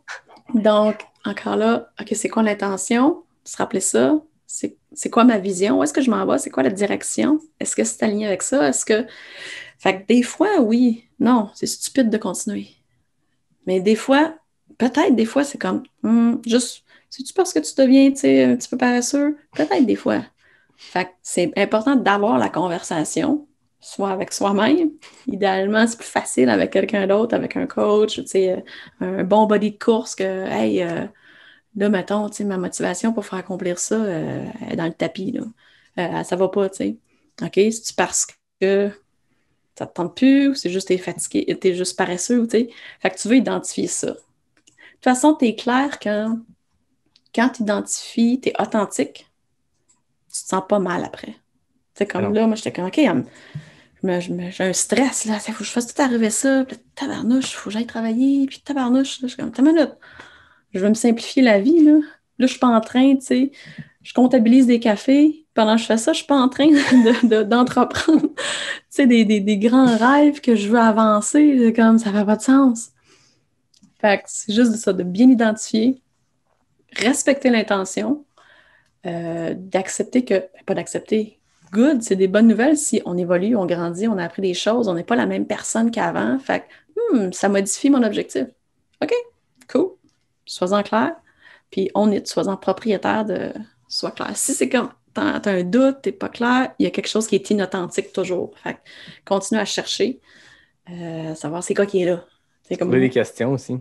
Donc, encore là, OK, c'est quoi l'intention? Se rappeler ça? C'est quoi ma vision? Où est-ce que je m'en vais? C'est quoi la direction? Est-ce que c'est aligné avec ça? Est-ce que. Fait que des fois, oui, non, c'est stupide de continuer. Mais des fois, peut-être des fois, c'est comme hmm, juste. C'est-tu parce que tu deviens un petit peu paresseux? Peut-être des fois. Fait que c'est important d'avoir la conversation, soit avec soi-même. Idéalement, c'est plus facile avec quelqu'un d'autre, avec un coach, euh, un bon body de course que, hey, euh, là, mettons, ma motivation pour faire accomplir ça euh, est dans le tapis. Là. ça va pas, tu sais. OK, c'est parce que ça te tente plus ou c'est juste t'es fatigué, t'es juste paresseux, tu sais. Fait que tu veux identifier ça. De toute façon, tu es clair quand, quand tu identifies, tu es authentique, tu te sens pas mal après. C'est comme là, moi, j'étais comme, OK, j'ai un stress, là, il faut que je fasse tout arriver ça, puis tabarnouche, faut que j'aille travailler, puis tabarnouche, je suis comme, minute, je veux me simplifier la vie, là. Là, je suis pas en train, tu sais, je comptabilise des cafés, pendant que je fais ça, je suis pas en train d'entreprendre, de, (laughs) tu sais, des, grands rêves que je veux avancer, comme, ça fait pas de sens. Fait que c'est juste ça, de bien identifier, respecter l'intention, euh, d'accepter que, ben, pas d'accepter, good, c'est des bonnes nouvelles si on évolue, on grandit, on a appris des choses, on n'est pas la même personne qu'avant. Fait hmm, ça modifie mon objectif. OK, cool. Sois-en clair. Puis on est, sois-en propriétaire de sois clair. Si c'est comme t'as un doute, t'es pas clair, il y a quelque chose qui est inauthentique toujours. Fait continue à chercher, euh, savoir c'est quoi qui est là. C'est comme des questions aussi.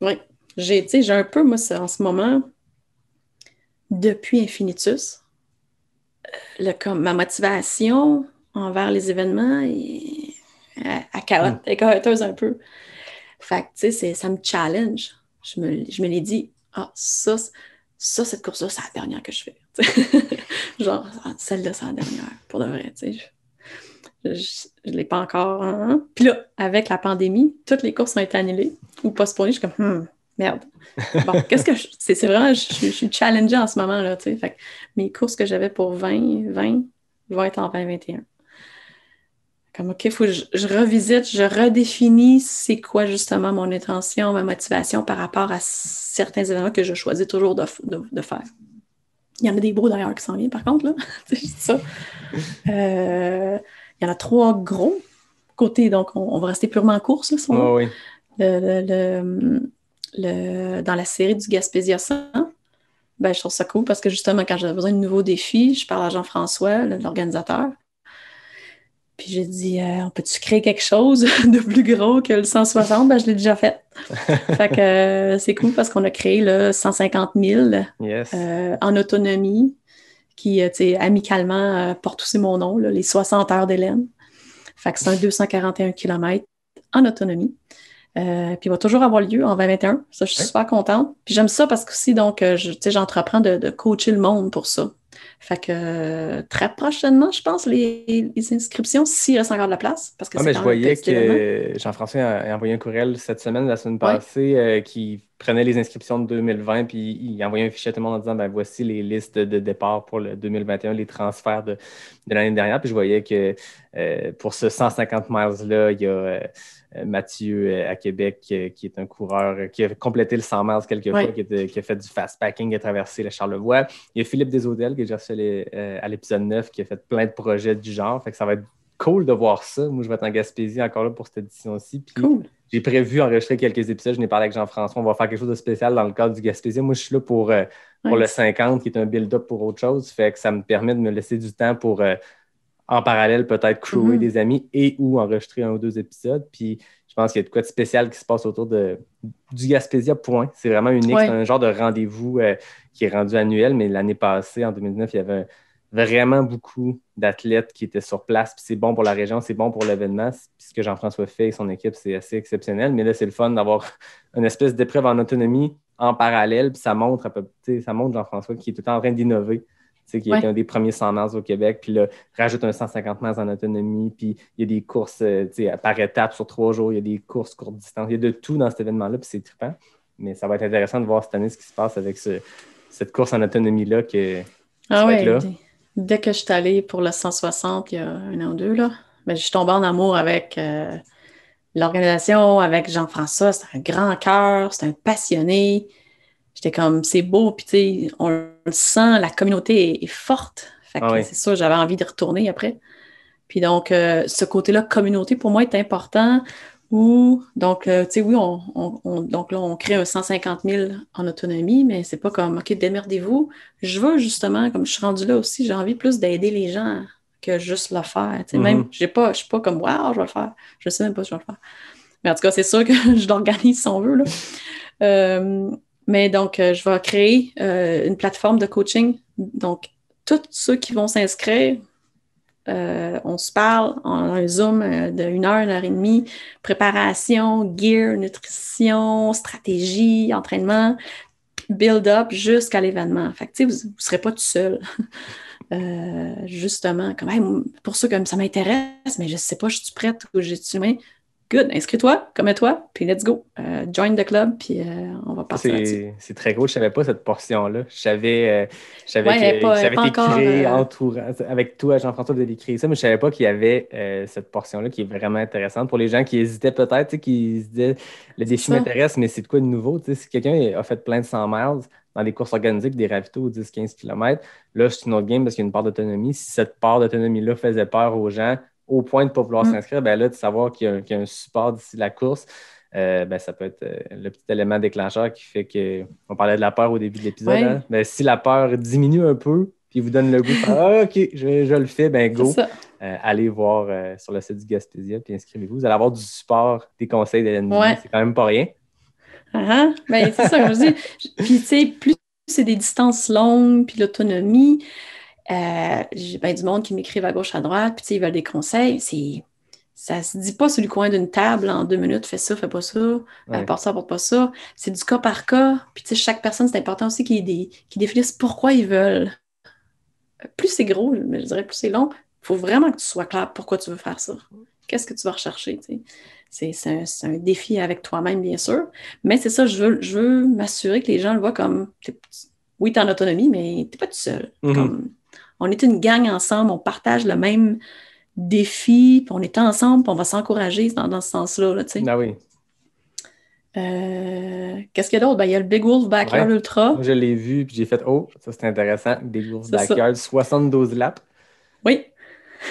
Oui. J'ai, j'ai un peu, moi, en ce moment, depuis Infinitus, comme, ma motivation envers les événements, et, euh, à mm. un peu. Fait que, ça me challenge. Je me, je l'ai dit, ah, ça, ça cette course-là, c'est la dernière que je fais. (laughs) Genre, celle-là, c'est la dernière, pour de vrai, Je, ne l'ai pas encore. Hein, hein. Puis là, avec la pandémie, toutes les courses ont été annulées ou postponées. Je suis comme, hmm, merde. (laughs) Bon, qu'est-ce que je. C'est vraiment, je, suis challengée en ce moment, là, tu sais. Fait que mes courses que j'avais pour 20, 20 vont être en 2021. Comme, OK, il faut que je, revisite, je redéfinis c'est quoi justement mon intention, ma motivation par rapport à certains événements que je choisis toujours de, faire. Il y en a des beaux d'ailleurs qui s'en viennent, par contre, là. c'est (laughs) juste ça. Euh, il y en a trois gros côtés, donc on, va rester purement en course, là, oui. le dans la série du Gaspésia 100, ben, je trouve ça cool parce que justement, quand j'avais besoin de nouveaux défis, je parle à Jean-François, l'organisateur. Puis j'ai dit, euh, on peut-tu créer quelque chose (laughs) de plus gros que le 160? Ben, je l'ai déjà fait. (laughs) fait que euh, c'est cool parce qu'on a créé le 150 000 euh, en autonomie qui, amicalement porte aussi mon nom, les 60 heures d'Hélène. Fait que c'est un 241 km en autonomie. Euh, puis il va toujours avoir lieu en 2021. Ça, je suis super contente. Puis j'aime ça parce que aussi, donc, euh, j'entreprends sais, de, de, coacher le monde pour ça. Fait que euh, très prochainement, je pense, les, inscriptions, s'il reste encore de la place. Parce que ah, mais je voyais que Jean-François a envoyé un courriel cette semaine, la semaine passée, qui prenait les inscriptions de 2020, puis il envoyait un fichier à tout le monde en disant ben, voici les listes de départ pour le 2021, les transferts de, l'année dernière. Puis je voyais que pour ce 150 miles-là, il y a. Euh, Mathieu euh, à Québec, euh, qui est un coureur qui a complété le 100 miles quelques fois, qui, a fait du fast-packing, qui a traversé la Charlevoix. Il y a Philippe Desaudel, que j'ai reçu à l'épisode 9, qui a fait plein de projets du genre. Fait que ça va être cool de voir ça. Moi, je vais être en Gaspésie encore là pour cette édition-ci. Cool. J'ai prévu enregistrer quelques épisodes. Je n'ai parlé avec Jean-François. On va faire quelque chose de spécial dans le cadre du Gaspésie. Moi, je suis là pour, pour le 50, qui est un build-up pour autre chose. Fait que ça me permet de me laisser du temps pour en parallèle peut-être crewer mm-hmm. des amis et ou enregistrer un ou deux épisodes. Puis je pense qu'il y a de quoi de spécial qui se passe autour de, du Gaspésia Point. C'est vraiment unique, c'est un genre de rendez-vous euh, qui est rendu annuel, mais l'année passée, en 2019, il y avait vraiment beaucoup d'athlètes qui étaient sur place. Puis c'est bon pour la région, c'est bon pour l'événement. Puis ce que Jean-François fait et son équipe, c'est assez exceptionnel. Mais là, c'est le fun d'avoir (laughs) une espèce d'épreuve en autonomie en parallèle. Puis ça montre à peu, ça montre Jean-François qui est tout le temps en train d'innover qui ouais. est un des premiers 100 mars au Québec. Puis là, rajoute un 150 mars en autonomie. Puis il y a des courses euh, par étapes sur trois jours. Il y a des courses courtes distances Il y a de tout dans cet événement-là. Puis c'est trippant. Mais ça va être intéressant de voir cette année ce qui se passe avec cette course en autonomie-là que ah ouais, Dès que je suis allée pour le 160 il y a un an ou deux, là, ben, je suis tombée en amour avec euh, l'organisation, avec Jean-François. C'est un grand cœur, c'est un passionné j'étais comme, c'est beau, puis tu sais, on le sent, la communauté est, forte. Fait ah que c'est ça, j'avais envie de retourner après. Puis donc, euh, ce côté-là, communauté, pour moi, est important. ou donc, euh, tu sais, oui, on, donc là, on crée un 150 000 en autonomie, mais c'est pas comme, OK, démerdez-vous. Je veux justement, comme je suis rendue là aussi, j'ai envie plus d'aider les gens que juste le faire. Tu Même, mm-hmm. j'ai pas, je suis pas comme, waouh, je vais le faire. Je sais même pas si je vais le faire. Mais en tout cas, c'est sûr que (laughs) je l'organise si on veut, là. Euh, mais donc, euh, je vais créer euh, une plateforme de coaching. Donc, tous ceux qui vont s'inscrire, euh, on se parle en un Zoom de heure, une heure et demie, préparation, gear, nutrition, stratégie, entraînement, build-up jusqu'à l'événement. Fait que, vous ne serez pas tout seul. (laughs) justement, quand même, pour ceux comme ça m'intéresse, mais je ne sais pas, je suis prête ou jai tué. Good, inscris-toi, commets-toi, puis let's go. Euh, join the club, puis euh, on va passer là-dessus. C'est très gros, je ne savais pas cette portion-là. Je savais, euh, avait été entourant, avec toi, Jean-François, de décrire ça, mais je ne savais pas qu'il y avait cette portion-là qui est vraiment intéressante pour les gens qui hésitaient peut-être, qui se disaient le défi m'intéresse, mais c'est de quoi de nouveau? si quelqu'un a fait plein de 100 miles, dans des courses organiques, des ravitaux 10-15 km. Là, c'est une autre game parce qu'il y a une part d'autonomie. Si cette part d'autonomie-là faisait peur aux gens, au point de ne pas vouloir mm. s'inscrire, ben là, de savoir qu'il y, a un support d'ici la course, euh, ben, ça peut être euh, le petit élément déclencheur qui fait que. On parlait de la peur au début de l'épisode. Hein, mais si la peur diminue un peu, puis vous donne le goût, (laughs) ah, OK, je, le fais, ben go. Euh, allez voir sur le site du Gaspésia, puis inscrivez-vous. Vous allez avoir du support, des conseils d'Hélène. C'est quand même pas rien. Ah, ah, ben, c'est ça, que je dis. Puis, tu sais, plus c'est des distances longues, puis l'autonomie, euh, j'ai bien du monde qui m'écrivent à gauche, à droite, puis ils veulent des conseils. C'est ça se dit pas sur le coin d'une table en deux minutes, fais ça, fais pas ça, apporte ça, apporte pas ça. C'est du cas par cas. Puis tu sais, chaque personne, c'est important aussi qu'ils dé... définissent pourquoi ils veulent. Plus c'est gros, je dirais plus c'est long, il faut vraiment que tu sois clair pourquoi tu veux faire ça. Qu'est-ce que tu vas rechercher? C'est un, défi avec toi-même, bien sûr. Mais c'est ça, je veux, je veux m'assurer que les gens le voient comme oui, tu en autonomie, mais tu pas tout seul. Mm-hmm. comme on est une gang ensemble, on partage le même défi, puis on est ensemble, puis on va s'encourager dans, ce sens-là. Là, ah oui. Euh, qu'est-ce qu'il y a d'autre? Ben, il y a le Big Wolf Backyard Ultra. je l'ai vu, puis j'ai fait Oh, ça c'est intéressant. Big Wolf Backyard, 72 laps. Oui.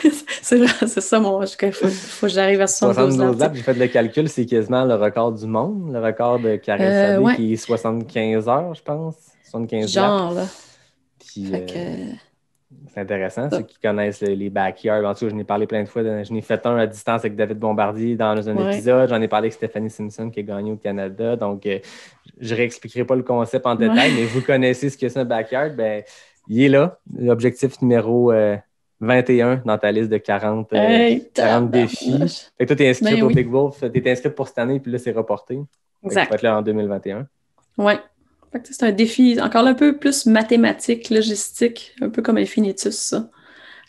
(laughs) c'est ça, mon. Il faut, que j'arrive à 72, 72 laps. J'ai fait le calcul, c'est quasiment le record du monde, le record de Karen euh, qui est 75 heures, je pense. 75 Genre, là. fait que... Euh, c'est intéressant, ceux ah. qui connaissent les, backyards. En tout cas, je n'ai parlé plein de fois. Je n'ai fait un à distance avec David Bombardier dans un épisode. J'en ai parlé avec Stéphanie Simpson qui a gagné au Canada. Donc, euh, je ne réexpliquerai pas le concept en détail, mais vous connaissez ce que c'est un backyard. Ben, il est là. L'objectif numéro 21 euh, dans ta liste de 40, 40 euh, défis. toi, tu es inscrit ben au Big Wolf. Tu es inscrit pour cette année, puis là, c'est reporté. Tu vas être là en 2021. Ouais c'est un défi encore un peu plus mathématique, logistique, un peu comme Infinitus, ça.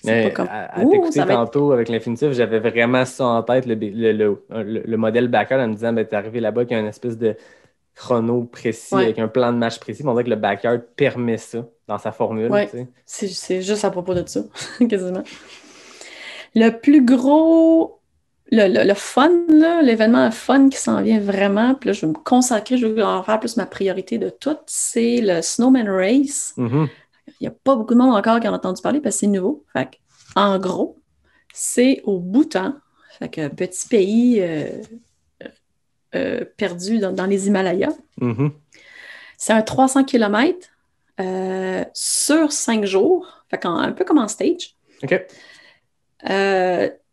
Pas comme, à, tantôt avec l'infinitif, j'avais vraiment ça en tête, le, modèle backer, en me disant, ben, t'es arrivé là-bas qu'il y a une espèce de chrono précis, avec un plan de match précis. On dirait que le backer permet ça dans sa formule. C'est juste à propos de ça, (laughs) quasiment. Le plus gros le, fun, l'événement fun qui s'en vient vraiment, puis là, je vais me consacrer, je vais en faire plus ma priorité de toutes, c'est le Snowman Race. Mm-hmm. Il n'y a pas beaucoup de monde encore qui en a entendu parler parce que c'est nouveau. en gros, c'est au Bhoutan, fait que, petit pays euh, euh, perdu dans, les Himalayas. Mm-hmm. C'est un 300 km euh, sur cinq jours, fait un peu comme en stage. OK.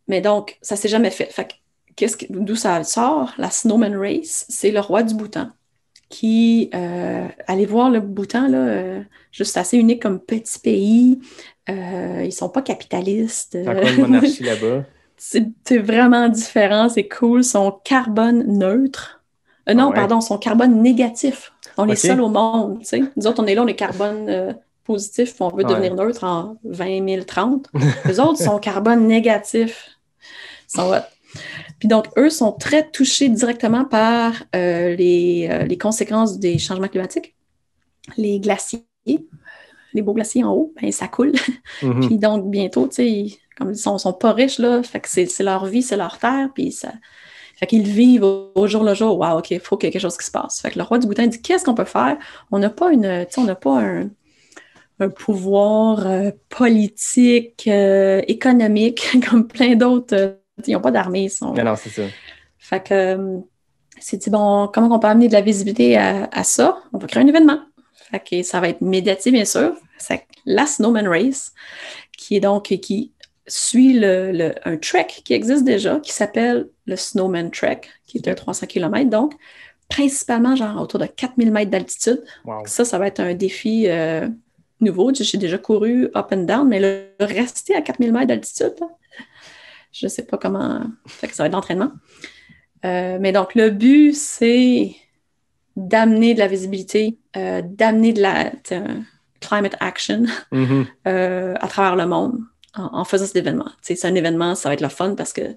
Mais donc, ça s'est jamais fait. Fait qu'est-ce que, d'où ça sort? La Snowman Race, c'est le roi du Bhoutan qui, euh, allez voir le Bhoutan, là, euh, juste assez unique comme petit pays. Ils euh, ils sont pas capitalistes. (laughs) C'est vraiment différent, c'est cool. Ils sont carbone neutre. non, pardon, son carbone négatif. On est seul au monde, tu Nous autres, on est là, on est carbone positif, on veut devenir neutre en 2030. Les autres sont carbone négatif. Puis donc, eux sont très touchés directement par euh, euh, les, conséquences des changements climatiques. Les glaciers, les beaux glaciers en haut, ben, ça coule. (laughs) Mm-hmm. puis donc, bientôt, tu sais, comme ils sont, sont pas riches, là, fait que c'est leur vie, c'est leur terre, puis ça... Fait qu'ils vivent au, jour le jour. Waouh, OK, il faut qu'il quelque chose qui se passe. Fait que le roi du boutin dit Qu'est-ce qu'on peut faire On n'a pas une. on n'a pas un, pouvoir euh, politique, économique, (laughs) comme plein d'autres ils n'ont pas d'armée. Ils sont... non, c'est ça. Fait que euh, c'est dit, bon, comment on peut amener de la visibilité à, ça? On va créer un événement. Fait ça va être médiatique, bien sûr. C'est la Snowman Race, qui est donc, qui suit le, un trek qui existe déjà, qui s'appelle le Snowman Trek, qui est de 300 km, donc principalement genre autour de 4000 mètres d'altitude. Ça, ça va être un défi euh, nouveau. J'ai déjà couru up and down, mais le, rester à 4000 mètres d'altitude, je ne sais pas comment. ça va être l'entraînement. Euh, mais donc, le but, c'est d'amener de la visibilité, euh, d'amener de la climate action mm-hmm. (laughs) euh, à travers le monde en, faisant cet événement. C'est un événement, ça va être le fun parce que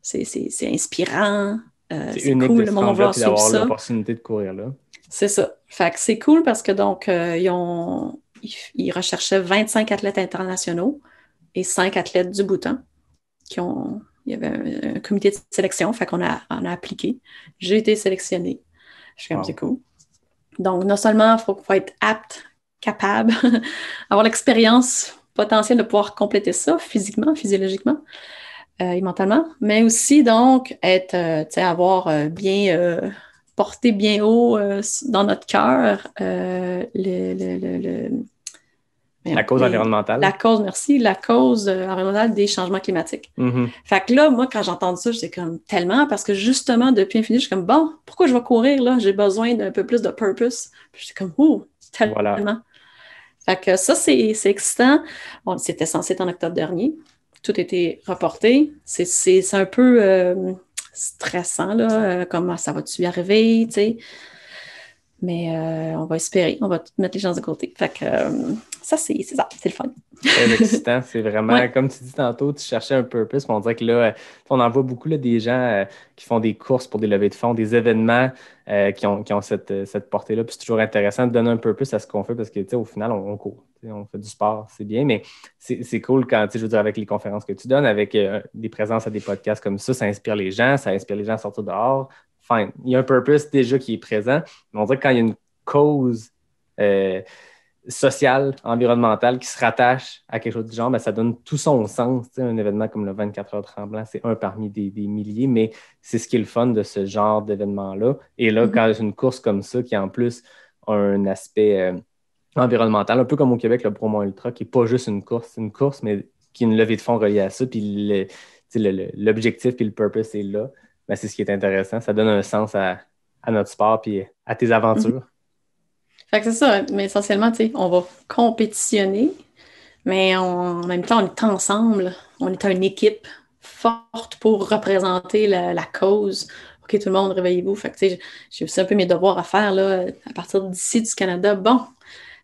c'est inspirant, c'est cool, le monde va de courir là. C'est ça. Fait c'est cool parce que donc, ils, recherchaient 25 athlètes internationaux et 5 athlètes du Bhoutan qui ont. Il y avait un, comité de sélection, fait qu'on a, on a appliqué. J'ai été sélectionnée. Je suis comme, c'est cool. Donc, non seulement il faut, être apte, capable, (laughs) avoir l'expérience potentielle de pouvoir compléter ça physiquement, physiologiquement euh, et mentalement, mais aussi, donc, être, euh, tu sais, avoir euh, bien porté bien haut dans notre cœur le la cause environnementale. La cause, merci, la cause euh, environnementale des changements climatiques. Mm-hmm. Fait que là, moi, quand j'entends ça, j'étais comme tellement, parce que justement, depuis l'infini, je suis comme, bon, pourquoi je vais courir, là? J'ai besoin d'un peu plus de purpose. Puis comme, ouh, tellement. Fait que ça, c'est excitant. Bon, c'était censé être en octobre dernier. Tout était reporté. C'est un peu euh, stressant, là, euh, comment ça va-tu y arriver, tu sais. Mais on va espérer, on va mettre les gens de côté. Fait que ça, c'est ça, c'est le fun. C'est excitant, c'est vraiment, comme tu dis tantôt, tu cherchais un purpose, mais on dirait que là, euh, on en voit beaucoup des gens euh, qui font des courses pour des levées de fonds, des événements euh, qui, ont, cette, portée-là. Puis c'est toujours intéressant de donner un purpose à ce qu'on fait parce que, au final, on, court, on fait du sport, c'est bien, mais c'est cool quand, je veux dire, avec les conférences que tu donnes, avec des présences à des podcasts comme ça, ça inspire les gens, ça inspire les gens à sortir dehors. enfin Il y a un purpose déjà qui est présent, mais on dirait que quand il y a une cause, social, environnemental, qui se rattache à quelque chose du genre, ben, ça donne tout son sens. Un événement comme le 24 heures tremblant, c'est un parmi des, milliers, mais c'est ce qui est le fun de ce genre d'événement-là. Et là, mm-hmm. quand c'est une course comme ça, qui en plus a un aspect euh, environnemental, un peu comme au Québec, le Bromont Ultra, qui n'est pas juste une course, c'est une course, mais qui est une levée de fonds reliée à ça, puis l'objectif puis le purpose est là, ben, c'est ce qui est intéressant. Ça donne un sens à, notre sport puis à tes aventures. Fait que c'est ça, mais essentiellement, tu sais, on va compétitionner, mais en même temps, on est ensemble, on est une équipe forte pour représenter la, cause. OK, tout le monde, réveillez-vous. Fait que, tu sais, j'ai aussi un peu mes devoirs à faire, là, à partir d'ici, du Canada. Bon,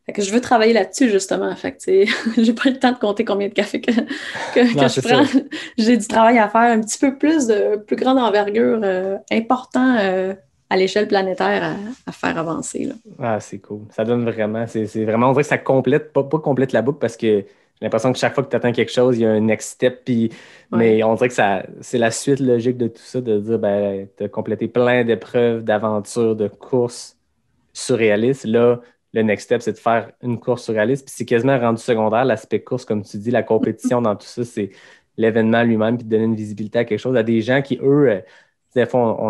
fait que je veux travailler là-dessus, justement. Fait que, tu sais (laughs) j'ai pas le temps de compter combien de café que, je prends. (laughs) J'ai du travail à faire, un petit peu plus de plus grande envergure, euh, important, euh, à l'échelle planétaire à, faire avancer. Ah, c'est cool. Ça donne vraiment, c'est vraiment, on dirait que ça complète, pas, complète la boucle parce que j'ai l'impression que chaque fois que tu attends quelque chose, il y a un next step. Puis, Mais on dirait que c'est la suite logique de tout ça, de dire ben, tu as complété plein d'épreuves, d'aventures, de courses surréalistes. Là, le next step, c'est de faire une course surréaliste. Puis c'est quasiment rendu secondaire, l'aspect course, comme tu dis, la compétition (laughs) dans tout ça, c'est l'événement lui-même, puis de donner une visibilité à quelque chose, à des gens qui, eux, des fois,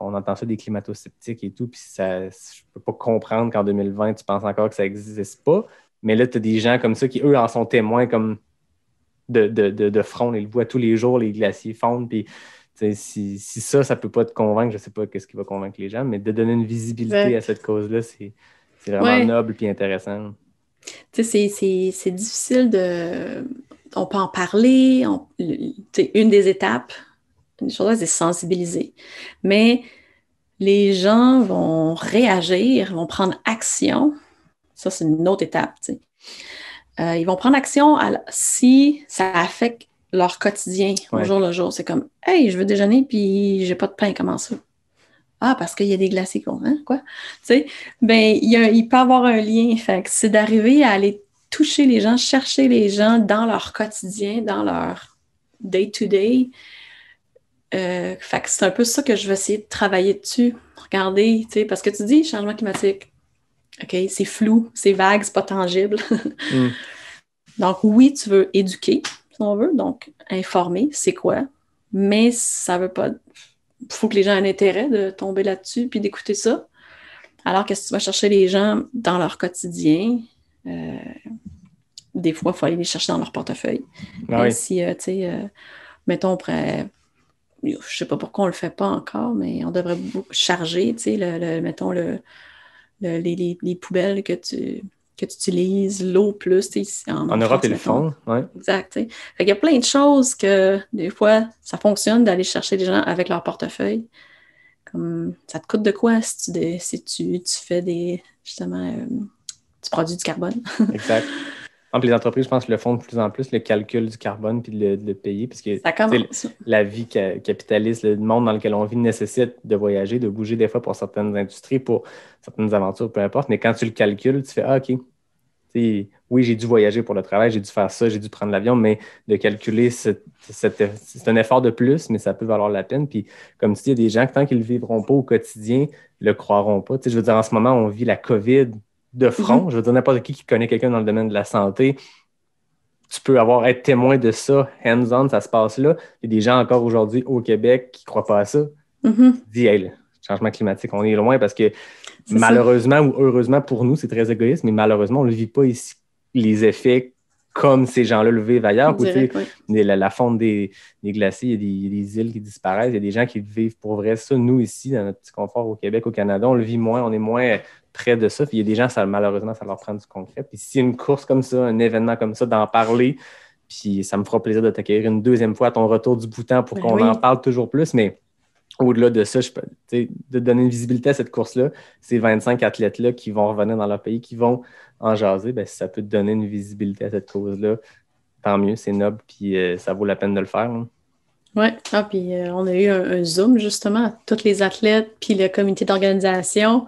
on, entend ça des climato-sceptiques et tout, puis ça, je peux pas comprendre qu'en 2020, tu penses encore que ça n'existe pas. Mais là, tu as des gens comme ça qui, eux, en sont témoins comme de, front. Ils le voient tous les jours, les glaciers fondent. Puis si, si, ça, ça peut pas te convaincre, je sais pas qu'est-ce qui va convaincre les gens, mais de donner une visibilité à cette cause-là, c'est vraiment noble et intéressant. Tu sais, c'est difficile de. On peut en parler. sais, Une des étapes une chose, c'est sensibiliser. Mais les gens vont réagir, vont prendre action. Ça, c'est une autre étape. Euh, ils vont prendre action si ça affecte leur quotidien au jour le jour. C'est comme Hey, je veux déjeuner, puis j'ai pas de pain, comment ça? Ah, parce qu'il y a des glaciers qu'on hein, quoi? Tu sais, ben, il, y peut avoir un lien. Fait c'est d'arriver à aller toucher les gens, chercher les gens dans leur quotidien, dans leur day-to-day, day to day euh, c'est un peu ça que je vais essayer de travailler dessus. Regardez, tu parce que tu dis changement climatique. OK, c'est flou, c'est vague, c'est pas tangible. (laughs) Mm. Donc, oui, tu veux éduquer, si on veut, donc informer, c'est quoi, mais ça veut pas. Il faut que les gens aient intérêt de tomber là-dessus puis d'écouter ça. Alors que si tu vas chercher les gens dans leur quotidien, euh, des fois, il faut aller les chercher dans leur portefeuille. Ah Si, euh, tu sais, mettons, on je sais pas pourquoi on le fait pas encore, mais on devrait charger, tu sais, le, mettons, le, les, poubelles que tu que tu utilises, l'eau plus, en, en Europe, ils le font, ouais. Exact, Fait Il y a plein de choses que, des fois, ça fonctionne d'aller chercher des gens avec leur portefeuille. Comme, ça te coûte de quoi si tu, fais des, justement, tu euh, produis du carbone. exact. (laughs) Ah, les entreprises, je pense, le font de plus en plus, le calcul du carbone puis de le, payer, parce que la vie capitaliste, le monde dans lequel on vit nécessite de voyager, de bouger des fois pour certaines industries, pour certaines aventures, peu importe. Mais quand tu le calcules, tu fais Ah, OK. oui, j'ai dû voyager pour le travail, j'ai dû faire ça, j'ai dû prendre l'avion, mais de calculer, c'est un effort de plus, mais ça peut valoir la peine. Puis, comme tu dis, il y a des gens que tant qu'ils ne vivront pas au quotidien, ne le croiront pas. je veux dire, en ce moment, on vit la COVID de mhm. front. Je veux dire, n'importe qui qui connaît quelqu'un dans le domaine de la santé, tu peux avoir être témoin de ça, hands-on, ça se passe là. Il y a des gens encore aujourd'hui au Québec qui ne croient pas à ça. Mhm. Dis, hey, changement climatique, on est loin parce que malheureusement ou heureusement pour nous, c'est très égoïste, mais malheureusement, on ne vit pas ici les effets comme ces gens-là le vivent ailleurs. la, fonte des, glaciers, il y, a des, îles qui disparaissent, il y a des gens qui vivent pour vrai ça. Nous, ici, dans notre petit confort au Québec, au Canada, on le vit moins, on est moins près de ça. Puis il y a des gens, ça, malheureusement, ça leur prend du concret. Puis si une course comme ça, un événement comme ça, d'en parler, puis ça me fera plaisir de t'accueillir une deuxième fois à ton retour du bouton pour ben qu'on en parle toujours plus. Mais au-delà de ça, je peux, de donner une visibilité à cette course-là, ces 25 athlètes-là qui vont revenir dans leur pays, qui vont en jaser, ben, si ça peut te donner une visibilité à cette cause-là, tant mieux, c'est noble, puis euh, ça vaut la peine de le faire. Hein. Oui, ah, puis euh, on a eu un, Zoom justement, tous les athlètes, puis le comité d'organisation.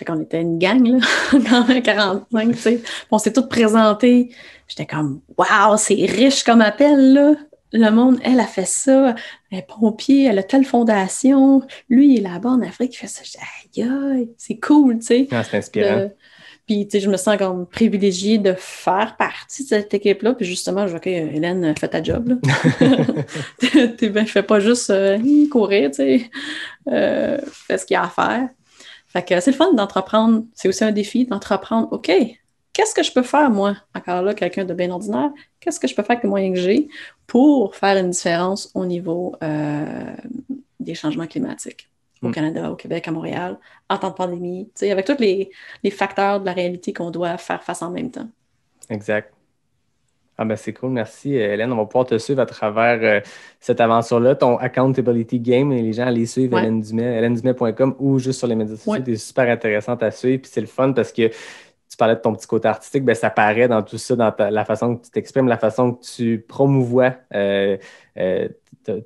Fait qu'on était une gang, là, (laughs) quand 45, tu sais. On s'est toutes présentées. J'étais comme, waouh, c'est riche comme appel, là. Le monde, elle a fait ça. Elle est pompier, elle a telle fondation. Lui, il est là-bas en Afrique, il fait ça. J'étais, aïe, c'est cool, tu sais. Ah, c'est inspirant. Euh, puis, tu sais, je me sens comme privilégiée de faire partie de cette équipe-là. Puis, justement, je vois que euh, Hélène, euh, fais ta job. Là. (laughs) (laughs) t'es, ben, fais pas juste courir, tu sais. Euh, fais ce qu'il y a à faire. Fait que c'est le fun d'entreprendre. C'est aussi un défi d'entreprendre. OK, qu'est-ce que je peux faire, moi, encore là, quelqu'un de bien ordinaire, qu'est-ce que je peux faire avec les moyens que j'ai pour faire une différence au niveau euh, des changements climatiques au hmm. Canada, au Québec, à Montréal, en temps de pandémie, avec tous les, les facteurs de la réalité qu'on doit faire face en même temps. Exact. Ah ben c'est cool, merci euh, Hélène. On va pouvoir te suivre à travers euh, cette aventure-là, ton accountability game. Et les gens les suivre ouais. Hélène Dumais, ou juste sur les médias sociaux. C'est super intéressant à suivre. Puis c'est le fun parce que tu parlais de ton petit côté artistique, ben, ça paraît dans tout ça, dans la façon que tu t'exprimes, la façon que tu promouvois euh, euh,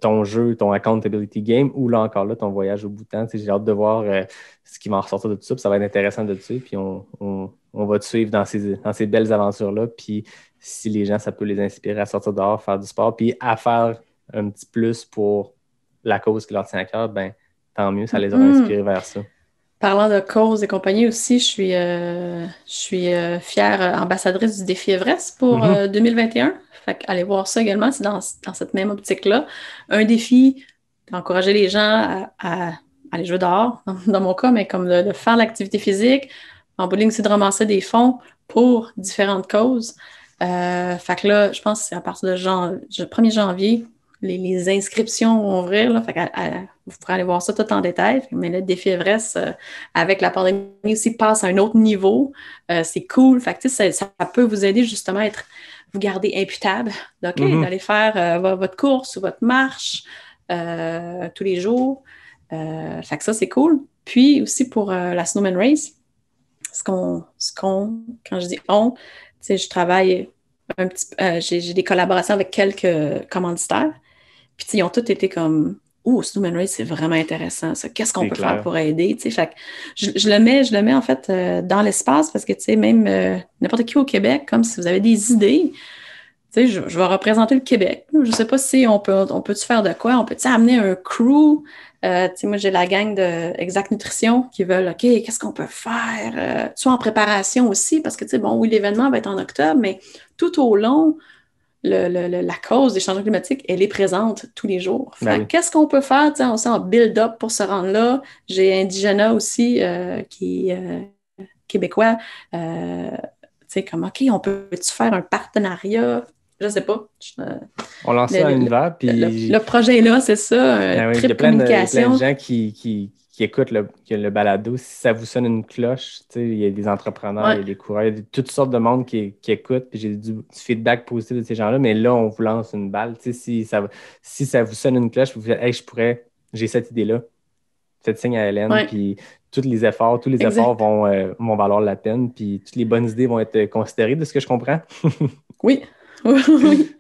ton jeu, ton accountability game, ou là encore là, ton voyage au bout de temps. J'ai hâte de voir euh, ce qui va ressortir de tout ça, ça va être intéressant de dessus, puis on, va te suivre dans ces, dans ces belles aventures-là, puis si les gens, ça peut les inspirer à sortir dehors, faire du sport, puis à faire un petit plus pour la cause qui leur tient à cœur, ben tant mieux, ça les aura mm-hmm. inspirés vers ça. Parlant de cause et compagnie aussi, je suis, euh, je suis euh, fière euh, ambassadrice du défi Everest pour 2021. Mhm. Fait allez voir ça également, c'est dans, dans, cette même optique-là. Un défi d'encourager les gens à, à, aller jouer dehors, dans, mon cas, mais comme de, faire l'activité physique. En bowling, c'est de ramasser des fonds pour différentes causes. fait que là, je pense que c'est à partir de 1er janvier, les, inscriptions vont ouvrir. vous pourrez aller voir ça tout en détail. Mais le défi Everest, euh, avec la pandémie aussi, passe à un autre niveau. Euh, c'est cool. Fait ça, peut vous aider justement à être, vous garder imputable. Mm-hmm. d'aller faire euh, votre course ou votre marche tous les jours. fait ça, c'est cool. Puis aussi pour la Snowman Race, ce qu'on, quand je dis on, je travaille un petit j'ai des collaborations avec quelques commanditaires. Puis ils ont tous été comme Oh, Snowman Race, c'est vraiment intéressant, ça. Qu'est-ce qu'on peut faire pour aider? je, le mets, je le mets en fait euh, dans l'espace parce que tu sais, même euh, n'importe qui au Québec, comme si vous avez des idées, je, je, vais représenter le Québec. Je ne sais pas si on peut on peut-tu faire de quoi? On peut-tu amener un crew? Euh, moi, j'ai la gang de Exact Nutrition qui veulent, OK, qu'est-ce qu'on peut faire? soit en préparation aussi, parce que, tu sais, bon, oui, l'événement va être en octobre, mais tout au long, la cause des changements climatiques, elle est présente tous les jours. Ben qu'est-ce qu'on peut faire? On on s'en build-up pour se rendre là. J'ai Indigena aussi euh, qui est euh, québécois, québécois. Euh, sais comme, OK, on peut-tu faire un partenariat? Je sais pas. on lance ça à l'univers. Le, projet est là, c'est ça. Ben il y a plein de, gens qui qui écoutent le, balado, si ça vous sonne une cloche, il y a des entrepreneurs, il y a des coureurs, il y a toutes sortes de monde qui, écoutent, j'ai du, feedback positif de ces gens-là, mais là, on vous lance une balle. Si ça, si ça vous sonne une cloche, vous vous dites, hey, je pourrais, j'ai cette idée-là, faites signe à Hélène, puis tous les efforts, tous les efforts euh, vont, valoir la peine, puis toutes les bonnes idées vont être euh, considérées, de ce que je comprends. (laughs) oui, (laughs) oui.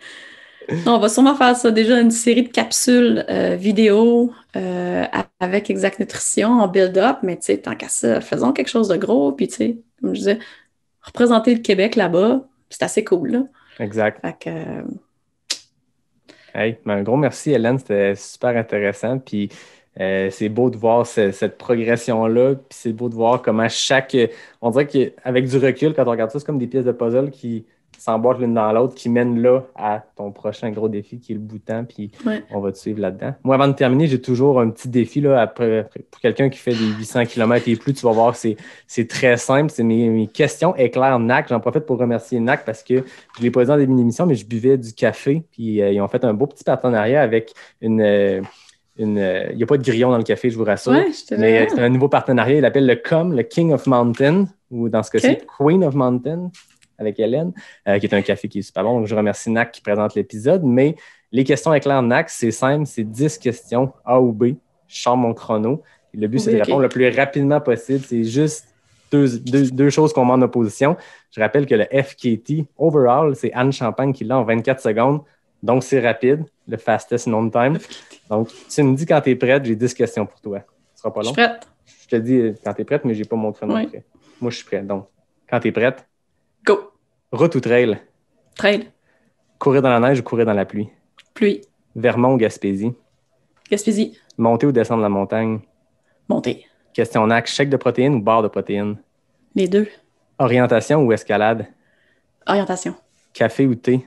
On va sûrement faire ça déjà une série de capsules euh, vidéo euh, avec Exact Nutrition en build-up, mais tu sais, tant qu'à ça, faisons quelque chose de gros. Puis tu sais, comme je disais, représenter le Québec là-bas, c'est assez cool. Exact. Euh, ben, un gros merci, Hélène. C'était super intéressant. Puis c'est beau de voir cette progression-là, puis c'est beau de voir comment chaque. On dirait qu'avec du recul, quand on regarde ça, c'est comme des pièces de puzzle qui, s'emboîtent l'une dans l'autre qui mène là à ton prochain gros défi qui est le bouton, puis on va te suivre là-dedans. Moi, avant de terminer, j'ai toujours un petit défi là, pour quelqu'un qui fait des 800 km et plus. Tu vas voir, c'est, c'est très simple. C'est mes, questions éclairent NAC. J'en profite pour remercier NAC parce que je l'ai pas dit en début d'émission, mais je buvais du café, puis euh, ils ont fait un beau petit partenariat avec une. Euh, euh, il n'y a pas de grillon dans le café, je vous rassure. mais c'est un nouveau partenariat. Il l'appelle le COM, le King of Mountain, ou dans ce cas-ci, Queen of Mountain avec Hélène, euh, qui est un café qui est super long. Donc, je remercie NAC qui présente l'épisode. Mais les questions avec là, NAC, c'est simple, c'est 10 questions A ou B. Je change mon chrono. le but, c'est de répondre le plus rapidement possible. C'est juste deux, choses qu'on met en opposition. Je rappelle que le FKT, overall, c'est Anne Champagne qui l'a en 24 secondes. Donc, c'est rapide, le fastest non time. Donc, tu me dis quand tu es prête, j'ai 10 questions pour toi. Ce sera pas long. Je suis prête. Je te dis euh, quand tu es prête, mais je n'ai pas mon chrono Moi, je suis prêt. Donc, quand tu es prête, Go. Route ou trail? Trail. Courir dans la neige ou courir dans la pluie? Pluie. Vermont ou Gaspésie? Gaspésie. Monter ou descendre la montagne? Monter. Question axe, chèque de protéines ou barre de protéines? Les deux. Orientation ou escalade? Orientation. Café ou thé?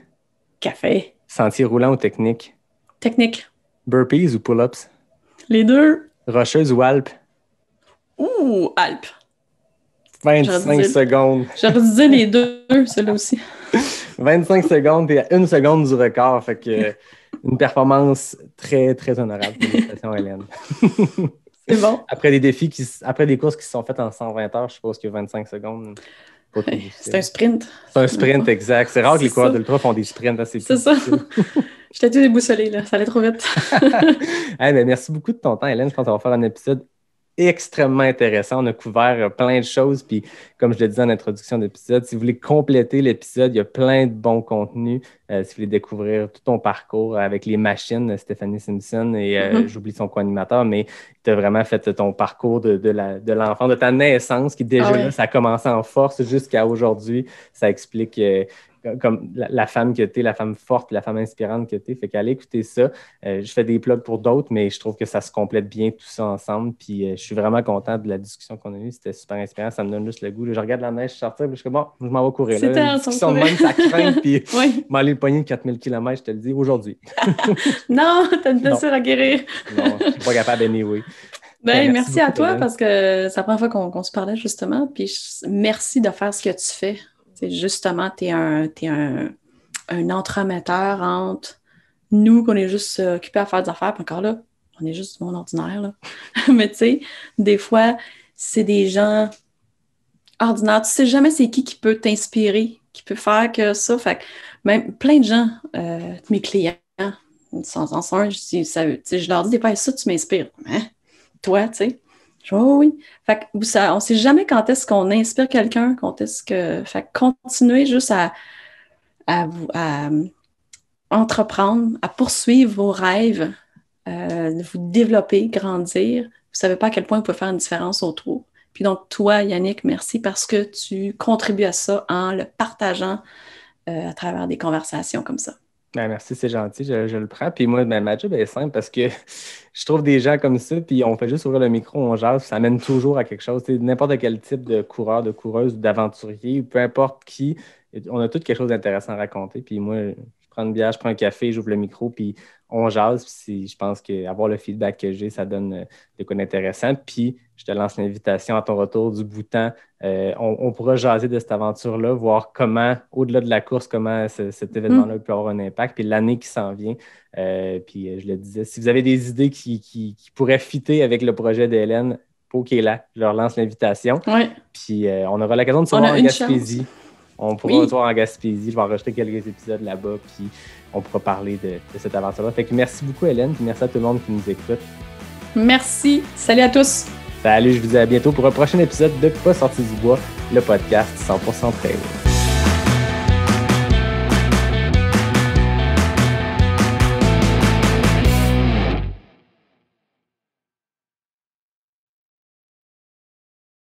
Café. Sentier roulant ou technique? Technique. Burpees ou pull-ups? Les deux. Rocheuse ou Alpes? Ouh, Alpes. 25 secondes. J'avais redisais les deux, celle-là aussi. 25 (laughs) secondes et à une seconde du record. Fait que une performance très, très honorable pour Hélène. (laughs) C'est bon. Après des défis, qui, après des courses qui se sont faites en 120 heures, je suppose que 25 secondes. C'est un sprint. C'est un sprint, exact. C'est rare que les coureurs de l'Ultra font des sprints. assez hein, C'est ça. (laughs) J'étais tout déboussolé là. Ça allait trop vite. Ben, merci beaucoup de ton temps, Hélène. Je pense qu'on va faire un épisode extrêmement intéressant. On a couvert euh, plein de choses. Puis, comme je le disais en introduction d'épisode, si vous voulez compléter l'épisode, il y a plein de bons contenus. Euh, si vous voulez découvrir tout ton parcours avec les machines, Stéphanie Simpson, et euh, mm-hmm. j'oublie son co-animateur, mais tu as vraiment fait ton parcours de, de l'enfant, de, ta naissance, qui déjà ah là, ça a commencé en force jusqu'à aujourd'hui. Ça explique comme la, femme que tu es, la femme forte, la femme inspirante que tu es. Fait a écouter ça. Euh, je fais des plugs pour d'autres, mais je trouve que ça se complète bien tout ça ensemble. Puis euh, je suis vraiment content de la discussion qu'on a eue. C'était super inspirant. Ça me donne juste le goût. je regarde la neige sortir, puis je suis comme, bon, je m'en vais courir. Là, la Si de même, ça craint. Puis (laughs) m'aller le poignet de 4000 km, je te le dis, aujourd'hui. (laughs) non, t'as une blessure à guérir. non, je suis pas capable oui. Ben, merci, à toi parce que c'est la première fois qu'on se parlait justement. Puis merci de faire ce que tu fais justement, tu es un, un, entremetteur entre nous, qu'on est juste euh, occupés à faire des affaires, puis encore là, on est juste du monde ordinaire. Là. (laughs) Mais tu sais, des fois, c'est des gens ordinaires. Tu sais jamais c'est qui qui peut t'inspirer, qui peut faire que ça. Fait même plein de gens, euh, mes clients, sans en je, je leur dis des fois, ça, tu m'inspires. Hein? Toi, tu sais oui. Fait que ça, on sait jamais quand est-ce qu'on inspire quelqu'un, quand est-ce que. Fait continuer continuez juste à, vous, euh, entreprendre, à poursuivre vos rêves, de euh, vous développer, grandir. Vous ne savez pas à quel point vous pouvez faire une différence autour. Puis donc, toi, Yannick, merci parce que tu contribues à ça en le partageant euh, à travers des conversations comme ça. Ben, merci, c'est gentil, je, le prends. Puis moi, ben, ma job est simple parce que (laughs) je trouve des gens comme ça, puis on fait juste ouvrir le micro, on jase, ça mène toujours à quelque chose. N'importe quel type de coureur, de coureuse, d'aventurier, peu importe qui, on a tout quelque chose d'intéressant à raconter. Puis moi, je prends une bière, je prends un café, j'ouvre le micro, puis on jase. Si, je pense qu'avoir le feedback que j'ai, ça donne euh, des coups d'intéressant. Puis je te lance l'invitation à ton retour du bouton. Euh, on, on, pourra jaser de cette aventure-là, voir comment, au-delà de la course, comment cet mm-hmm. événement-là peut avoir un impact. Puis l'année qui s'en vient. Euh, puis je le disais, si vous avez des idées qui, pourraient fitter avec le projet d'Hélène, OK, là, je leur lance l'invitation. Puis on aura l'occasion de se voir en Gaspésie. On pourra voir en Gaspésie. Je vais enregistrer quelques épisodes là-bas, puis on pourra parler de, cette aventure-là. Fait que merci beaucoup, Hélène, puis merci à tout le monde qui nous écoute. Merci. Salut à tous. Salut, je vous dis à bientôt pour un prochain épisode de Pas sorti du bois, le podcast 100% haut.